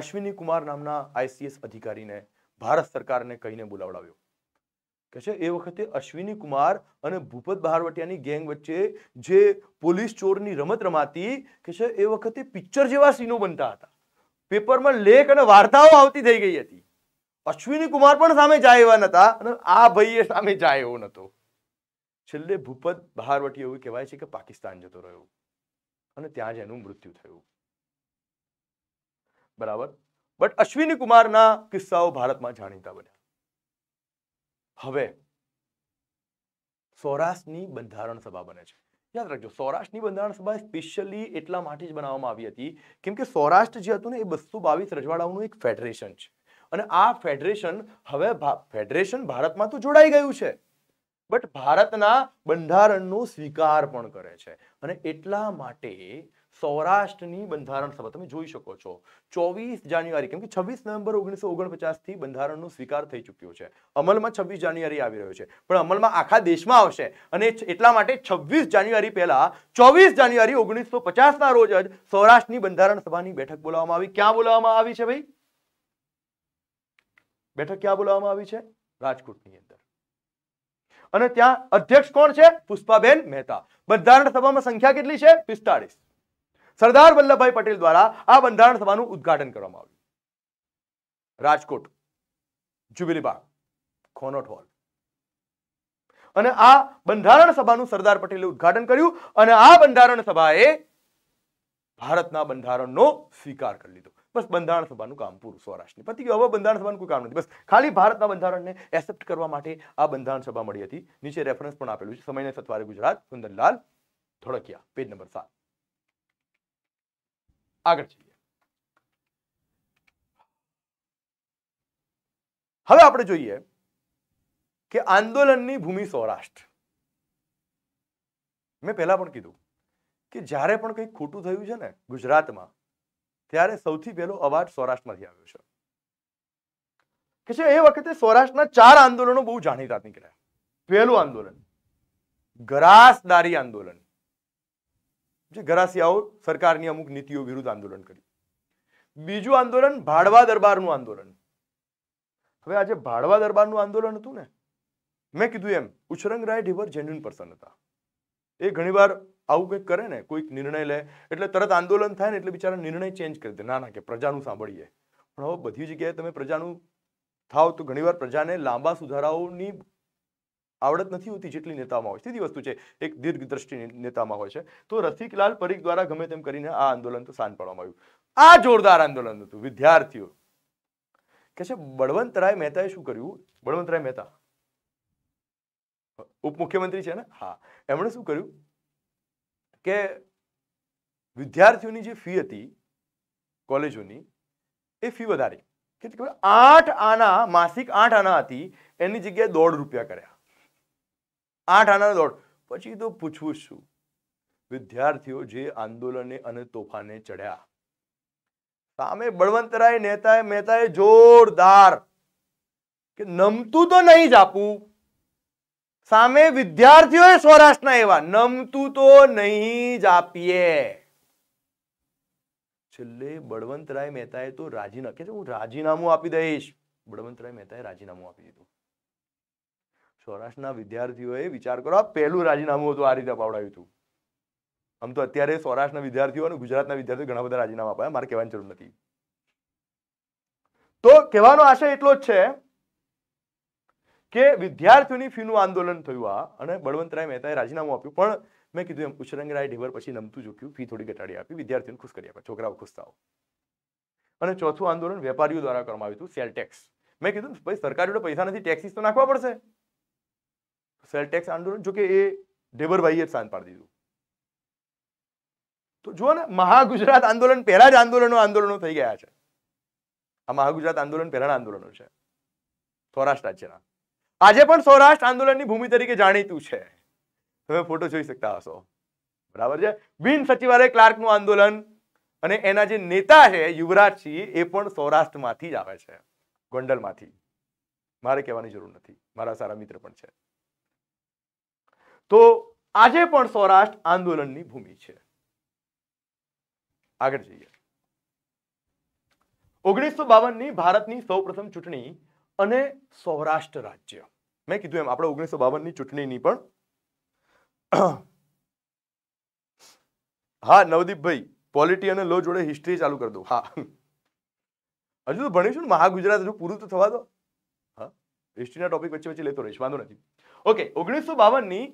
અશ્વિની કુમાર નામના આઈસીએસ અધિકારીને ભારત સરકારને કહીને બોલાવડાવ્યો કે છે એ વખતે અશ્વિની કુમાર અને ભૂપત બહારવટિયાની ગેંગ વચ્ચે જે પોલીસ ચોરની રમત રમાતી કે છે એ વખતે પિક્ચર જેવા સીનો બનતા હતા પેપરમાં લેખ અને વાર્તાઓ આવતી થઈ ગઈ હતી અશ્વિની કુમાર પણ સામે જાય એવા નતા અને આ ભાઈએ સામે જાય એવો નતો છેલ્લે ભૂપત બહારવટી એવું કહેવાય છે કે પાકિસ્તાન જતો રહ્યો અને ત્યાં જ એનું મૃત્યુ થયું બરાબર બટ અશ્વિની કુમારના કિસ્સાઓ ભારતમાં જાણીતા બન્યા હવે સૌરાષ્ટ્રની બંધારણ સભા બને છે યાદ રાખજો સૌરાષ્ટ્રની બંધારણ સભા સ્પેશિયલી એટલા માટે જ બનાવવામાં આવી હતી કેમ કે સૌરાષ્ટ્ર જે હતું ને એ બસો બાવીસ રજવાડાઓનું એક ફેડરેશન છે અને આ ફેડરેશન હવે ફેડરેશન ભારતમાં તો જોડાઈ ગયું છે બટ ભારતના બંધારણનો સ્વીકાર પણ કરે છે અને એટલા માટે સૌરાષ્ટ્રની બંધારણ સભા તમે જોઈ શકો છો ચોવીસ જાન્યુઆરી કેમ કે છવ્વીસ નવેમ્બર ઓગણીસો ઓગણપચાસ થી બંધારણનો સ્વીકાર થઈ ચૂક્યો છે અમલમાં છવ્વીસ જાન્યુઆરી આવી રહ્યો છે પણ અમલમાં આખા દેશમાં આવશે અને એટલા માટે છવ્વીસ જાન્યુઆરી પહેલા ચોવીસ જાન્યુઆરી ઓગણીસો પચાસના રોજ જ સૌરાષ્ટ્રની બંધારણ સભાની બેઠક બોલાવવામાં આવી ક્યાં બોલાવવામાં આવી છે ભાઈ બેઠક ક્યાં બોલાવવામાં આવી છે રાજકોટની અંદર અને ત્યાં અધ્યક્ષ કોણ છે પુષ્પાબેન મહેતા બંધારણ સભામાં સંખ્યા કેટલી છે પિસ્તાળીસ સરદાર વલ્લભભાઈ પટેલ દ્વારા આ બંધારણ સભાનું ઉદઘાટન કરવામાં આવ્યું રાજકોટ જુબિલીબાગ ખોનોટ હોલ અને આ બંધારણ સભાનું સરદાર પટેલે ઉદઘાટન કર્યું અને આ બંધારણ સભાએ ભારતના બંધારણનો સ્વીકાર કરી લીધો બસ બંધારણ સભાનું કામ પૂરું સૌરાષ્ટ્રની પતી ગયું હવે બંધારણ સભાનું કોઈ કામ નથી બસ ખાલી ભારતના બંધારણને એક્સેપ્ટ કરવા માટે આ બંધારણ સભા મળી હતી નીચે રેફરન્સ પણ આપેલું છે સમયને સત્વારે ગુજરાત સુંદરલાલ ધોળકિયા પેજ નંબર સાત આગળ જઈએ હવે આપણે જોઈએ કે આંદોલનની ભૂમિ સૌરાષ્ટ્ર મેં પહેલા પણ કીધું કે જ્યારે પણ કંઈક ખોટું થયું છે ને ગુજરાતમાં ત્યારે સૌથી પહેલો અવાજ સૌરાષ્ટ્રમાંથી આવ્યો છે કે છે એ વખતે સૌરાષ્ટ્રના ચાર આંદોલનો બહુ જાણીતા નીકળ્યા પહેલું આંદોલન ગરાસદારી આંદોલન જે ગરાસિયાઓ સરકારની અમુક નીતિઓ વિરુદ્ધ આંદોલન કર્યું બીજું આંદોલન ભાડવા દરબારનું આંદોલન હવે આજે ભાડવા દરબારનું આંદોલન હતું ને મેં કીધું એમ ઉછરંગરાય ઢીબર જેન્યુન પર્સન હતા એ ઘણીવાર આવું કંઈક કરે ને કોઈક નિર્ણય લે એટલે તરત આંદોલન થાય ને એટલે બિચારા નિર્ણય ચેન્જ કરી દે ના ના કે પ્રજાનું સાંભળીએ પણ હવે બધી જગ્યાએ તમે પ્રજાનું થાવ તો ઘણીવાર પ્રજાને લાંબા સુધારાઓની આવડત નથી હોતી જેટલી નેતામાં હોય સીધી વસ્તુ છે એક દીર્ઘ દ્રષ્ટિ નેતામાં હોય છે તો રસિકલાલ પરીખ દ્વારા ગમે તેમ કરીને આ આંદોલન તો શાંત પાડવામાં આવ્યું આ જોરદાર આંદોલન હતું વિદ્યાર્થીઓ કે છે બળવંતરાય મહેતાએ શું કર્યું બળવંતરાય મહેતા ઉપમુખ્યમંત્રી છે ને હા એમણે શું કર્યું કે વિદ્યાર્થીઓની જે ફી હતી કોલેજોની એ ફી વધારી કેટલી ખબર આઠ આના માસિક આઠ આના હતી એની જગ્યાએ દોઢ રૂપિયા કર્યા આઠ આના દોઢ પછી તો પૂછવું શું વિદ્યાર્થીઓ જે આંદોલને અને તોફાને ચડ્યા સામે બળવંતરાય નેતાએ મહેતાએ જોરદાર કે નમતું તો નહીં જ આપું સામે વિદ્યાર્થીઓએ સૌરાષ્ટ્રના એવા નમતું તો નહીં જ આપીએ છેલ્લે બળવંતરાય મહેતાએ તો રાજીના કે હું રાજીનામું આપી દઈશ બળવંતરાય મહેતાએ રાજીનામું આપી દીધું સૌરાષ્ટ્રના વિદ્યાર્થીઓએ વિચાર કરો પહેલું રાજીનામું હતું આ રીતે અપાવડાયું હતું આમ તો અત્યારે સૌરાષ્ટ્રના વિદ્યાર્થીઓ અને ગુજરાતના વિદ્યાર્થીઓ ઘણા બધા રાજીનામા આપ્યા મારે કહેવાની જરૂર નથી તો કહેવાનો આશય એટલો જ છે કે વિદ્યાર્થીઓની ફીનું આંદોલન થયું આ અને બળવંતરાય મહેતાએ રાજીનામું આપ્યું પણ મેં કીધું એમ ઉછરંગરાય ઢેબર પછી નમતું જોખ્યું ફી થોડી ઘટાડી આપી વિદ્યાર્થીઓને ખુશ કરી આપ્યા છોકરાઓ ખુશ થાવ અને ચોથું આંદોલન વેપારીઓ દ્વારા કરવામાં આવ્યું હતું સેલ ટેક્સ મેં કીધું ભાઈ સરકાર જોડે પૈસા નથી ટેક્સીસ તો નાખવા પડશે સેલ ટેક્સ આંદોલન જોકે એ ઢેબરભાઈએ જ શાંત પાડી દીધું તો જુઓ ને મહાગુજરાત આંદોલન પહેલા જ આંદોલનો આંદોલનો થઈ ગયા છે આ મહાગુજરાત આંદોલન પહેલાના આંદોલનો છે સૌરાષ્ટ્ર રાજ્યના આજે પણ સૌરાષ્ટ્ર આંદોલનની ભૂમિ તરીકે જાણીતું છે તમે ફોટો જોઈ શકતા હશો બરાબર છે બિન સચિવાલય ક્લાર્કનું આંદોલન અને એના જે નેતા છે યુવરાજસિંહ એ પણ સૌરાષ્ટ્રમાંથી જ આવે છે ગોંડલમાંથી મારે કહેવાની જરૂર નથી મારા સારા મિત્ર પણ છે તો આજે પણ સૌરાષ્ટ્ર આંદોલનની ભૂમિ છે આગળ જઈએ ઓગણીસો બાવનની ભારતની સૌ ચૂંટણી અને સૌરાષ્ટ્ર રાજ્ય મેં કીધું એમ આપણે ઓગણીસો બાવનની ચૂંટણીની પણ હા નવદીપભાઈ પોલિટી અને લો જોડે હિસ્ટ્રી ચાલુ કરી દઉં હા હજુ તો ભણીશું ને મહાગુજરાત હજુ પૂરું તો થવા દો હા હિસ્ટ્રીના ટોપિક વચ્ચે વચ્ચે લેતો રહીશ વાંધો નથી ઓકે ઓગણીસો બાવનની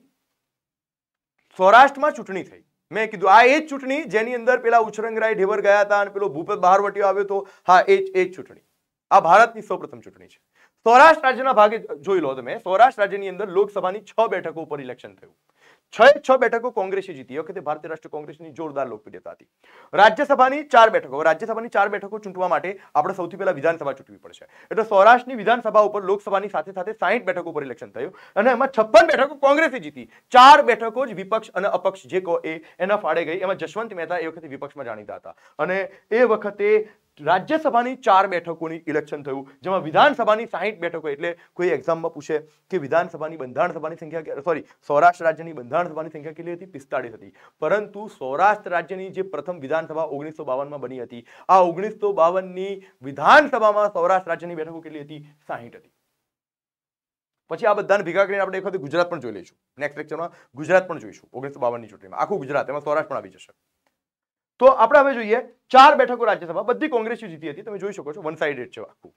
સૌરાષ્ટ્રમાં ચૂંટણી થઈ મેં કીધું આ એ જ ચૂંટણી જેની અંદર પેલા ઉછરંગરાય ઢેવર ગયા હતા અને પેલો ભૂપત બહારવટીઓ આવ્યો હતો હા એ જ એ જ ચૂંટણી આ ભારતની સૌપ્રથમ ચૂંટણી છે સૌરાષ્ટ્ર રાજ્યના ભાગે જોઈ લો તમે સૌરાષ્ટ્ર રાજ્યની અંદર લોકસભાની છ બેઠકો ઉપર ઇલેક્શન થયું છ છ બેઠકો કોંગ્રેસે જીતી વખતે ભારતીય રાષ્ટ્રીય કોંગ્રેસની જોરદાર લોકપ્રિયતા હતી રાજ્યસભાની ચાર બેઠકો રાજ્યસભાની ચાર બેઠકો ચૂંટવા માટે આપણે સૌથી પહેલા વિધાનસભા ચૂંટવી પડશે એટલે સૌરાષ્ટ્રની વિધાનસભા ઉપર લોકસભાની સાથે સાથે સાહીઠ બેઠકો ઉપર ઇલેક્શન થયું અને એમાં છપ્પન બેઠકો કોંગ્રેસે જીતી ચાર બેઠકો જ વિપક્ષ અને અપક્ષ જે કહો એ એના ફાળે ગઈ એમાં જશવંત મહેતા એ વખતે વિપક્ષમાં જાણીતા હતા અને એ વખતે રાજ્યસભાની ચાર બેઠકોની ઇલેક્શન થયું જેમાં વિધાનસભાની સાહીઠ બેઠકો એટલે કોઈ એક્ઝામમાં પૂછે કે વિધાનસભાની બંધારણ સભાની સંખ્યા સોરી સૌરાષ્ટ્ર રાજ્યની બંધારણ સભાની સંખ્યા કેટલી હતી પિસ્તાળીસ હતી પરંતુ સૌરાષ્ટ્ર રાજ્યની જે પ્રથમ વિધાનસભા ઓગણીસો બાવનમાં બની હતી આ ઓગણીસો બાવનની વિધાનસભામાં સૌરાષ્ટ્ર રાજ્યની બેઠકો કેટલી હતી સાહીઠ હતી પછી આ બધાને ભેગા કરીને આપણે એક વખત ગુજરાત પણ જોઈ લઈશું નેક્સ્ટ લેક્ચરમાં ગુજરાત પણ જોઈશું ઓગણીસો બાવનની ચૂંટણીમાં આખું ગુજરાત એમાં સૌરાષ્ટ્ર પણ આવી જશે તો આપણે હવે જોઈએ ચાર બેઠકો રાજ્યસભા બધી કોંગ્રેસ જીતી હતી તમે જોઈ શકો છો વન સાઇડેડ છે આખું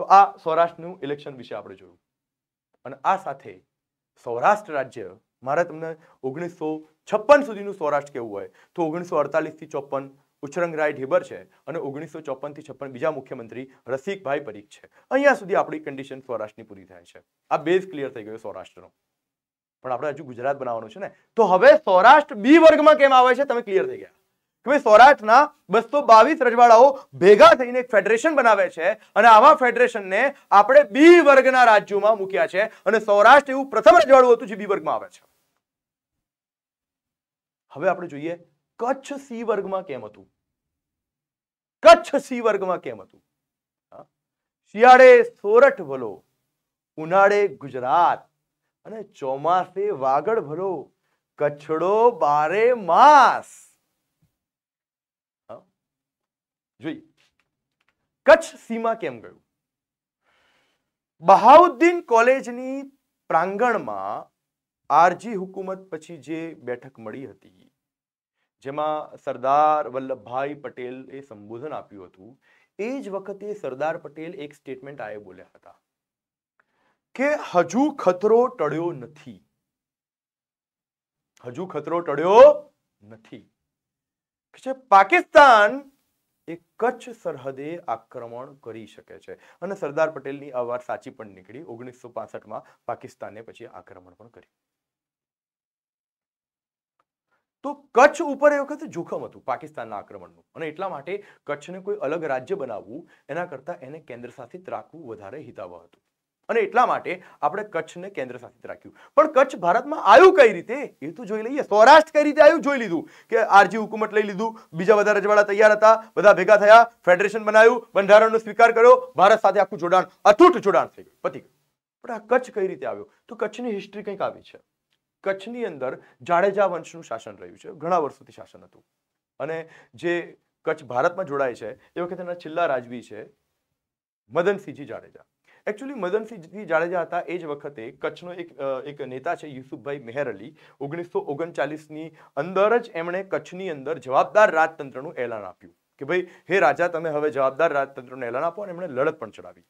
તો આ સૌરાષ્ટ્રનું ઇલેક્શન વિશે આપણે જોયું અને આ સાથે સૌરાષ્ટ્ર રાજ્ય મારે તમને ઓગણીસો છપ્પન સુધીનું સૌરાષ્ટ્ર કેવું હોય તો ઓગણીસો અડતાલીસથી ચોપન ઉચ્છરંગરાય ઢેબર છે અને ઓગણીસો ચોપનથી છપ્પન બીજા મુખ્યમંત્રી રસિકભાઈ પરીખ છે અહીંયા સુધી આપણી કન્ડિશન સૌરાષ્ટ્રની પૂરી થાય છે આ બેઝ ક્લિયર થઈ ગયો સૌરાષ્ટ્રનો પણ આપણે હજુ ગુજરાત બનાવવાનું છે ને તો હવે સૌરાષ્ટ્ર બી વર્ગમાં કેમ આવે છે તમે ક્લિયર થઈ ગયા કે ભાઈ સૌરાષ્ટ્રના બસો બાવીસ રજવાડાઓ ભેગા થઈને ફેડરેશન બનાવે છે અને આવા ફેડરેશનને આપણે બી વર્ગના રાજ્યોમાં મૂક્યા છે અને સૌરાષ્ટ્ર એવું પ્રથમ રજવાડું હતું જે બી વર્ગમાં આવે છે હવે આપણે જોઈએ કચ્છ સી વર્ગમાં કેમ હતું કચ્છ સી વર્ગમાં કેમ હતું શિયાળે સોરઠ ભલો ઉનાળે ગુજરાત અને ચોમાસે વાગડ ભરો કચ્છડો બારે માસ જોઈ કચ્છ સીમા કેમ ગયું બહાઉદ્દીન કોલેજની પ્રાંગણમાં આરજી હુકુમત પછી જે બેઠક મળી હતી જેમાં સરદાર વલ્લભભાઈ પટેલ એ સંબોધન આપ્યું હતું એ જ વખતે સરદાર પટેલ એક સ્ટેટમેન્ટ આયે બોલ્યા હતા કે હજુ ખતરો ટળ્યો નથી હજુ ખતરો ટળ્યો નથી છે પાકિસ્તાન એ કચ્છ સરહદે આક્રમણ કરી શકે છે અને સરદાર પટેલની આ વાત સાચી પણ નીકળી ઓગણીસો પાસઠમાં પાકિસ્તાને પછી આક્રમણ પણ કર્યું તો કચ્છ ઉપર એ વખતે જોખમ હતું પાકિસ્તાનના આક્રમણનું અને એટલા માટે કચ્છને કોઈ અલગ રાજ્ય બનાવવું એના કરતાં એને કેન્દ્ર શાસિત રાખવું વધારે હિતાવહ હતું અને એટલા માટે આપણે કચ્છને કેન્દ્ર શાસિત રાખ્યું પણ કચ્છ ભારતમાં આવ્યું કઈ રીતે એ તો જોઈ લઈએ સૌરાષ્ટ્ર કઈ રીતે આવ્યું જોઈ લીધું કે આરજી હુકુમત લઈ લીધું બીજા બધા રજવાડા તૈયાર હતા બધા ભેગા થયા ફેડરેશન બનાવ્યું બંધારણનો સ્વીકાર કર્યો ભારત સાથે આખું જોડાણ અતૂટ જોડાણ થઈ ગયું પતી પણ આ કચ્છ કઈ રીતે આવ્યો તો કચ્છની હિસ્ટ્રી કંઈક આવી છે કચ્છની અંદર જાડેજા વંશનું શાસન રહ્યું છે ઘણા વર્ષોથી શાસન હતું અને જે કચ્છ ભારતમાં જોડાય છે એ વખતે તેના છેલ્લા રાજવી છે મદનસિંહજી જાડેજા એકચ્યુઅલી મદનસિંહજી જાડેજા હતા એ જ વખતે કચ્છનો એક એક નેતા છે યુસુફભાઈ મેહર અલી ઓગણીસો ઓગણચાલીસની અંદર જ એમણે કચ્છની અંદર જવાબદાર રાજતંત્રનું એલાન આપ્યું કે ભાઈ હે રાજા તમે હવે જવાબદાર રાજતંત્રનું એલાન આપો અને એમણે લડત પણ ચડાવી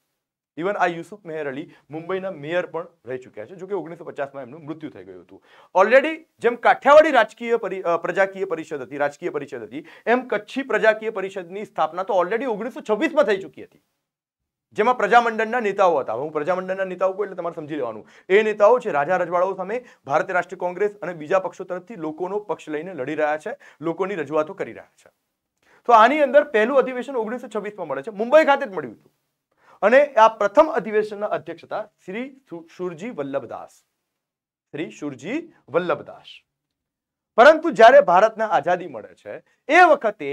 ઇવન આ યુસુફ મેહર અલી મુંબઈના મેયર પણ રહી ચૂક્યા છે કે ઓગણીસો પચાસમાં એમનું મૃત્યુ થઈ ગયું હતું ઓલરેડી જેમ કાઠિયાવાડી રાજકીય પ્રજાકીય પરિષદ હતી રાજકીય પરિષદ હતી એમ કચ્છી પ્રજાકીય પરિષદની સ્થાપના તો ઓલરેડી ઓગણીસો છવ્વીસમાં થઈ ચૂકી હતી જેમાં પ્રજામંડળના નેતાઓ હતા હું પ્રજામંડળના નેતાઓ કહું એટલે તમારે સમજી લેવાનું એ નેતાઓ છે રાજા રજવાડાઓ સામે ભારતીય રાષ્ટ્રીય કોંગ્રેસ અને બીજા પક્ષો તરફથી લોકોનો પક્ષ લઈને લડી રહ્યા છે લોકોની રજૂઆતો કરી રહ્યા છે તો આની અંદર પહેલું અધિવેશન ઓગણીસો છવ્વીસમાં મળે છે મુંબઈ ખાતે જ મળ્યું હતું અને આ પ્રથમ અધિવેશનના અધ્યક્ષ હતા શ્રી સુરજી વલ્લભદાસ શ્રી સુરજી વલ્લભદાસ પરંતુ જ્યારે ભારતને આઝાદી મળે છે એ વખતે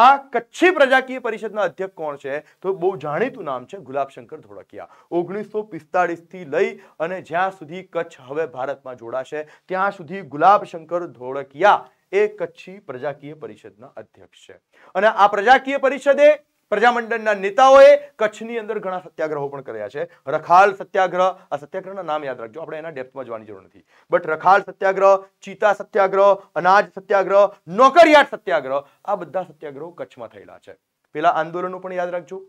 આ કચ્છી પ્રજાકીય પરિષદના અધ્યક્ષ કોણ છે તો બહુ જાણીતું નામ છે ગુલાબશંકર ધોળકિયા ઓગણીસો પિસ્તાળીસથી લઈ અને જ્યાં સુધી કચ્છ હવે ભારતમાં જોડાશે ત્યાં સુધી ગુલાબશંકર ધોળકિયા એ કચ્છી પ્રજાકીય પરિષદના અધ્યક્ષ છે અને આ પ્રજાકીય પરિષદે પ્રજામંડળના નેતાઓએ કચ્છની અંદર ઘણા સત્યાગ્રહો પણ કર્યા છે રખાલ સત્યાગ્રહ આ સત્યાગ્રહના નામ યાદ રાખજો આપણે એના ડેપ્થમાં જવાની જરૂર નથી બટ રખાલ સત્યાગ્રહ ચીતા સત્યાગ્રહ અનાજ સત્યાગ્રહ નોકરિયાત સત્યાગ્રહ આ બધા સત્યાગ્રહો કચ્છમાં થયેલા છે પેલા આંદોલનો પણ યાદ રાખજો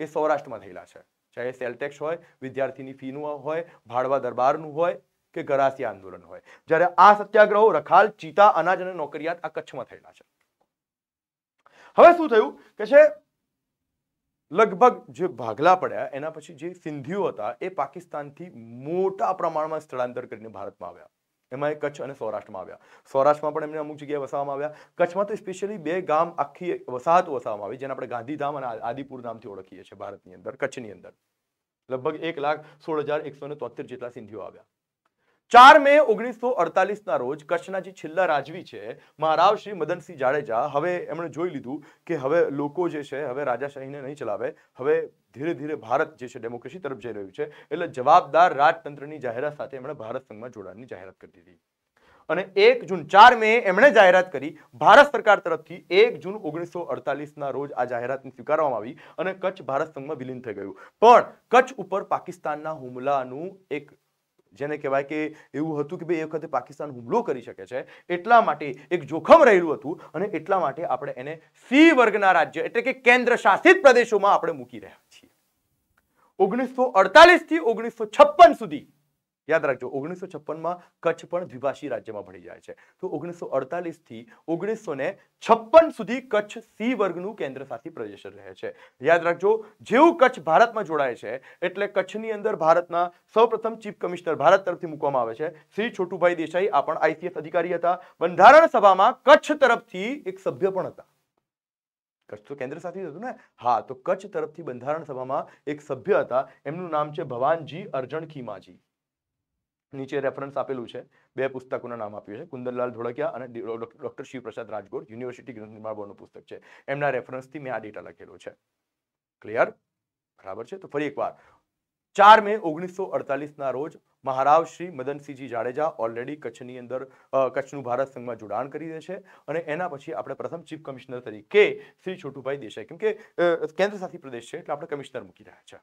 એ સૌરાષ્ટ્રમાં થયેલા છે ચાહે સેલટેક્સ હોય વિદ્યાર્થીની ફીનું હોય ભાડવા દરબારનું હોય કે ગરાસિયા આંદોલન હોય જ્યારે આ સત્યાગ્રહો રખાલ ચીતા અનાજ અને નોકરિયાત આ કચ્છમાં થયેલા છે હવે શું થયું કે છે લગભગ જે ભાગલા પડ્યા એના પછી જે સિંધીઓ હતા એ પાકિસ્તાનથી મોટા પ્રમાણમાં સ્થળાંતર કરીને ભારતમાં આવ્યા એમાં એ કચ્છ અને સૌરાષ્ટ્રમાં આવ્યા સૌરાષ્ટ્રમાં પણ એમને અમુક જગ્યાએ વસાવવામાં આવ્યા કચ્છમાં તો સ્પેશિયલી બે ગામ આખી વસાહત વસાવવામાં આવી જેને આપણે ગાંધીધામ અને આદિપુર નામથી ઓળખીએ છીએ ભારતની અંદર કચ્છની અંદર લગભગ એક લાખ સોળ હજાર એકસો ને તોતેર જેટલા સિંધીઓ આવ્યા ચાર મે ઓગણીસો અડતાલીસના રોજ કચ્છના જે છેલ્લા રાજવી છે મહારાવ શ્રી મદનસિંહ જાડેજા હવે એમણે જોઈ લીધું કે હવે લોકો જે છે હવે રાજાશાહીને નહીં ચલાવે હવે ધીરે ધીરે ભારત જે છે ડેમોક્રેસી તરફ જઈ રહ્યું છે એટલે જવાબદાર રાજતંત્રની જાહેરાત સાથે એમણે ભારત સંઘમાં જોડાણની જાહેરાત કરી દીધી અને એક જૂન ચાર મે એમણે જાહેરાત કરી ભારત સરકાર તરફથી એક જૂન ઓગણીસો અડતાલીસના રોજ આ જાહેરાતને સ્વીકારવામાં આવી અને કચ્છ ભારત સંઘમાં વિલીન થઈ ગયું પણ કચ્છ ઉપર પાકિસ્તાનના હુમલાનું એક જેને કહેવાય કે એવું હતું કે ભાઈ એ વખતે પાકિસ્તાન હુમલો કરી શકે છે એટલા માટે એક જોખમ રહેલું હતું અને એટલા માટે આપણે એને સી વર્ગના રાજ્ય એટલે કે કેન્દ્ર શાસિત પ્રદેશોમાં આપણે મૂકી રહ્યા છીએ ઓગણીસો અડતાલીસથી ઓગણીસો છપ્પન સુધી યાદ રાખજો ઓગણીસો છપ્પનમાં કચ્છ પણ દ્વિભાષી રાજ્યમાં ભળી જાય છે તો ઓગણીસો અડતાલીસથી ઓગણીસો છપ્પન સુધી કચ્છ સી વર્ગનું કેન્દ્ર શાસિત પ્રદેશ રહે છે યાદ રાખજો જેવું કચ્છ ભારતમાં જોડાય છે એટલે કચ્છની અંદર ભારતના સૌપ્રથમ ચીફ કમિશનર ભારત તરફથી મૂકવામાં આવે છે શ્રી છોટુભાઈ દેસાઈ આ પણ આઈસીએસ અધિકારી હતા બંધારણ સભામાં કચ્છ તરફથી એક સભ્ય પણ હતા કચ્છ તો કેન્દ્ર સાથે હતું ને હા તો કચ્છ તરફથી બંધારણ સભામાં એક સભ્ય હતા એમનું નામ છે ભવાનજી અર્જણ ખીમાજી નીચે રેફરન્સ આપેલું છે બે પુસ્તકોના નામ આપ્યું છે કુંદરલાલ ધોળકિયા અને ડોક્ટર શિવપ્રસાદ રાજગોર યુનિવર્સિટી ગ્રંથ નિર્માણ બોર્ડનું પુસ્તક છે એમના રેફરન્સથી મેં આ ડેટા લખેલો છે ક્લિયર બરાબર છે તો ફરી એકવાર ચાર મે ઓગણીસો અડતાલીસના રોજ મહારાવ શ્રી મદનસિંહજી જાડેજા ઓલરેડી કચ્છની અંદર કચ્છનું ભારત સંઘમાં જોડાણ કરી દે છે અને એના પછી આપણે પ્રથમ ચીફ કમિશનર તરીકે શ્રી છોટુભાઈ દેસાઈ કેમ કે કેન્દ્ર કેન્દ્રશાસિત પ્રદેશ છે એટલે આપણે કમિશનર મૂકી રહ્યા છે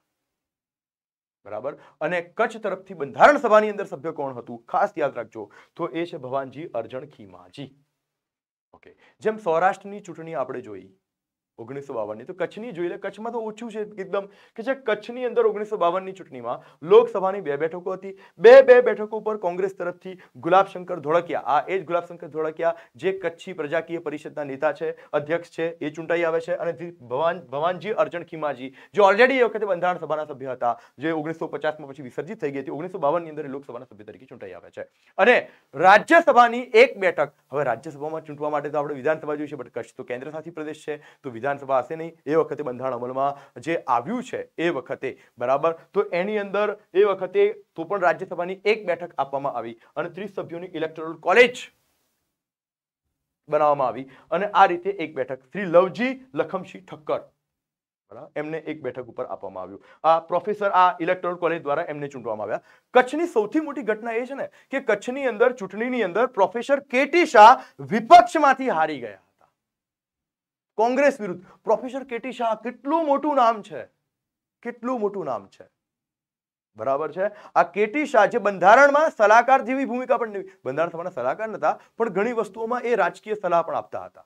બરાબર અને કચ્છ તરફથી બંધારણ સભાની અંદર સભ્ય કોણ હતું ખાસ યાદ રાખજો તો એ છે ભવાનજી અર્જણ ખીમાજી ઓકે જેમ સૌરાષ્ટ્રની ચૂંટણી આપણે જોઈ ઓગણીસો બાવનની તો કચ્છની જોઈ લે કચ્છમાં તો ઓછું છે એકદમ કે જે કચ્છની અંદર ઓગણીસો બાવનની ચૂંટણીમાં લોકસભાની બે બેઠકો હતી બે બે બેઠકો પર કોંગ્રેસ તરફથી ગુલાબશંકર ધોળકિયા આ એ જ ગુલાબશંકર ધોળકિયા જે કચ્છી પ્રજાકીય પરિષદના નેતા છે અધ્યક્ષ છે એ ચૂંટાઈ આવે છે અને ભવાન ભવાનજી અર્જણ ખીમાજી જે ઓલરેડી એ વખતે બંધારણ સભાના સભ્ય હતા જે ઓગણીસો પચાસમાં પછી વિસર્જિત થઈ ગઈ હતી ઓગણીસો બાવનની અંદર લોકસભાના સભ્ય તરીકે ચૂંટાઈ આવે છે અને રાજ્યસભાની એક બેઠક હવે રાજ્યસભામાં ચૂંટવા માટે તો આપણે વિધાનસભા જોઈ છે બટ કચ્છ તો કેન્દ્ર કેન્દ્રશાસિત પ્રદેશ છે તો વિધાનસભા હશે નહીં એ વખતે બંધારણ અમલમાં જે આવ્યું છે એ વખતે બરાબર તો એની અંદર એ વખતે તો પણ રાજ્યસભાની એક બેઠક આપવામાં આવી અને ત્રીસ સભ્યોની ઇલેક્ટોરલ કોલેજ બનાવવામાં આવી અને આ રીતે એક બેઠક શ્રી લવજી લખમસિંહ ઠક્કર એમને એક બેઠક ઉપર આપવામાં આવ્યું આ પ્રોફેસર આ ઇલેક્ટોરલ કોલેજ દ્વારા એમને ચૂંટવામાં આવ્યા કચ્છની સૌથી મોટી ઘટના એ છે ને કે કચ્છની અંદર ચૂંટણીની અંદર પ્રોફેસર કેટી શાહ વિપક્ષમાંથી હારી ગયા કોંગ્રેસ વિરુદ્ધ પ્રોફેસર કેટી શાહ કેટલું મોટું નામ છે કેટલું મોટું નામ છે બરાબર છે આ કેટી શાહ જે બંધારણમાં સલાહકાર જેવી ભૂમિકા પણ બંધારણ સભાના સલાહકાર નતા પણ ઘણી વસ્તુઓમાં એ રાજકીય સલાહ પણ આપતા હતા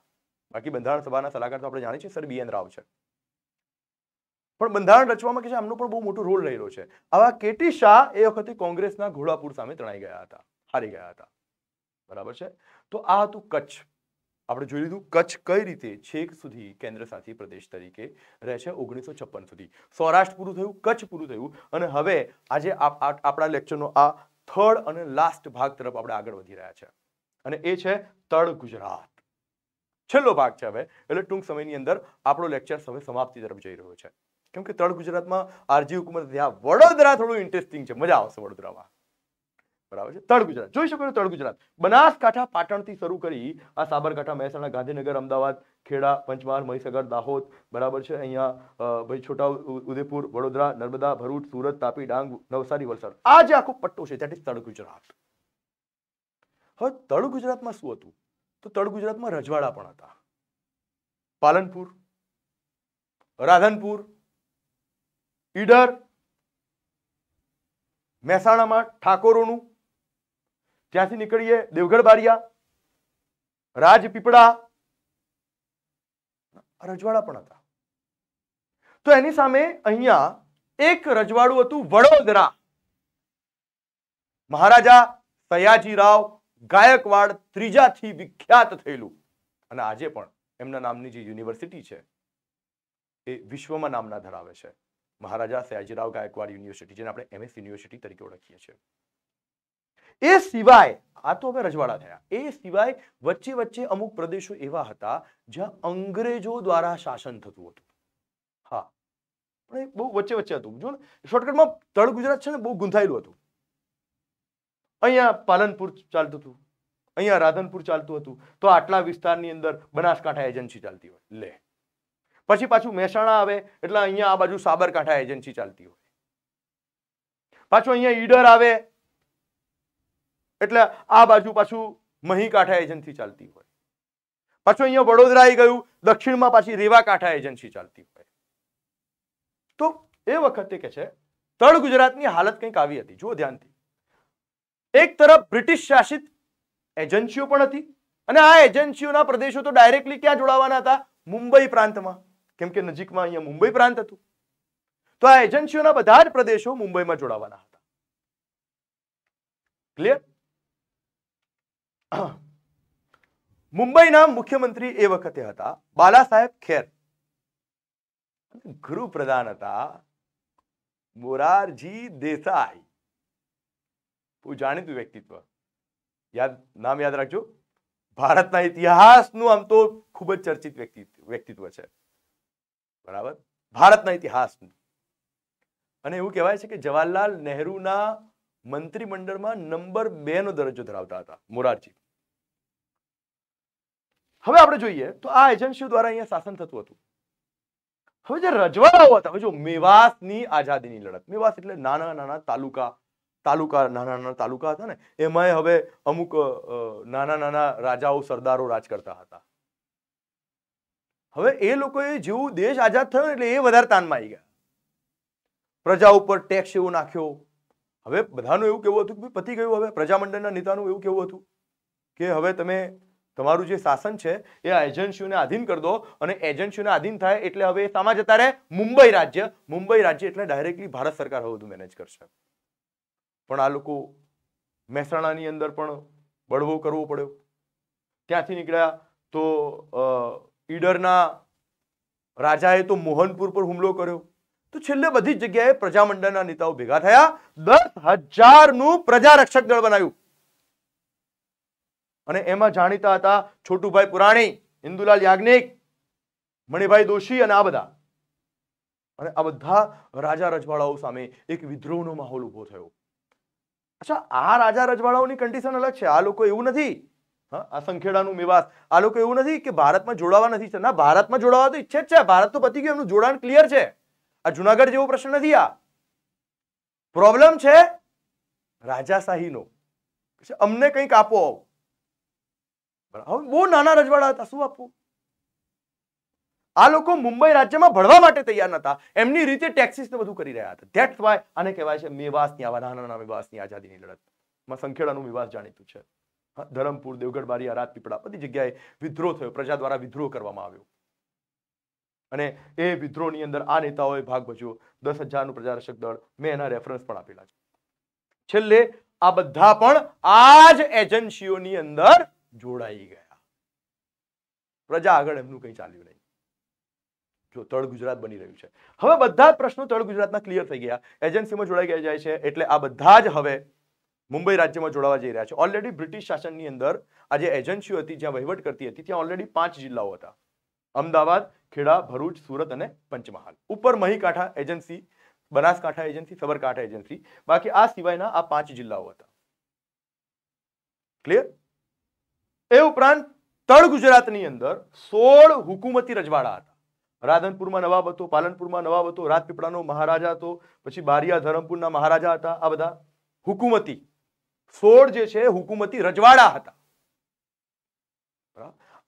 બાકી બંધારણ સભાના સલાહકાર તો આપણે જાણીએ છીએ સર બી એન રાવ છે પણ બંધારણ રચવામાં કે છે આમનો પણ બહુ મોટો રોલ રહેલો છે આવા કેટી શાહ એ વખતે કોંગ્રેસના ઘોડાપુર સામે તણાઈ ગયા હતા હારી ગયા હતા બરાબર છે તો આ હતું કચ્છ આપણે જોઈ લીધું કચ્છ કઈ રીતે છેક સુધી કેન્દ્ર શાસિત પ્રદેશ તરીકે રહે છે ઓગણીસો છપ્પન સુધી સૌરાષ્ટ્ર પૂરું થયું કચ્છ પૂરું થયું અને હવે આજે આપણા લેક્ચરનો આ થર્ડ અને લાસ્ટ ભાગ તરફ આપણે આગળ વધી રહ્યા છે અને એ છે તળ ગુજરાત છેલ્લો ભાગ છે હવે એટલે ટૂંક સમયની અંદર આપણો લેક્ચર હવે સમાપ્તિ તરફ જઈ રહ્યો છે કેમ કે તળ ગુજરાતમાં આરજી હુકુમત વડોદરા થોડું ઇન્ટરેસ્ટિંગ છે મજા આવશે વડોદરામાં બરાબર છે તળ ગુજરાત જોઈ શકો તળ ગુજરાત બનાસકાંઠા પાટણથી શરૂ કરી આ સાબરકાંઠા મહેસાણા ગાંધીનગર અમદાવાદ ખેડા પંચમહાલ મહીસાગર દાહોદ બરાબર છે અહીંયા ભાઈ છોટા ઉદેપુર વડોદરા નર્મદા ભરૂચ સુરત તાપી ડાંગ નવસારી વલસાડ આ જે આખો પટ્ટો છે ત્યાંથી તળ ગુજરાત હવે તળ ગુજરાતમાં શું હતું તો તળ ગુજરાતમાં રજવાડા પણ હતા પાલનપુર રાધનપુર ઈડર મહેસાણામાં ઠાકોરોનું ત્યાંથી નીકળીએ દેવગઢ બારિયા રાજપીપળા રજવાડા પણ હતા તો એની સામે અહીંયા એક રજવાડું હતું વડોદરા મહારાજા સયાજી રાવ ગાયકવાડ ત્રીજાથી વિખ્યાત થયેલું અને આજે પણ એમના નામની જે યુનિવર્સિટી છે એ વિશ્વમાં નામના ધરાવે છે મહારાજા સયાજીરાવ ગાયકવાડ યુનિવર્સિટી જેને આપણે એમએસ યુનિવર્સિટી તરીકે ઓળખીએ છીએ એ સિવાય આ તો હવે રજવાડા થયા એ સિવાય વચ્ચે વચ્ચે અમુક પ્રદેશો એવા હતા જ્યાં અંગ્રેજો દ્વારા શાસન થતું હતું હા પણ એ બહુ વચ્ચે વચ્ચે હતું જો ને શોર્ટકટમાં તળ ગુજરાત છે ને બહુ ગૂંથાયેલું હતું અહીંયા પાલનપુર ચાલતું હતું અહીંયા રાધનપુર ચાલતું હતું તો આટલા વિસ્તારની અંદર બનાસકાંઠા એજન્સી ચાલતી હોય લે પછી પાછું મહેસાણા આવે એટલે અહીંયા આ બાજુ સાબરકાંઠા એજન્સી ચાલતી હોય પાછું અહીંયા ઈડર આવે એટલે આ બાજુ પાછું મહી કાંઠા એજન્સી ચાલતી હોય પાછું અહીંયા વડોદરા આવી ગયું દક્ષિણમાં પાછી રેવા કાંઠા એજન્સી ચાલતી હોય તો એ વખતે કે છે તળ ગુજરાતની હાલત કંઈક આવી હતી જુઓ ધ્યાનથી એક તરફ બ્રિટિશ શાસિત એજન્સીઓ પણ હતી અને આ એજન્સીઓના પ્રદેશો તો ડાયરેક્ટલી ક્યાં જોડાવાના હતા મુંબઈ પ્રાંતમાં કેમ કે નજીકમાં અહીંયા મુંબઈ પ્રાંત હતું તો આ એજન્સીઓના બધા જ પ્રદેશો મુંબઈમાં જોડાવાના હતા ક્લિયર મુંબઈના મુખ્યમંત્રી એ વખતે હતા બાલા સાહેબ ખેર પ્રધાન હતા મોરારજી દેસાઈ હું જાણીતું વ્યક્તિત્વ યાદ નામ યાદ રાખજો ભારતના ઇતિહાસનું આમ તો ખૂબ જ ચર્ચિત વ્યક્તિ વ્યક્તિત્વ છે બરાબર ભારતના ઇતિહાસનું અને એવું કહેવાય છે કે જવાહરલાલ નહેરુના મંત્રીમંડળમાં નંબર બે નો દરજ્જો ધરાવતા હતા મોરારજી હવે આપણે જોઈએ તો આ એજન્સીઓ દ્વારા અહીંયા શાસન થતું હતું હવે જે રજવાડાઓ હતા જો મેવાસની આઝાદીની લડત મેવાસ એટલે નાના નાના તાલુકા તાલુકા નાના નાના તાલુકા હતા ને એમાંય હવે અમુક નાના નાના રાજાઓ સરદારો રાજ કરતા હતા હવે એ લોકોએ જેવું દેશ આઝાદ થયો એટલે એ વધારે તાનમાં આવી ગયા પ્રજા ઉપર ટેક્સ એવો નાખ્યો હવે બધાનું એવું કેવું હતું કે પતી ગયું હવે પ્રજામંડળના નેતાનું એવું કેવું હતું કે હવે તમે તમારું જે શાસન છે એ એજન્સીઓને આધીન કરી દો અને એજન્સીઓને આધીન થાય એટલે હવે એ સામા જતા રહે મુંબઈ રાજ્ય મુંબઈ રાજ્ય એટલે ડાયરેક્ટલી ભારત સરકાર હવે બધું મેનેજ કરશે પણ આ લોકો મહેસાણાની અંદર પણ બળવો કરવો પડ્યો ત્યાંથી નીકળ્યા તો ઈડરના રાજાએ તો મોહનપુર પર હુમલો કર્યો તો છેલ્લે બધી જગ્યાએ પ્રજામંડળના નેતાઓ ભેગા થયા દસ હજારનું પ્રજારક્ષક દળ બનાવ્યું અને એમાં જાણીતા હતા છોટુભાઈ પુરાણી હિન્દુલાલ યાજ્ઞિક મણિભાઈ દોશી અને આ બધા અને આ બધા રાજા રજવાડાઓ સામે એક વિદ્રોહનો માહોલ ઉભો થયો અચ્છા આ રાજા રજવાડાઓની કન્ડિશન અલગ છે આ લોકો એવું નથી આ સંખેડાનું મેવાસ આ લોકો એવું નથી કે ભારતમાં જોડાવા નથી ના ભારતમાં જોડાવા તો ઈચ્છે જ છે ભારત તો પતી ગયું એમનું જોડાણ ક્લિયર છે આ જુનાગઢ જેવો પ્રશ્ન નથી આ પ્રોબ્લેમ છે રાજાશાહીનો અમને કંઈક આપો હવે બહુ નાના રજવાડા હતા શું આપવું આ લોકો મુંબઈ રાજ્યમાં ભણવા માટે તૈયાર નતા એમની રીતે ટેક્સીસ ને બધું કરી રહ્યા હતા ધેટ્સ વાય આને કહેવાય છે મેવાસની આવા નાના નાના મેવાસની આઝાદીની લડત માં સંખેડાનું મેવાસ જાણીતું છે ધરમપુર દેવગઢ બારી આરાત પીપળા બધી જગ્યાએ વિદ્રોહ થયો પ્રજા દ્વારા વિદ્રોહ કરવામાં આવ્યો અને એ વિદ્રોહની અંદર આ નેતાઓએ ભાગ ભજવ્યો દસ હજારનું પ્રજારક્ષક દળ મેં એના રેફરન્સ પણ આપેલા છેલ્લે આ બધા પણ આ જ એજન્સીઓની અંદર જોડાઈ ગયા પ્રજા આગળ એમનું કંઈ ચાલ્યું નહીં જો તળ ગુજરાત બની રહ્યું છે હવે બધા જ પ્રશ્નો તળ ગુજરાતના ક્લિયર થઈ ગયા એજન્સીમાં જોડાઈ ગયા જાય છે એટલે આ બધા જ હવે મુંબઈ રાજ્યમાં જોડાવા જઈ રહ્યા છે ઓલરેડી બ્રિટિશ શાસનની અંદર આ જે એજન્સીઓ હતી જ્યાં વહીવટ કરતી હતી ત્યાં ઓલરેડી પાંચ જિલ્લાઓ હતા અમદાવાદ ખેડા ભરૂચ સુરત અને પંચમહાલ ઉપર Mahikantha agency Banaskantha agency Sabarkantha agency બાકી આ સિવાયના આ પાંચ જિલ્લાઓ હતા ક્લિયર એ ઉપરાંત તળ ગુજરાતની અંદર સોળ હુકુમતી રજવાડા હતા રાધનપુરમાં નવાબ હતો પાલનપુરમાં નવાબ હતો રાજપીપળાનો મહારાજા હતો પછી બારિયા ધરમપુરના મહારાજા હતા આ બધા હુકુમતી સોળ જે છે હુકુમતી રજવાડા હતા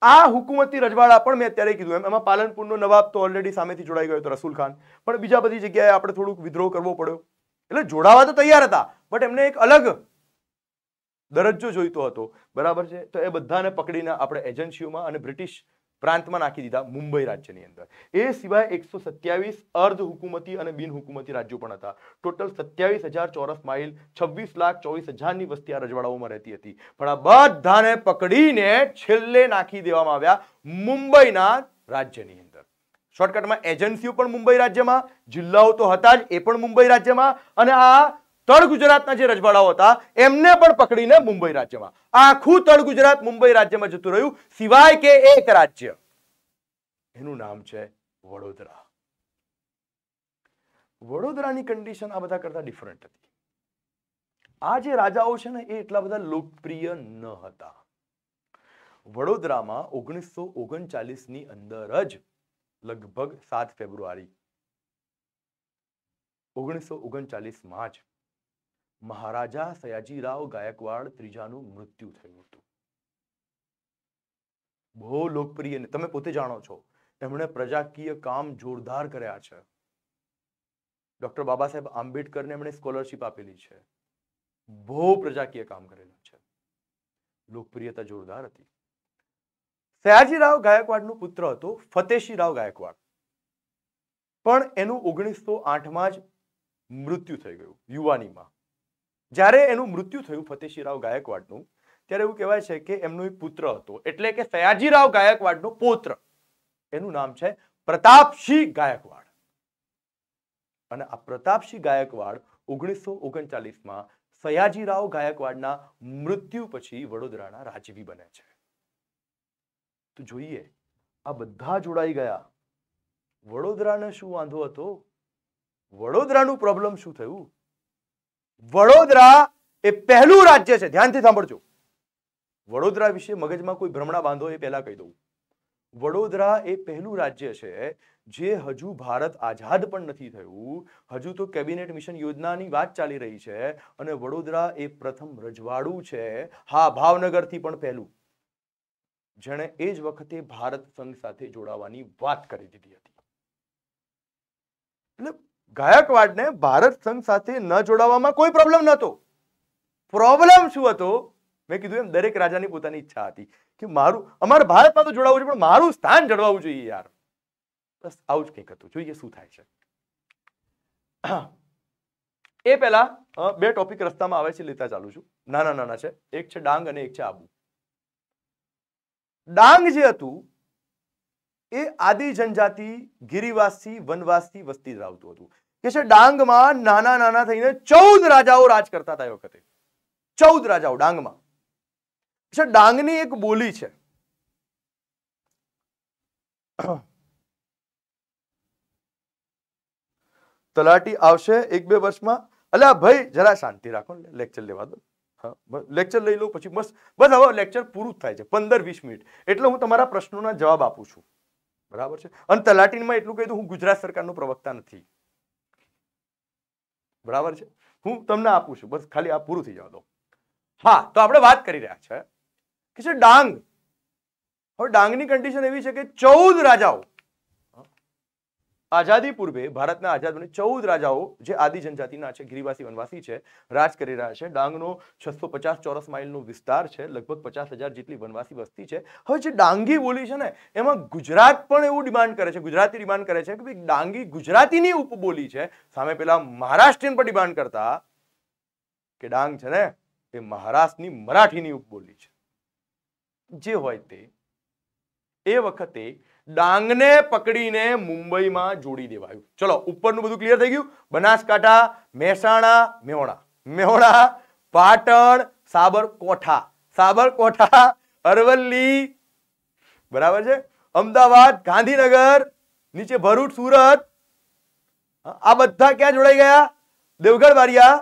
આ હુકુમતી રજવાડા પણ મેં અત્યારે કીધું એમ એમાં પાલનપુરનો નવાબ તો ઓલરેડી સામેથી જોડાઈ ગયો હતો રસુલ ખાન પણ બીજા બધી જગ્યાએ આપણે થોડુંક વિદ્રોહ કરવો પડ્યો એટલે જોડાવા તો તૈયાર હતા બટ એમને એક અલગ દરજ્જો જોઈતો હતો બરાબર છે તો એ બધાને પકડીને આપણે એજન્સીઓમાં અને બ્રિટિશ પ્રાંતમાં નાખી દીધા મુંબઈ રાજ્યની અંદર એ સિવાય એકસો સત્યાવીસ અર્ધ હુકુમતી અને બિન હુકુમતી રાજ્યો પણ હતા ટોટલ સત્યાવીસ હજાર ચોરસ માઇલ છવ્વીસ લાખ ચોવીસ હજારની વસ્તી આ રજવાડાઓમાં રહેતી હતી પણ આ બધાને પકડીને છેલ્લે નાખી દેવામાં આવ્યા મુંબઈના રાજ્યની અંદર શોર્ટકટમાં એજન્સીઓ પણ મુંબઈ રાજ્યમાં જિલ્લાઓ તો હતા જ એ પણ મુંબઈ રાજ્યમાં અને આ તળ ગુજરાતના જે રજવાડાઓ હતા એમને પણ પકડીને મુંબઈ રાજ્યમાં આખું તળ ગુજરાત મુંબઈ રાજ્યમાં જતું રહ્યું સિવાય કે એક રાજ્ય એનું નામ છે વડોદરા વડોદરાની કન્ડિશન આ બધા કરતા ડિફરન્ટ હતી આ જે રાજાઓ છે ને એ એટલા બધા લોકપ્રિય ન હતા વડોદરામાં ઓગણીસો ઓગણચાલીસની અંદર જ લગભગ સાત ફેબ્રુઆરી ઓગણીસો ઓગણચાલીસમાં જ મહારાજા સયાજીરાવ ગાયકવાડ ત્રીજાનું મૃત્યુ થયું હતું બહુ લોકપ્રિય તમે પોતે જાણો છો એમણે પ્રજાકીય કામ જોરદાર કર્યા છે ડોક્ટર બાબા સાહેબ આંબેડકરને એમણે સ્કોલરશિપ આપેલી છે બહુ પ્રજાકીય કામ કરેલું છે લોકપ્રિયતા જોરદાર હતી સયાજીરાવ ગાયકવાડનો પુત્ર હતો ફતેશીરાવ ગાયકવાડ પણ એનું ઓગણીસો આઠમાં જ મૃત્યુ થઈ ગયું યુવાનીમાં જ્યારે એનું મૃત્યુ થયું ફતેશીરાવ ગાયકવાડનું ત્યારે એવું કહેવાય છે કે એમનો એક પુત્ર હતો એટલે કે સયાજીરાવ ગાયકવાડનો પૌત્ર એનું નામ છે પ્રતાપસિંહ ગાયકવાડ અને આ પ્રતાપસિંહ ગાયકવાડ ઓગણીસો ઓગણચાલીસમાં સયાજીરાવ ગાયકવાડના મૃત્યુ પછી વડોદરાના રાજવી બને છે તો જોઈએ આ બધા જોડાઈ ગયા વડોદરાને શું વાંધો હતો વડોદરાનું પ્રોબ્લેમ શું થયું વડોદરા એ પહેલું રાજ્ય છે ધ્યાનથી સાંભળજો વડોદરા વિશે મગજમાં કોઈ ભ્રમણા બાંધો એ પહેલા કહી દઉં વડોદરા એ પહેલું રાજ્ય છે જે હજુ ભારત આઝાદ પણ નથી થયું હજુ તો કેબિનેટ મિશન યોજનાની વાત ચાલી રહી છે અને વડોદરા એ પ્રથમ રજવાડું છે હા ભાવનગરથી પણ પહેલું જેણે એ જ વખતે ભારત સંઘ સાથે જોડાવાની વાત કરી દીધી હતી એટલે ગાયકવાડને ભારત સંઘ સાથે ન જોડાવામાં કોઈ પ્રોબ્લેમ નહોતો પ્રોબ્લેમ શું હતો મેં કીધું એમ દરેક રાજાની પોતાની ઈચ્છા હતી કે મારું અમારે ભારતમાં તો જોડાવવું છે પણ મારું સ્થાન જળવાવું જોઈએ યાર બસ આવું જ કંઈક હતું જોઈએ શું થાય છે એ પહેલા બે ટોપિક રસ્તામાં આવે છે લેતા ચાલુ છું નાના નાના છે એક છે ડાંગ અને એક છે આબુ ડાંગ જે હતું એ આદિ જનજાતિ ગિરિવાસી વનવાસી વસ્તી ધરાવતું હતું કે છે ડાંગમાં નાના નાના થઈને ચૌદ રાજાઓ રાજ કરતા હતા એ વખતે ચૌદ રાજાઓ ડાંગમાં છે ડાંગની એક બોલી છે <coughs> તલાટી આવશે એક બે વર્ષમાં અલ્યા ભાઈ જરા શાંતિ રાખો લેક્ચર લેવા દો લેક્ચર લઈ લઉં પછી બસ બસ હવે લેક્ચર પૂરું થાય છે પંદર વીસ મિનિટ એટલે હું તમારા પ્રશ્નોના જવાબ આપું છું બરાબર છે અને તલાટીનમાં એટલું કહી દઉં હું ગુજરાત સરકારનો પ્રવક્તા નથી બરાબર છે હું તમને આપું છું બસ ખાલી આ પૂરું થઈ જવા દો હા તો આપણે વાત કરી રહ્યા છે કે છે ડાંગ હવે ડાંગની કન્ડિશન એવી છે કે ચૌદ રાજાઓ આઝાદી પૂર્વે ભારતના આઝાદ બને ચૌદ રાજાઓ જે આદિ જનજાતિના છે ગિરિવાસી વનવાસી છે રાજ કરી રહ્યા છે ડાંગનો છસો પચાસ ચોરસ માઇલનો વિસ્તાર છે લગભગ પચાસ હજાર જેટલી વનવાસી વસ્તી છે હવે જે ડાંગી બોલી છે ને એમાં ગુજરાત પણ એવું ડિમાન્ડ કરે છે ગુજરાતી ડિમાન્ડ કરે છે કે ભાઈ ડાંગી ગુજરાતીની ઉપબોલી છે સામે પેલા મહારાષ્ટ્રીયન પર ડિમાન્ડ કરતા કે ડાંગ છે ને એ મહારાષ્ટ્રની મરાઠીની ઉપબોલી છે જે હોય તે એ વખતે ડાંગને પકડીને મુંબઈમાં જોડી દેવાયું ચલો ઉપરનું બધું ક્લિયર થઈ ગયું બનાસકાંઠા મહેસાણા મેહોણા મેહોણા પાટણ સાબરકોઠા સાબરકોઠા અરવલ્લી બરાબર છે અમદાવાદ ગાંધીનગર નીચે ભરૂચ સુરત આ બધા ક્યાં જોડાઈ ગયા દેવગઢ વારિયા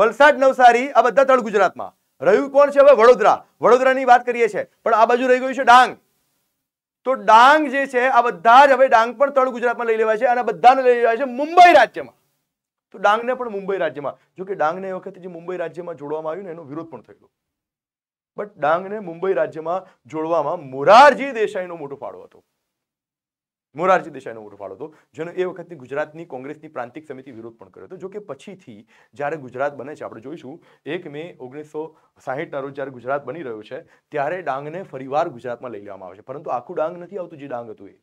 વલસાડ નવસારી આ બધા તળ ગુજરાતમાં રહ્યું કોણ છે હવે વડોદરા વડોદરાની વાત કરીએ છીએ પણ આ બાજુ રહી ગયું છે ડાંગ તો ડાંગ જે છે આ બધા જ હવે ડાંગ પણ તળ ગુજરાતમાં લઈ લેવાય છે અને બધાને લઈ લેવાય છે મુંબઈ રાજ્યમાં તો ડાંગને પણ મુંબઈ રાજ્યમાં જો કે ડાંગને એ વખતે જે મુંબઈ રાજ્યમાં જોડવામાં આવ્યું ને એનો વિરોધ પણ થયેલો બટ ડાંગને મુંબઈ રાજ્યમાં જોડવામાં મોરારજી દેસાઈનો મોટો ફાળો હતો મોરારજી દેસાઈનો વોટ ફાળો હતો જેનો એ વખતની ગુજરાતની કોંગ્રેસની પ્રાંતિક સમિતિ વિરોધ પણ કર્યો હતો જો કે પછીથી જ્યારે ગુજરાત બને છે આપણે જોઈશું એક મે ઓગણીસો સાહીઠના રોજ જ્યારે ગુજરાત બની રહ્યું છે ત્યારે ડાંગને ફરીવાર ગુજરાતમાં લઈ લેવામાં આવે છે પરંતુ આખું ડાંગ નથી આવતું જે ડાંગ હતું એ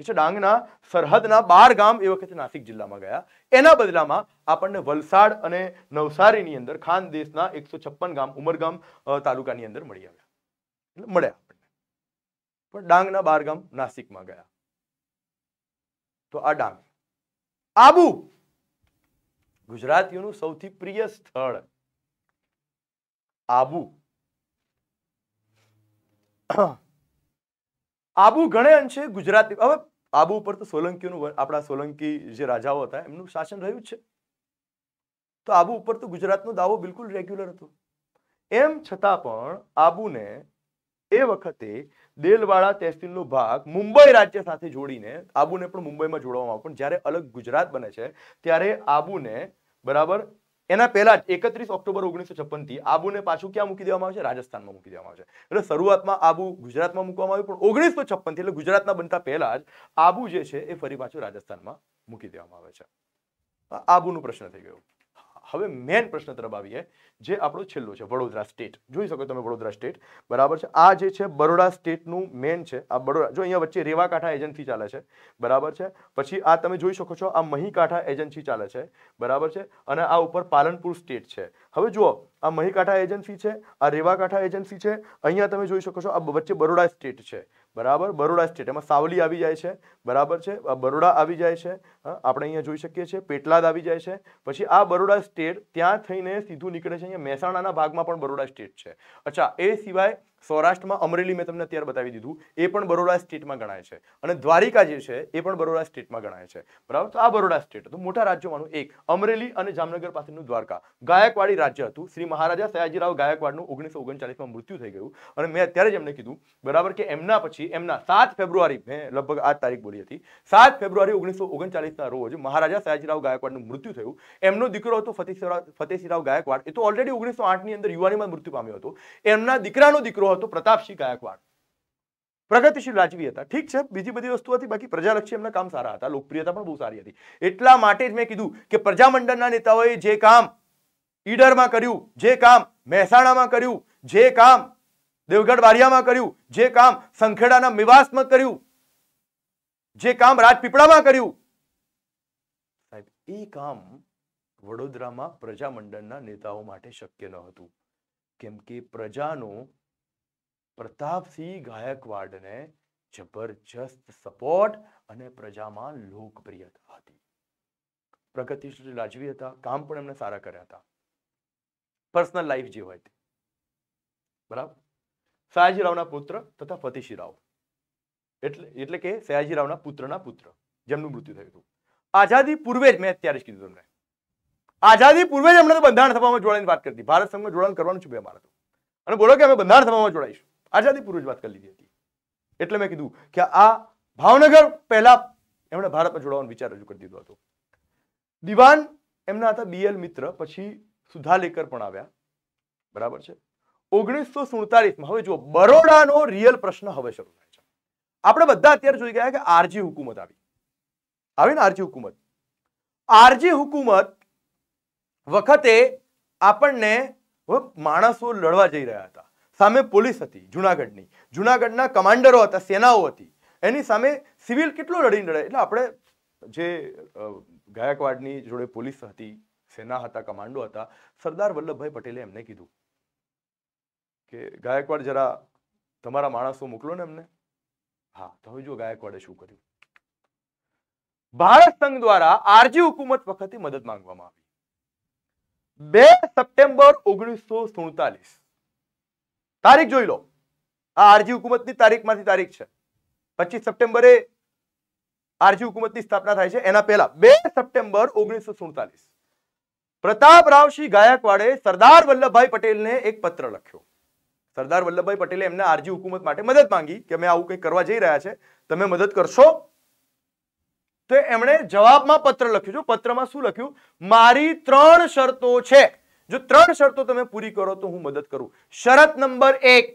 કે છે ડાંગના સરહદના બાર ગામ એ વખતે નાસિક જિલ્લામાં ગયા એના બદલામાં આપણને વલસાડ અને નવસારીની અંદર ખાન દેશના એકસો છપ્પન ગામ ઉમરગામ તાલુકાની અંદર મળી આવ્યા એટલે મળ્યા આપણને પણ ડાંગના બાર ગામ નાસિકમાં ગયા તો અડાંગ આબુ ગુજરાતીઓનું સૌથી પ્રિય સ્થળ આબુ આબુ ઘણે અંશે ગુજરાતી હવે આબુ ઉપર તો સોલંકીઓનું આપણા સોલંકી જે રાજાઓ હતા એમનું શાસન રહ્યું છે તો આબુ ઉપર તો ગુજરાતનો દાવો બિલકુલ રેગ્યુલર હતો એમ છતાં પણ આબુને એ વખતે દેલવાડા તહેસીલનો ભાગ મુંબઈ રાજ્ય સાથે જોડીને આબુને પણ મુંબઈમાં જોડવામાં આવ્યો પણ જ્યારે અલગ ગુજરાત બને છે ત્યારે આબુને બરાબર એના પહેલા જ એકત્રીસ ઓક્ટોબર ઓગણીસો છપ્પનથી આબુને પાછું ક્યાં મૂકી દેવામાં આવે છે રાજસ્થાનમાં મૂકી દેવામાં આવે છે એટલે શરૂઆતમાં આબુ ગુજરાતમાં મૂકવામાં આવ્યું પણ ઓગણીસો છપ્પનથી એટલે ગુજરાતના બનતા પહેલા જ આબુ જે છે એ ફરી પાછું રાજસ્થાનમાં મૂકી દેવામાં આવે છે આબુનો પ્રશ્ન થઈ ગયો હવે મેન પ્રશ્ન તરફ આવીએ જે આપણો છેલ્લો છે વડોદરા સ્ટેટ જોઈ શકો તમે વડોદરા સ્ટેટ બરાબર છે આ જે છે બરોડા સ્ટેટનું મેન છે આ બરોડા જો અહીંયા વચ્ચે રેવાકાંઠા એજન્સી ચાલે છે બરાબર છે પછી આ તમે જોઈ શકો છો આ મહીકાંઠા એજન્સી ચાલે છે બરાબર છે અને આ ઉપર પાલનપુર સ્ટેટ છે હવે જુઓ આ મહીકાંઠા એજન્સી છે આ રેવાકાંઠા એજન્સી છે અહીંયા તમે જોઈ શકો છો આ વચ્ચે બરોડા સ્ટેટ છે બરાબર બરોડા સ્ટેટ એમાં સાવલી આવી જાય છે બરાબર છે બરોડા આવી જાય છે આપણે અહીંયા જોઈ શકીએ છીએ પેટલાદ આવી જાય છે પછી આ બરોડા સ્ટેટ ત્યાં થઈને સીધું નીકળે છે અહીંયા મહેસાણાના ભાગમાં પણ બરોડા સ્ટેટ છે અચ્છા એ સિવાય સૌરાષ્ટ્રમાં અમરેલી મેં તમને અત્યારે બતાવી દીધું એ પણ બરોડા સ્ટેટમાં ગણાય છે અને દ્વારિકા જે છે એ પણ બરોડા સ્ટેટમાં ગણાય છે બરાબર તો આ બરોડા સ્ટેટ હતું મોટા રાજ્યોમાંનું એક અમરેલી અને જામનગર પાસેનું દ્વારકા ગાયકવાડી રાજ્ય હતું શ્રી મહારાજા સયાજીરાવ ગાયકવાડનું ઓગણીસો ઓગણચાલીસમાં મૃત્યુ થઈ ગયું અને મેં અત્યારે જ એમને કીધું બરાબર કે એમના પછી એમના સાત ફેબ્રુઆરી મેં લગભગ આ તારીખ બોલી હતી સાત ફેબ્રુઆરી ઓગણીસો ઓગણચાલીસના રોજ મહારાજા સયાજીરાવ ગાયકવાડનું મૃત્યુ થયું એમનો દીકરો હતો ફતેસિંહરાવ ફતેસિંહરાવ ગાયકવાડ એ તો ઓલરેડી ઓગણીસો આઠની અંદર યુવાનીમાં મૃત્યુ પામ્યો હતો એમના દીકરાનો દીકરો નેતૃત્વ હતું પ્રતાપસિંહ ગાયકવાડ પ્રગતિશીલ રાજવી હતા ઠીક છે બીજી બધી વસ્તુ હતી બાકી પ્રજાલક્ષી એમના કામ સારા હતા લોકપ્રિયતા પણ બહુ સારી હતી એટલા માટે જ મેં કીધું કે પ્રજામંડળના નેતાઓએ જે કામ ઈડરમાં કર્યું જે કામ મહેસાણામાં કર્યું જે કામ દેવગઢ બારિયામાં કર્યું જે કામ સંખેડાના મિવાસમાં કર્યું જે કામ રાજપીપળામાં કર્યું સાહેબ એ કામ વડોદરામાં પ્રજામંડળના નેતાઓ માટે શક્ય ન હતું કેમ કે પ્રજાનો પ્રતાપસિંહ ગાયકવાડને જબરજસ્ત સપોર્ટ અને પ્રજામાં લોકપ્રિયતા હતી પ્રગતિશીલ રાજવી હતા કામ પણ એમને સારા કર્યા હતા પર્સનલ લાઈફ જે હોય તે બરાબર સયાજીરાવના પુત્ર તથા ફતેશીરાવ એટલે એટલે કે સયાજીરાવના પુત્રના પુત્ર જેમનું મૃત્યુ થયું હતું આઝાદી પૂર્વે જ મેં અત્યારે જ કીધું તમને આઝાદી પૂર્વે જ અમને બંધારણ સભામાં જોડાવાની વાત કરતી ભારત સંઘમાં જોડાણ કરવાનું છું બે અમારે અને બોલો કે અમે બંધારણ સભામાં જોડાઈશું આઝાદી પૂર્વે જ વાત કરી લીધી હતી એટલે મેં કીધું કે આ ભાવનગર પહેલા એમણે ભારતમાં જોડાવાનો વિચાર રજૂ કરી દીધો હતો દિવાન એમના હતા બીએલ મિત્ર પછી સુધાલેકર પણ આવ્યા બરાબર છે ઓગણીસો સુડતાલીસમાં હવે જો બરોડાનો રિયલ પ્રશ્ન હવે શરૂ થાય છે આપણે બધા અત્યારે જોઈ ગયા કે આરજી હુકુમત આવી આવી ને આરજી હુકુમત આરજી હુકુમત વખતે આપણને માણસો લડવા જઈ રહ્યા હતા સામે પોલીસ હતી જુનાગઢની જુનાગઢના કમાન્ડરો હતા સેનાઓ હતી એની સામે સિવિલ કેટલું લડી લડે એટલે આપણે જે ગાયકવાડની જોડે પોલીસ હતી સેના હતા કમાન્ડો હતા સરદાર વલ્લભભાઈ પટેલે એમને કીધું કે ગાયકવાડ જરા તમારા માણસો મોકલો ને એમને હા તો હવે જો ગાયકવાડે શું કર્યું ભારત સંઘ દ્વારા આરજી હુકુમત વખતે મદદ માંગવામાં આવી બે સપ્ટેમ્બર ઓગણીસો સુડતાલીસ તારીખ જોઈ લો આ આરજી હુકુમતની તારીખમાંથી તારીખ છે પચીસ સપ્ટેમ્બરે આરજી હુકુમતની સ્થાપના થાય છે એના પહેલા બે સપ્ટેમ્બર ઓગણીસો સુડતાલીસ રાવસિંહ ગાયકવાડે સરદાર વલ્લભભાઈ પટેલને એક પત્ર લખ્યો સરદાર વલ્લભભાઈ પટેલે એમને આરજી હુકુમત માટે મદદ માંગી કે અમે આવું કંઈક કરવા જઈ રહ્યા છે તમે મદદ કરશો તો એમણે જવાબમાં પત્ર લખ્યું છે પત્રમાં શું લખ્યું મારી ત્રણ શરતો છે જો ત્રણ શરતો તમે પૂરી કરો તો હું મદદ કરું શરત નંબર એક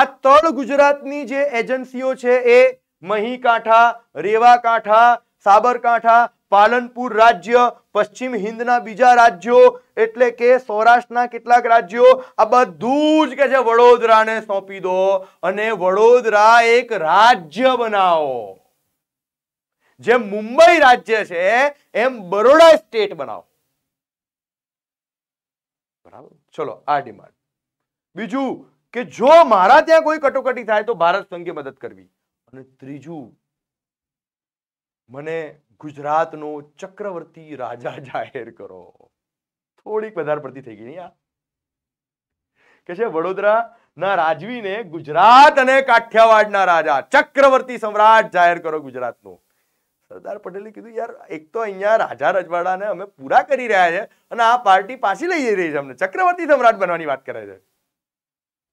આ ત્રણ ગુજરાતની જે એજન્સીઓ છે એ મહી કાંઠા રેવા કાંઠા સાબરકાંઠા પાલનપુર રાજ્ય પશ્ચિમ હિન્દના બીજા રાજ્યો એટલે કે સૌરાષ્ટ્રના કેટલાક રાજ્યો આ બધું જ કે છે વડોદરાને સોંપી દો અને વડોદરા એક રાજ્ય બનાવો જેમ મુંબઈ રાજ્ય છે એમ બરોડા સ્ટેટ બનાવો ચલો આ ડિમાન્ડ બીજું કે જો મારા ત્યાં કોઈ કટોકટી થાય તો ભારત સંઘે મદદ કરવી અને ત્રીજું મને ગુજરાતનો ચક્રવર્તી રાજા <laughs> જાહેર કરો થોડીક વધારે પડતી થઈ ગઈ નહીં આ કે છે વડોદરા ના રાજવીને ગુજરાત અને કાઠિયાવાડના રાજા ચક્રવર્તી સમ્રાટ જાહેર કરો ગુજરાતનો સરદાર પટેલે કીધું યાર એક તો અહીંયા રાજા રજવાડાને અમે પૂરા કરી રહ્યા છે અને આ પાર્ટી પાછી લઈ જઈ રહી છે અમને ચક્રવર્તી સમ્રાટ બનવાની વાત કરે છે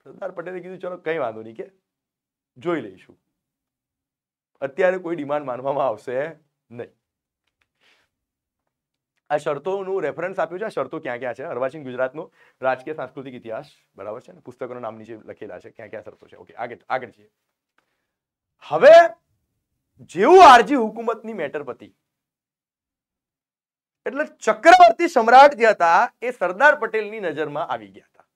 સરદાર પટેલે કીધું ચલો કંઈ વાંધો નહીં કે જોઈ લઈશું અત્યારે કોઈ ડિમાન્ડ માનવામાં આવશે નહીં આ શરતોનું રેફરન્સ આપ્યું છે આ શરતો ક્યાં ક્યાં છે અર્વાચીન ગુજરાતનો રાજકીય સાંસ્કૃતિક ઇતિહાસ બરાબર છે ને પુસ્તકોના નામની જે લખેલા છે ક્યાં ક્યાં શરતો છે ઓકે આગળ આગળ જઈએ હવે જેવું આરજી હુકુમતની મેટર પતી એટલે ચક્રવર્તી સમ્રાટ જે હતા એ સરદાર પટેલની નજરમાં આવી ગયા હતા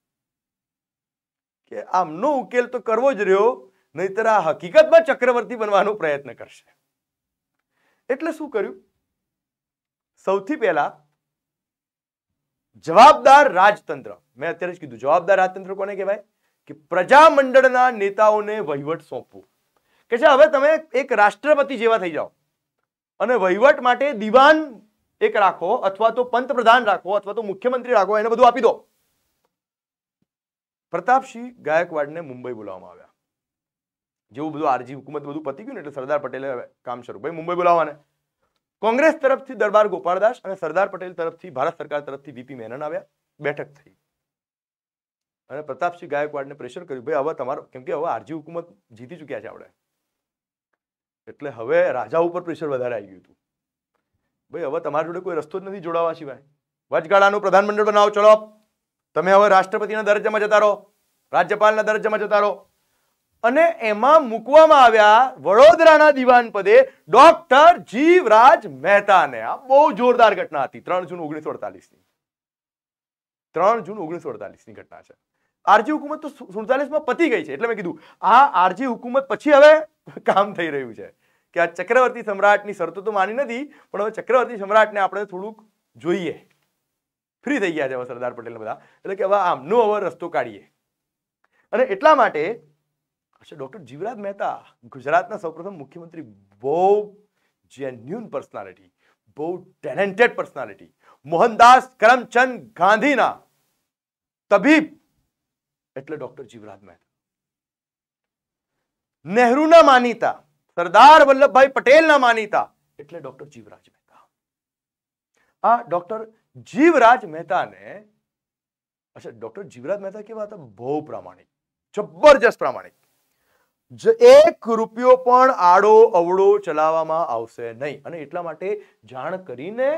કે આમનો ઉકેલ તો કરવો જ રહ્યો નહીતર આ હકીકતમાં ચક્રવર્તી બનવાનો પ્રયત્ન કરશે એટલે શું કર્યું સૌથી પહેલા જવાબદાર રાજતંત્ર મેં અત્યારે જ કીધું જવાબદાર રાજતંત્ર કોને કહેવાય કે પ્રજામંડળના નેતાઓને વહીવટ સોંપવું કે છે હવે તમે એક રાષ્ટ્રપતિ જેવા થઈ જાઓ અને વહીવટ માટે દિવાન એક રાખો અથવા તો પંતપ્રધાન રાખો અથવા તો મુખ્યમંત્રી રાખો એને બધું આપી દો પ્રતાપસિંહ ગાયકવાડને મુંબઈ બોલાવવામાં આવ્યા જેવું બધું આરજી હુકુમત બધું પતી ગયું ને એટલે સરદાર પટેલે કામ શરૂ ભાઈ મુંબઈ બોલાવવાને કોંગ્રેસ તરફથી દરબાર ગોપાળદાસ અને સરદાર પટેલ તરફથી ભારત સરકાર તરફથી વીપી મેનન આવ્યા બેઠક થઈ અને પ્રતાપસિંહ ગાયકવાડને પ્રેશર કર્યું ભાઈ હવે તમારો કેમ કે હવે આરજી હુકુમત જીતી ચૂક્યા છે આપણે એટલે હવે રાજા ઉપર પ્રેશર વધારે આવી ગયું હતું ભાઈ હવે તમારી જોડે કોઈ રસ્તો જ નથી જોડાવા સિવાય વચગાળાનું પ્રધાનમંડળ બનાવો ચલો તમે હવે રાષ્ટ્રપતિના દરજ્જામાં જતા રહો રાજ્યપાલના દરજ્જામાં જતા રહો અને એમાં મૂકવામાં આવ્યા વડોદરાના દિવાન પદે ડોક્ટર જીવરાજ મહેતાને આ બહુ જોરદાર ઘટના હતી ત્રણ જૂન ઓગણીસો અડતાલીસની ત્રણ જૂન ઓગણીસો અડતાલીસની ઘટના છે આરજી હુકુમત તો સુડતાલીસમાં પતી ગઈ છે એટલે મેં કીધું આ આરજી હુકુમત પછી હવે <laughs> કામ થઈ રહ્યું છે કે આ ચક્રવર્તી સમ્રાટની શરતો તો માની નથી પણ હવે ચક્રવર્તી સમ્રાટને આપણે થોડુંક જોઈએ ફ્રી થઈ ગયા છે હવે સરદાર પટેલ બધા એટલે કે હવે આમનો હવે રસ્તો કાઢીએ અને એટલા માટે અચ્છા ડૉક્ટર જીવરાજ મહેતા ગુજરાતના સૌપ્રથમ મુખ્યમંત્રી બહુ જેન્યુન પર્સનાલિટી બહુ ટેલેન્ટેડ પર્સનાલિટી મોહનદાસ કરમચંદ ગાંધીના તબીબ એટલે ડૉક્ટર જીવરાજ મહેતા નહેરુના માનીતા સરદાર વલ્લભભાઈ પટેલના માનીતા એટલે ડોક્ટર જીવરાજ મહેતા આ ડોક્ટર જીવરાજ મહેતાને અચ્છા ડોક્ટર જીવરાજ મહેતા કેવા હતા બહુ પ્રામાણિક જબરજસ્ત પ્રામાણિક એક રૂપિયો પણ આડો અવડો ચલાવવામાં આવશે નહીં અને એટલા માટે જાણ કરીને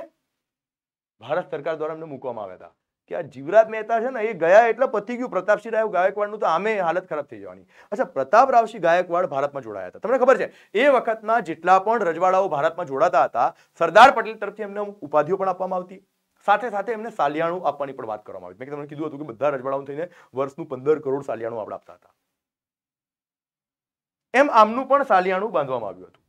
ભારત સરકાર દ્વારા એમને મૂકવામાં આવ્યા હતા કે આ જીવરાજ મહેતા છે ને એ ગયા એટલે પતી ગયું પ્રતાપસિંહ રાવ ગાયકવાડનું તો આમે હાલત ખરાબ થઈ જવાની અચ્છા પ્રતાપ પ્રતાપરાવસિંહ ગાયકવાડ ભારતમાં જોડાયા હતા તમને ખબર છે એ વખતના જેટલા પણ રજવાડાઓ ભારતમાં જોડાતા હતા સરદાર પટેલ તરફથી એમને ઉપાધિઓ પણ આપવામાં આવતી સાથે સાથે એમને સાલિયાણું આપવાની પણ વાત કરવામાં આવી મેં તમને કીધું હતું કે બધા રજવાડાઓ થઈને વર્ષનું પંદર કરોડ સાલિયાણું આપણે આપતા હતા એમ આમનું પણ સાલિયાણું બાંધવામાં આવ્યું હતું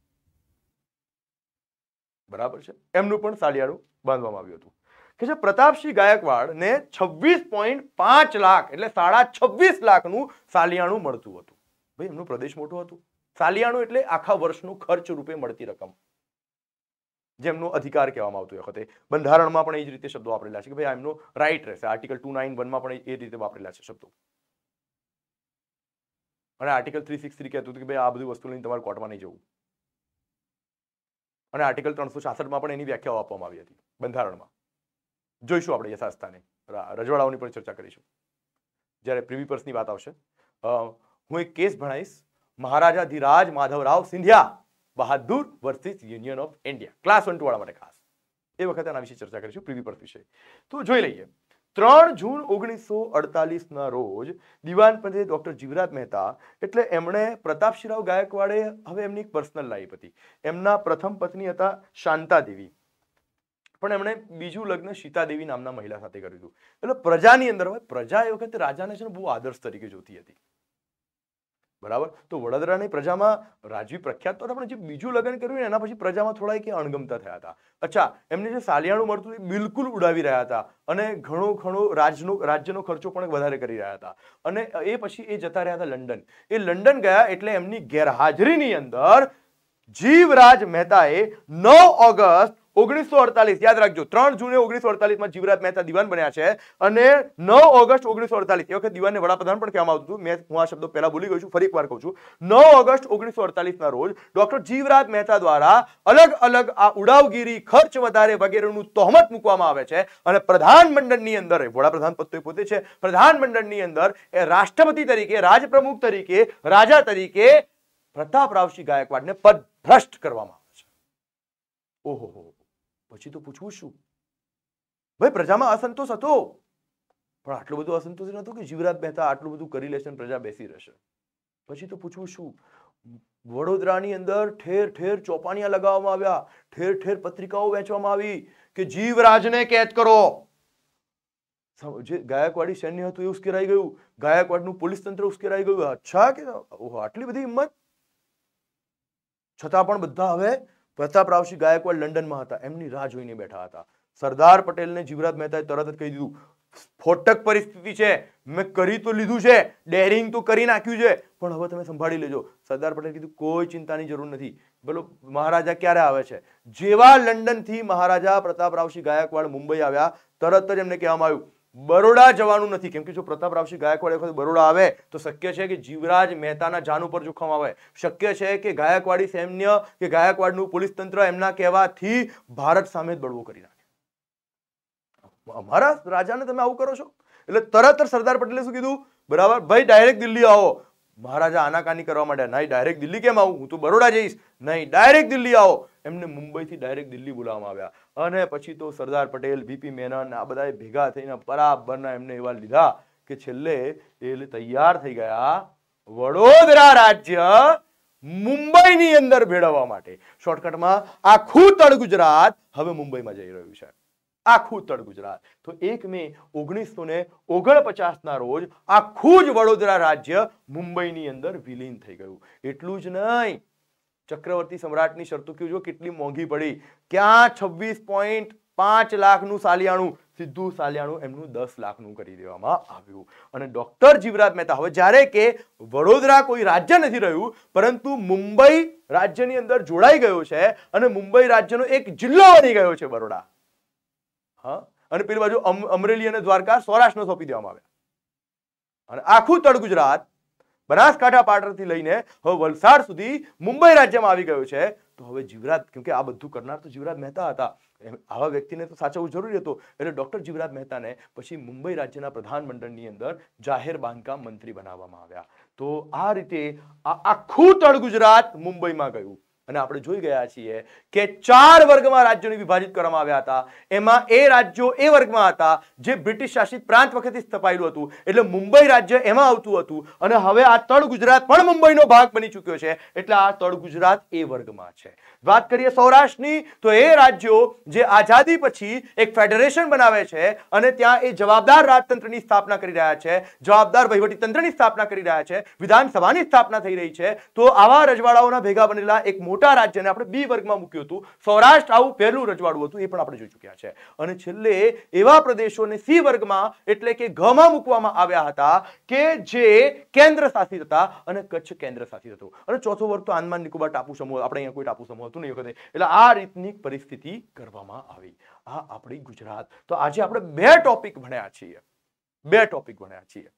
બરાબર છે એમનું પણ સાલિયાણું બાંધવામાં આવ્યું હતું કે જે પ્રતાપસિંહ ગાયકવાડને છવ્વીસ પોઈન્ટ પાંચ લાખ એટલે સાડા છવ્વીસ લાખનું સાલિયાણું મળતું હતું ભાઈ એમનું પ્રદેશ મોટું હતું સાલિયાણું એટલે આખા વર્ષનું ખર્ચ રૂપે મળતી રકમ જેમનો અધિકાર કહેવામાં આવતો વખતે બંધારણમાં પણ એ જ રીતે શબ્દો વાપરેલા છે કે ભાઈ એમનો રાઇટ રહેશે આર્ટિકલ ટુ નાઇન વનમાં પણ એ રીતે વાપરેલા છે શબ્દો અને આર્ટિકલ થ્રી સિક્સ થ્રી કહેતું હતું કે ભાઈ આ બધી વસ્તુ લઈને તમારે કોર્ટમાં નહીં જવું અને આર્ટિકલ ત્રણસો છાસઠમાં પણ એની વ્યાખ્યાઓ આપવામાં આવી હતી બંધારણમાં જોઈશું આપણે યથાસ્થાને રજવાડાઓની પણ ચર્ચા કરીશું જ્યારે પ્રીવી પર્સની વાત આવશે હું એક કેસ ભણાવીશ Maharaja Dhiraj Madhavrao Scindia Bahadur versus union of India class one ટુવાળા માટે ખાસ એ વખતે આના વિશે ચર્ચા કરીશું પ્રીવી પર્સ વિશે તો જોઈ લઈએ ત્રણ જૂન ઓગણીસો અડતાલીસના રોજ દિવાન પંથે ડૉક્ટર જીવરાજ મહેતા એટલે એમણે પ્રતાપશીરાવ ગાયકવાડે હવે એમની એક પર્સનલ લાઈફ હતી એમના પ્રથમ પત્ની હતા શાંતા દેવી પણ એમણે બીજું લગ્ન સીતાદેવી નામના મહિલા સાથે કર્યું હતું એટલે પ્રજાની અંદર હોય પ્રજા એ વખતે રાજાને છે ને બહુ આદર્શ તરીકે જોતી હતી બરાબર તો વડોદરાની પ્રજામાં રાજવી પ્રખ્યાત તો પણ જે બીજું લગ્ન કર્યું એના પછી પ્રજામાં થોડા કે અણગમતા થયા હતા અચ્છા એમને જે સાલિયાણું મળતું એ બિલકુલ ઉડાવી રહ્યા હતા અને ઘણો ઘણો રાજનો રાજ્યનો ખર્ચો પણ વધારે કરી રહ્યા હતા અને એ પછી એ જતા રહ્યા હતા લંડન એ લંડન ગયા એટલે એમની ગેરહાજરીની અંદર જીવરાજ મહેતાએ નવ ઓગસ્ટ ઓગણીસો અડતાલીસ યાદ રાખજો ત્રણ જૂને ઓગણીસો અડતાલીસમાં જીવરાજ મહેતા દિવાન બન્યા છે અને નવ ઓગસ્ટ ઓગણીસો અડતાલીસ એ વખત દિવાનને વડાપ્રધાન પણ કહેવામાં આવતું હતું મેં હું આ શબ્દો પહેલા ભૂલી ગયો છું ફરી એકવાર કહું છું નવ ઓગસ્ટ ઓગણીસો અડતાલીસના રોજ ડોક્ટર જીવરાજ મહેતા દ્વારા અલગ અલગ આ ઉડાવગીરી ખર્ચ વધારે વગેરેનું તહોમત મૂકવામાં આવે છે અને પ્રધાનમંડળની અંદર વડાપ્રધાન પદ તો પોતે છે પ્રધાનમંડળની અંદર એ રાષ્ટ્રપતિ તરીકે રાજપ્રમુખ તરીકે રાજા તરીકે પ્રતાપરાવસિંહ ગાયકવાડને પદ ભ્રષ્ટ કરવામાં આવે છે ઓહો પછી તો પૂછવું શું ભાઈ પ્રજામાં અસંતોષ હતો પણ આટલો બધો અસંતોષ નહોતો કે જીવરાજ મહેતા આટલું બધું કરી લેશે પ્રજા બેસી રહેશે પછી તો પૂછવું શું વડોદરાની અંદર ઠેર ઠેર ચોપાણિયા લગાવવામાં આવ્યા ઠેર ઠેર પત્રિકાઓ વહેંચવામાં આવી કે જીવરાજને કેદ કરો જે ગાયકવાડી સૈન્ય હતું એ ઉશ્કેરાઈ ગયું ગાયકવાડનું પોલીસ તંત્ર ઉશ્કેરાઈ ગયું અચ્છા કે ઓહો આટલી બધી હિંમત છતાં પણ બધા હવે પ્રતાપરાવસિંહ ગાયકવાડ લંડનમાં હતા એમની રાહ જોઈને બેઠા હતા સરદાર પટેલને જીવરાજ મહેતાએ તરત જ કહી દીધું સ્ફોટક પરિસ્થિતિ છે મેં કરી તો લીધું છે ડેરિંગ તો કરી નાખ્યું છે પણ હવે તમે સંભાળી લેજો સરદાર પટેલ કીધું કોઈ ચિંતાની જરૂર નથી બોલો મહારાજા ક્યારે આવે છે જેવા લંડનથી મહારાજા પ્રતાપરાવસિંહ ગાયકવાડ મુંબઈ આવ્યા તરત જ એમને કહેવામાં આવ્યું બરોડા જવાનું નથી કેમ કે જો પ્રતાપ રાવસિંહ ગાયકવાડ વખત બરોડા આવે તો શક્ય છે કે જીવરાજ મહેતાના જાન ઉપર જોખમ આવે શક્ય છે કે ગાયકવાડી સૈન્ય કે ગાયકવાડનું પોલીસ તંત્ર એમના કહેવાથી ભારત સામે જ બળવો કરી નાખે અમારા રાજાને તમે આવું કરો છો એટલે તરત સરદાર પટેલે શું કીધું બરાબર ભાઈ ડાયરેક્ટ દિલ્હી આવો મહારાજા આનાકાની કરવા માટે નહીં ડાયરેક્ટ દિલ્હી કેમ આવું હું તો બરોડા જઈશ નહીં ડાયરેક્ટ દિલ્હી આવો એમને મુંબઈથી ડાયરેક્ટ દિલ્હી બોલાવવામાં આવ્યા અને પછી તો સરદાર પટેલ બીપી મેનન આ બધા ભેગા થઈને બરાબરના એમને એવા લીધા કે છેલ્લે એ તૈયાર થઈ ગયા વડોદરા રાજ્ય મુંબઈની અંદર ભેળવવા માટે શોર્ટકટમાં આખું તળ ગુજરાત હવે મુંબઈમાં જઈ રહ્યું છે આખું તળ ગુજરાત તો એક મે ઓગણીસો ને ઓગણપચાસના રોજ આખું જ વડોદરા રાજ્ય મુંબઈની અંદર વિલીન થઈ ગયું એટલું જ નહીં ચક્રવર્તી સમ્રાટની શરતો કયું જો કેટલી મોંઘી પડી ક્યાં છવ્વીસ પોઈન્ટ પાંચ લાખનું સાલિયાણું સીધું સાલિયાણું એમનું દસ લાખનું કરી દેવામાં આવ્યું અને ડોક્ટર જીવરાજ મહેતા હવે જ્યારે કે વડોદરા કોઈ રાજ્ય નથી રહ્યું પરંતુ મુંબઈ રાજ્યની અંદર જોડાઈ ગયો છે અને મુંબઈ રાજ્યનો એક જિલ્લો બની ગયો છે બરોડા હા અને પેલી બાજુ અમરેલી અને દ્વારકા સૌરાષ્ટ્રને સોંપી દેવામાં આવ્યા અને આખું તળ ગુજરાત બનાસકાંઠા પાટણથી લઈને હવે વલસાડ સુધી મુંબઈ રાજ્યમાં આવી ગયો છે તો હવે જીવરાજ કેમકે આ બધું કરનાર તો જીવરાજ મહેતા હતા આવા વ્યક્તિને તો સાચવવું જરૂરી હતું એટલે ડોક્ટર જીવરાજ મહેતાને પછી મુંબઈ રાજ્યના પ્રધાનમંડળની અંદર જાહેર બાંધકામ મંત્રી બનાવવામાં આવ્યા તો આ રીતે આ આખું તળ ગુજરાત મુંબઈમાં ગયું અને આપણે જોઈ ગયા છીએ કે ચાર વર્ગમાં રાજ્યોને વિભાજિત કરવામાં આવ્યા હતા એમાં એ રાજ્યો એ વર્ગમાં હતા જે બ્રિટિશ શાસિત પ્રાંત વખતે સ્થપાયેલું હતું એટલે મુંબઈ રાજ્ય એમાં આવતું હતું અને હવે આ તળ ગુજરાત પણ મુંબઈનો ભાગ બની ચૂક્યો છે એટલે આ તળ ગુજરાત એ વર્ગમાં છે વાત કરીએ સૌરાષ્ટ્રની તો એ રાજ્યો જે આઝાદી પછી એક ફેડરેશન બનાવે છે અને ત્યાં એ જવાબદાર રાજતંત્રની સ્થાપના કરી રહ્યા છે જવાબદાર વહીવટીતંત્રની સ્થાપના કરી રહ્યા છે વિધાનસભાની સ્થાપના થઈ રહી છે તો આવા રજવાડાઓના ભેગા બનેલા એક મોટા રાજ્યને આપણે બી વર્ગમાં મૂક્યું હતું સૌરાષ્ટ્ર આવું પહેલું રજવાડું હતું એ પણ આપણે જોઈ ચૂક્યા છે અને છેલ્લે એવા પ્રદેશોને સી વર્ગમાં એટલે કે ઘમાં મૂકવામાં આવ્યા હતા કે જે કેન્દ્ર શાસિત હતા અને કચ્છ કેન્દ્ર શાસિત હતું અને ચોથો વર્ગ તો આંદમાન નિકોબાર ટાપુ સમૂહ આપણે અહીંયા કોઈ ટાપુ સમૂહ હતું નહીં વખતે એટલે આ રીતની પરિસ્થિતિ કરવામાં આવી આ આપણી ગુજરાત તો આજે આપણે બે ટોપિક ભણ્યા છીએ બે ટોપિક ભણ્યા છીએ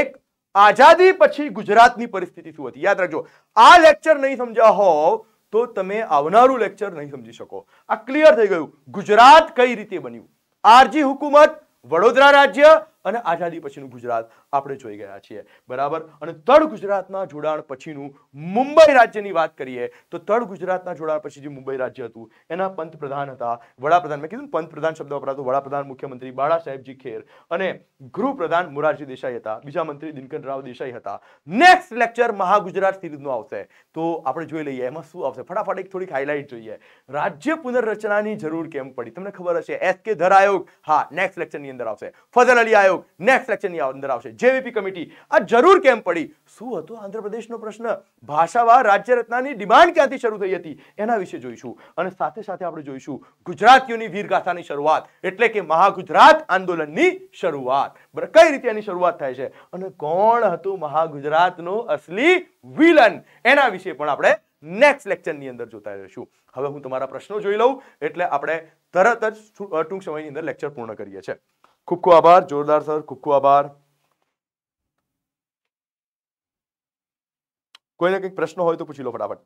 એક આઝાદી પછી ગુજરાતની પરિસ્થિતિ શું હતી યાદ રાખજો આ લેક્ચર નહીં સમજ્યા હોવ તો તમે આવનારું લેક્ચર નહીં સમજી શકો આ ક્લિયર થઈ ગયું ગુજરાત કઈ રીતે બન્યું આરજી હુકુમત વડોદરા રાજ્ય અને આઝાદી પછીનું ગુજરાત આપણે જોઈ ગયા છીએ બરાબર અને તળ ગુજરાતના જોડાણ પછીનું મુંબઈ રાજ્યની વાત કરીએ તો તળ ગુજરાતના જોડાણ પછી જે મુંબઈ રાજ્ય હતું એના પંતપ્રધાન હતા વડાપ્રધાન મેં કીધું પંતપ્રધાન શબ્દ વપરાતો વડાપ્રધાન મુખ્યમંત્રી બાળા સાહેબજી ખેર અને ગૃહપ્રધાન મોરારજી દેસાઈ હતા બીજા મંત્રી દિનકર રાવ દેસાઈ હતા નેક્સ્ટ લેક્ચર મહાગુજરાત સિરીઝનો આવશે તો આપણે જોઈ લઈએ એમાં શું આવશે ફટાફટ એક થોડીક હાઇલાઇટ જોઈએ રાજ્ય પુનર્રચનાની જરૂર કેમ પડી તમને ખબર હશે એસ કે ધર આયોગ હા નેક્સ્ટ લેક્ચરની અંદર આવશે ફજલ અલી આયોગ આયોગ નેક્સ્ટ લેક્ચરની અંદર આવશે જેવીપી કમિટી આ જરૂર કેમ પડી શું હતો આંધ્રપ્રદેશનો પ્રશ્ન ભાષાવા રાજ્યરત્નાની ડિમાન્ડ ક્યાંથી શરૂ થઈ હતી એના વિશે જોઈશું અને સાથે સાથે આપણે જોઈશું ગુજરાતીઓની વીરગાથાની શરૂઆત એટલે કે મહાગુજરાત આંદોલનની શરૂઆત બરાબર કઈ રીતે એની શરૂઆત થાય છે અને કોણ હતું મહાગુજરાતનો અસલી વિલન એના વિશે પણ આપણે નેક્સ્ટ લેક્ચરની અંદર જોતા રહીશું હવે હું તમારા પ્રશ્નો જોઈ લઉં એટલે આપણે તરત જ ટૂંક સમયની અંદર લેક્ચર પૂર્ણ કરીએ છીએ खूब खूब आभार जोरदार सर खूब खूब आभार कोई ना कोई प्रश्न हो तो पूछ लो फटाफट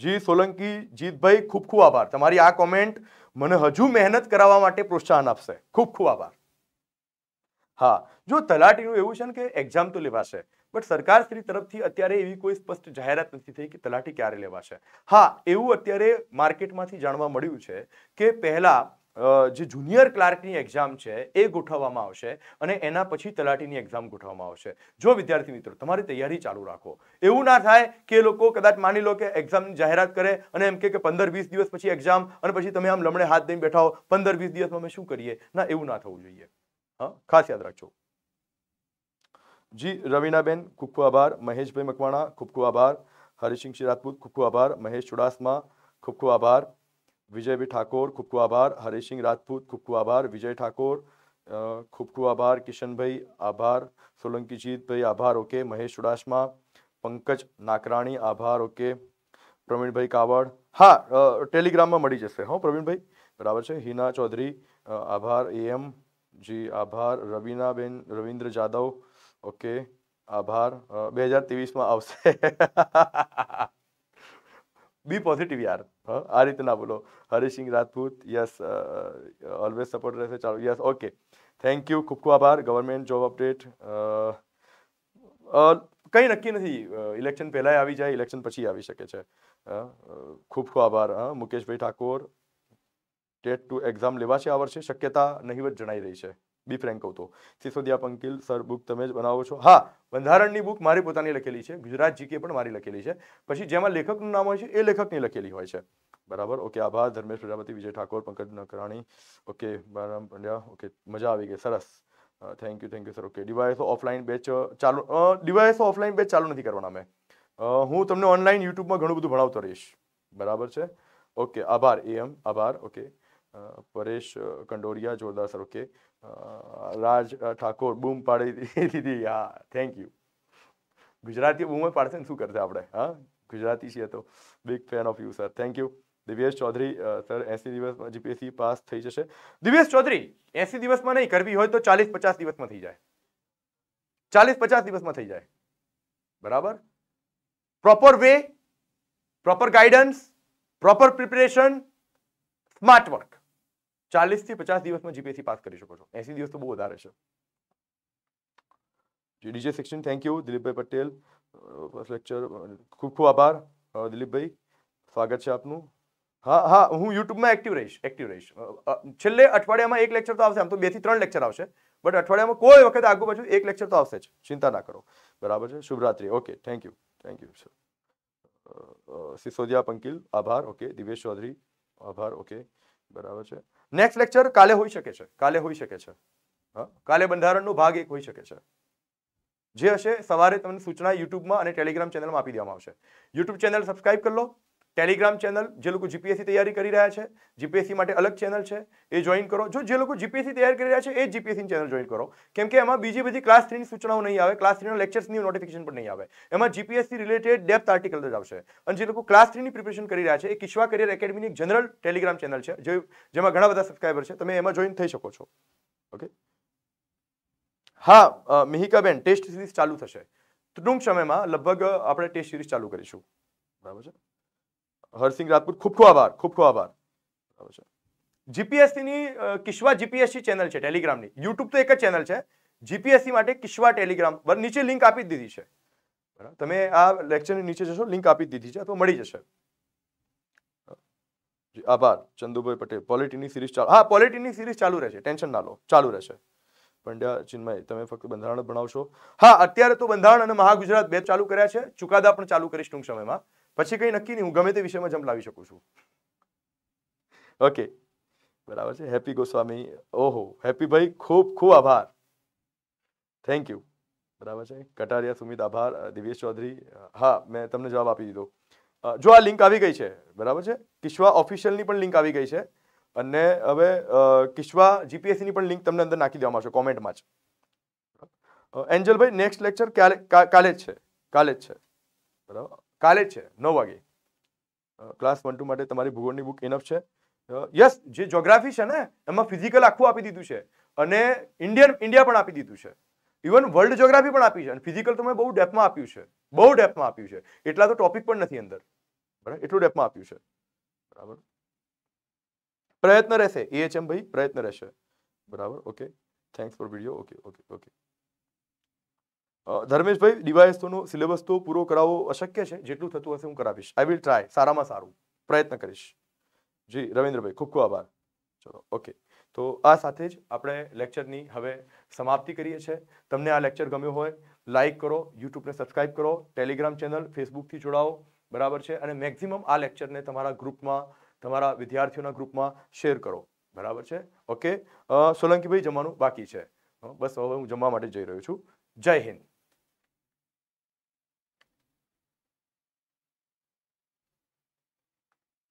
जी सोलंकी जीत भाई खूब खूब आभार तुम्हारी आ कमेंट मने हजू मेहनत करावा माटे प्रोत्साहन आपसे खूब खूब आभार हाँ जो तलाटी एवं एक्जाम तो लेवाश પણ સરકાર શ્રી તરફથી અત્યારે એવી કોઈ સ્પષ્ટ જાહેરાત નથી થઈ કે તલાટી ક્યારે લેવાશે હા એવું અત્યારે માર્કેટમાંથી જાણવા મળ્યું છે કે પહેલાં જે જુનિયર ક્લાર્કની એક્ઝામ છે એ ગોઠવવામાં આવશે અને એના પછી તલાટીની એક્ઝામ ગોઠવવામાં આવશે જો વિદ્યાર્થી મિત્રો તમારી તૈયારી ચાલુ રાખો એવું ના થાય કે લોકો કદાચ માની લો કે એક્ઝામની જાહેરાત કરે અને એમ કે પંદર વીસ દિવસ પછી એક્ઝામ અને પછી તમે આમ લમણે હાથ દઈને બેઠાઓ પંદર વીસ દિવસમાં અમે શું કરીએ ના એવું ના થવું જોઈએ હા ખાસ યાદ રાખજો જી રવિનાબેન ખૂબ ખૂબ આભાર મહેશભાઈ મકવાણા ખૂબ ખૂબ આભાર હરિસિંહજી રાજપૂત ખૂબ ખૂબ આભાર મહેશ ચુડાસમા ખૂબ ખૂબ આભાર વિજયભાઈ ઠાકોર ખૂબ ખૂબ આભાર હરિસિંહ રાજપૂત ખૂબ ખૂબ આભાર વિજય ઠાકોર ખૂબ ખૂબ આભાર કિશનભાઈ આભાર સોલંકીજીતભાઈ આભાર ઓકે મહેશ ચુડાસમા પંકજ નાકરાણી આભાર ઓકે પ્રવીણભાઈ કાવડ હા ટેલિગ્રામમાં મળી જશે હો પ્રવીણભાઈ બરાબર છે હિના ચૌધરી આભાર એ એમ જી આભાર રવિનાબેન રવિન્દ્ર જાદવ ઓકે આભાર બે હજાર ત્રેવીસમાં આવશે બી <laughs> પોઝિટિવ યાર આ રીતના બોલો Harisinh Rajput yes always support રહેશે ચાલો યસ ઓકે થેન્ક યુ ખૂબ ખૂબ આભાર ગવર્મેન્ટ જોબ અપડેટ કંઈ નક્કી નથી ઇલેક્શન પહેલાંય આવી જાય ઇલેક્શન પછી આવી શકે છે ખૂબ ખૂબ આભાર મુકેશભાઈ ઠાકોર ટેટ ટુ એક્ઝામ લેવાશે આ વર્ષે શક્યતા નહીવત જણાઈ રહી છે બી ફ્રેન્ક કહું તો સિસોદિયા પંકિલ સર બુક તમે જ બનાવો છો હા બંધારણની બુક મારી પોતાની લખેલી છે ગુજરાત જીકે પણ મારી લખેલી છે પછી જેમાં લેખકનું નામ હોય છે એ લેખકની લખેલી હોય છે બરાબર ઓકે આભાર ધર્મેશ પ્રજાપતિ વિજય ઠાકોર પંકજ નકરાણી ઓકે બરામ પંડ્યા ઓકે મજા આવી ગઈ સરસ thank you thank you sir okay ડિવાઇસો ઓફલાઈન બેચ ચાલુ ડિવાઇસો ઓફલાઈન બેચ ચાલુ નથી કરવાના મેં હું તમને ઓનલાઈન યુટ્યુબમાં ઘણું બધું ભણાવતો રહીશ બરાબર છે ઓકે આભાર એમ આભાર ઓકે પરેશ કંડોરિયા જોરદાર સર ઓકે રાજ ઠાકોર બૂમ પાડી <laughs> દીધી હા થેન્ક યુ ગુજરાતી બૂમ પાડશે ને શું કરશે આપણે હા ગુજરાતી છીએ તો big fan of you sir thank you Divyesh Chaudhary sir એસી દિવસમાં જીપીએસસી પાસ થઈ જશે દિવ્યેશ ચૌધરી એસી દિવસમાં નહીં કરવી હોય તો ચાલીસ પચાસ દિવસમાં થઈ જાય ચાલીસ પચાસ દિવસમાં થઈ જાય બરાબર proper way proper guidance proper preparation smart work ચાલીસથી પચાસ દિવસમાં જીપીએસસી પાસ કરી શકો છો એસી દિવસ તો બહુ વધારે છે ડીજે સેક્શન થેન્ક યુ દિલીપભાઈ પટેલ ફર્સ્ટ લેક્ચર ખૂબ ખૂબ આભાર દિલીપભાઈ સ્વાગત છે આપનું હા હા હું યુટ્યુબમાં એક્ટિવ રહીશ એક્ટિવ રહીશ છેલ્લે અઠવાડિયામાં એક લેક્ચર તો આવશે આમ તો બે થી ત્રણ લેક્ચર આવશે બટ અઠવાડિયામાં કોઈ વખત આગુ પાછું એક લેક્ચર તો આવશે જ ચિંતા ના કરો બરાબર છે શુભરાત્રી okay thank you thank you sir Sisodia Pankil આભાર ઓકે દિવેશ ચૌધરી આભાર ઓકે બરાબર છે નેક્સ્ટ લેક્ચર કાલે હોઈ શકે છે કાલે હોઈ શકે છે કાલે બંધારણનો ભાગ એક હોઈ શકે છે જે હશે સવારે તમને સૂચના યુટ્યુબમાં અને ટેલિગ્રામ ચેનલમાં આપી દેવામાં આવશે યુટ્યુબ ચેનલ સબસ્ક્રાઈબ કરી લો ટેલિગ્રામ ચેનલ જે લોકો જીપીએસસી તૈયારી કરી રહ્યા છે જીપીએસસી માટે અલગ ચેનલ છે એ જોઈન કરો જો જે લોકો જીપીએસસી તૈયાર કરી રહ્યા છે એ જીપીએસસી ચેનલ જોઈન કરો કેમ કે એમાં બીજી બધી ક્લાસ થ્રીની સૂચનાઓ નહીં આવે ક્લાસ થ્રીના લેક્ચર્સની નોટિફિકેશન પણ નહીં આવે એમાં જીપીએસસી રિલેટેડ ડેપ્થ આર્ટિકલ જ આવશે અને જે લોકો ક્લાસ થ્રીની પ્રિપેરેશન કરી રહ્યા છે એ કિશ્વા કરિયર એકેડમીની એક જનરલ ટેલિગ્રામ ચેનલ છે જે જેમાં ઘણા બધા સબસ્ક્રાઈબર છે તમે એમાં જોઈન થઈ શકો છો ઓકે હા મિહિકાબેન ટેસ્ટ સિરીઝ ચાલુ થશે ટૂંક સમયમાં લગભગ આપણે ટેસ્ટ સિરીઝ ચાલુ કરીશું બરાબર છે હરસિંગ રાજપૂત ખૂબ ખૂબ આભાર ખૂબ ખૂબ આભાર બરાબર છે જીપીએસસીની કિશ્વા જીપીએસસી ચેનલ છે ટેલિગ્રામની યુટ્યુબ તો એક જ ચેનલ છે જીપીએસસી માટે કિશ્વા ટેલિગ્રામ નીચે લિંક આપી જ દીધી છે બરાબર તમે આ લેક્ચરની નીચે જશો લિંક આપી દીધી છે અથવા મળી જશે આભાર ચંદુભાઈ પટેલ પોલિટીની સિરીઝ ચાલુ હા પોલિટીની સિરીઝ ચાલુ રહેશે ટેન્શન ના લો ચાલુ રહેશે પંડ્યા ચિન્મય તમે ફક્ત બંધારણ ભણાવશો હા અત્યારે તો બંધારણ અને મહાગુજરાત બે ચાલુ કર્યા છે ચુકાદા પણ ચાલુ કરીશ ટૂંક સમયમાં પછી કંઈ નક્કી નહીં હું ગમે તે વિષયમાં જમ્પ લાવી શકું છું ઓકે બરાબર છે હેપી ગોસ્વામી ઓહો હેપી ભાઈ ખૂબ ખૂબ આભાર થેન્ક યુ બરાબર છે કટારિયા સુમિત આભાર દિવ્યેશ ચૌધરી હા મેં તમને જવાબ આપી દીધો જો આ લિંક આવી ગઈ છે બરાબર છે કિશ્વા ઓફિશિયલની પણ લિંક આવી ગઈ છે અને હવે કિશ્વા જીપીએસસીની પણ લિંક તમને અંદર નાખી દેવામાં આવશે કોમેન્ટમાં જ એન્જલભાઈ નેક્સ્ટ લેક્ચર કાલે કાલે જ છે કાલે જ છે બરાબર કાલે જ છે નવ વાગે ક્લાસ વન ટુ માટે તમારી ભૂગોળની બુક ઇનફ છે યસ જે જોગ્રાફી છે ને એમાં ફિઝિકલ આખું આપી દીધું છે અને ઇન્ડિયન ઇન્ડિયા પણ આપી દીધું છે ઇવન વર્લ્ડ જોગ્રાફી પણ આપી છે અને ફિઝિકલ તો મેં બહુ ડેપમાં આપ્યું છે બહુ ડેપમાં આપ્યું છે એટલા તો ટોપિક પણ નથી અંદર બરાબર એટલું ડેપમાં આપ્યું છે બરાબર પ્રયત્ન રહેશે એએચએમ ભાઈ પ્રયત્ન રહેશે બરાબર okay thanks for video okay okay okay ધર્મેશભાઈ ડીવાયએસઓનો સિલેબસ તો પૂરો કરાવવો અશક્ય છે જેટલું થતું હશે હું કરાવીશ આઈ વિલ ટ્રાય સારામાં સારું પ્રયત્ન કરીશ જી રવિન્દ્રભાઈ ખૂબ ખૂબ આભાર ચલો ઓકે તો આ સાથે જ આપણે લેક્ચરની હવે સમાપ્તિ કરીએ છીએ તમને આ લેક્ચર ગમ્યો હોય લાઇક કરો યુટ્યુબને સબસ્ક્રાઇબ કરો ટેલિગ્રામ ચેનલ ફેસબુકથી જોડાઓ બરાબર છે અને મેક્ઝિમમ આ લેક્ચરને તમારા ગ્રુપમાં તમારા વિદ્યાર્થીઓના ગ્રુપમાં શેર કરો બરાબર છે ઓકે સોલંકીભાઈ જમવાનું બાકી છે બસ હવે હું જમવા માટે જઈ રહ્યો છું જય હિન્દ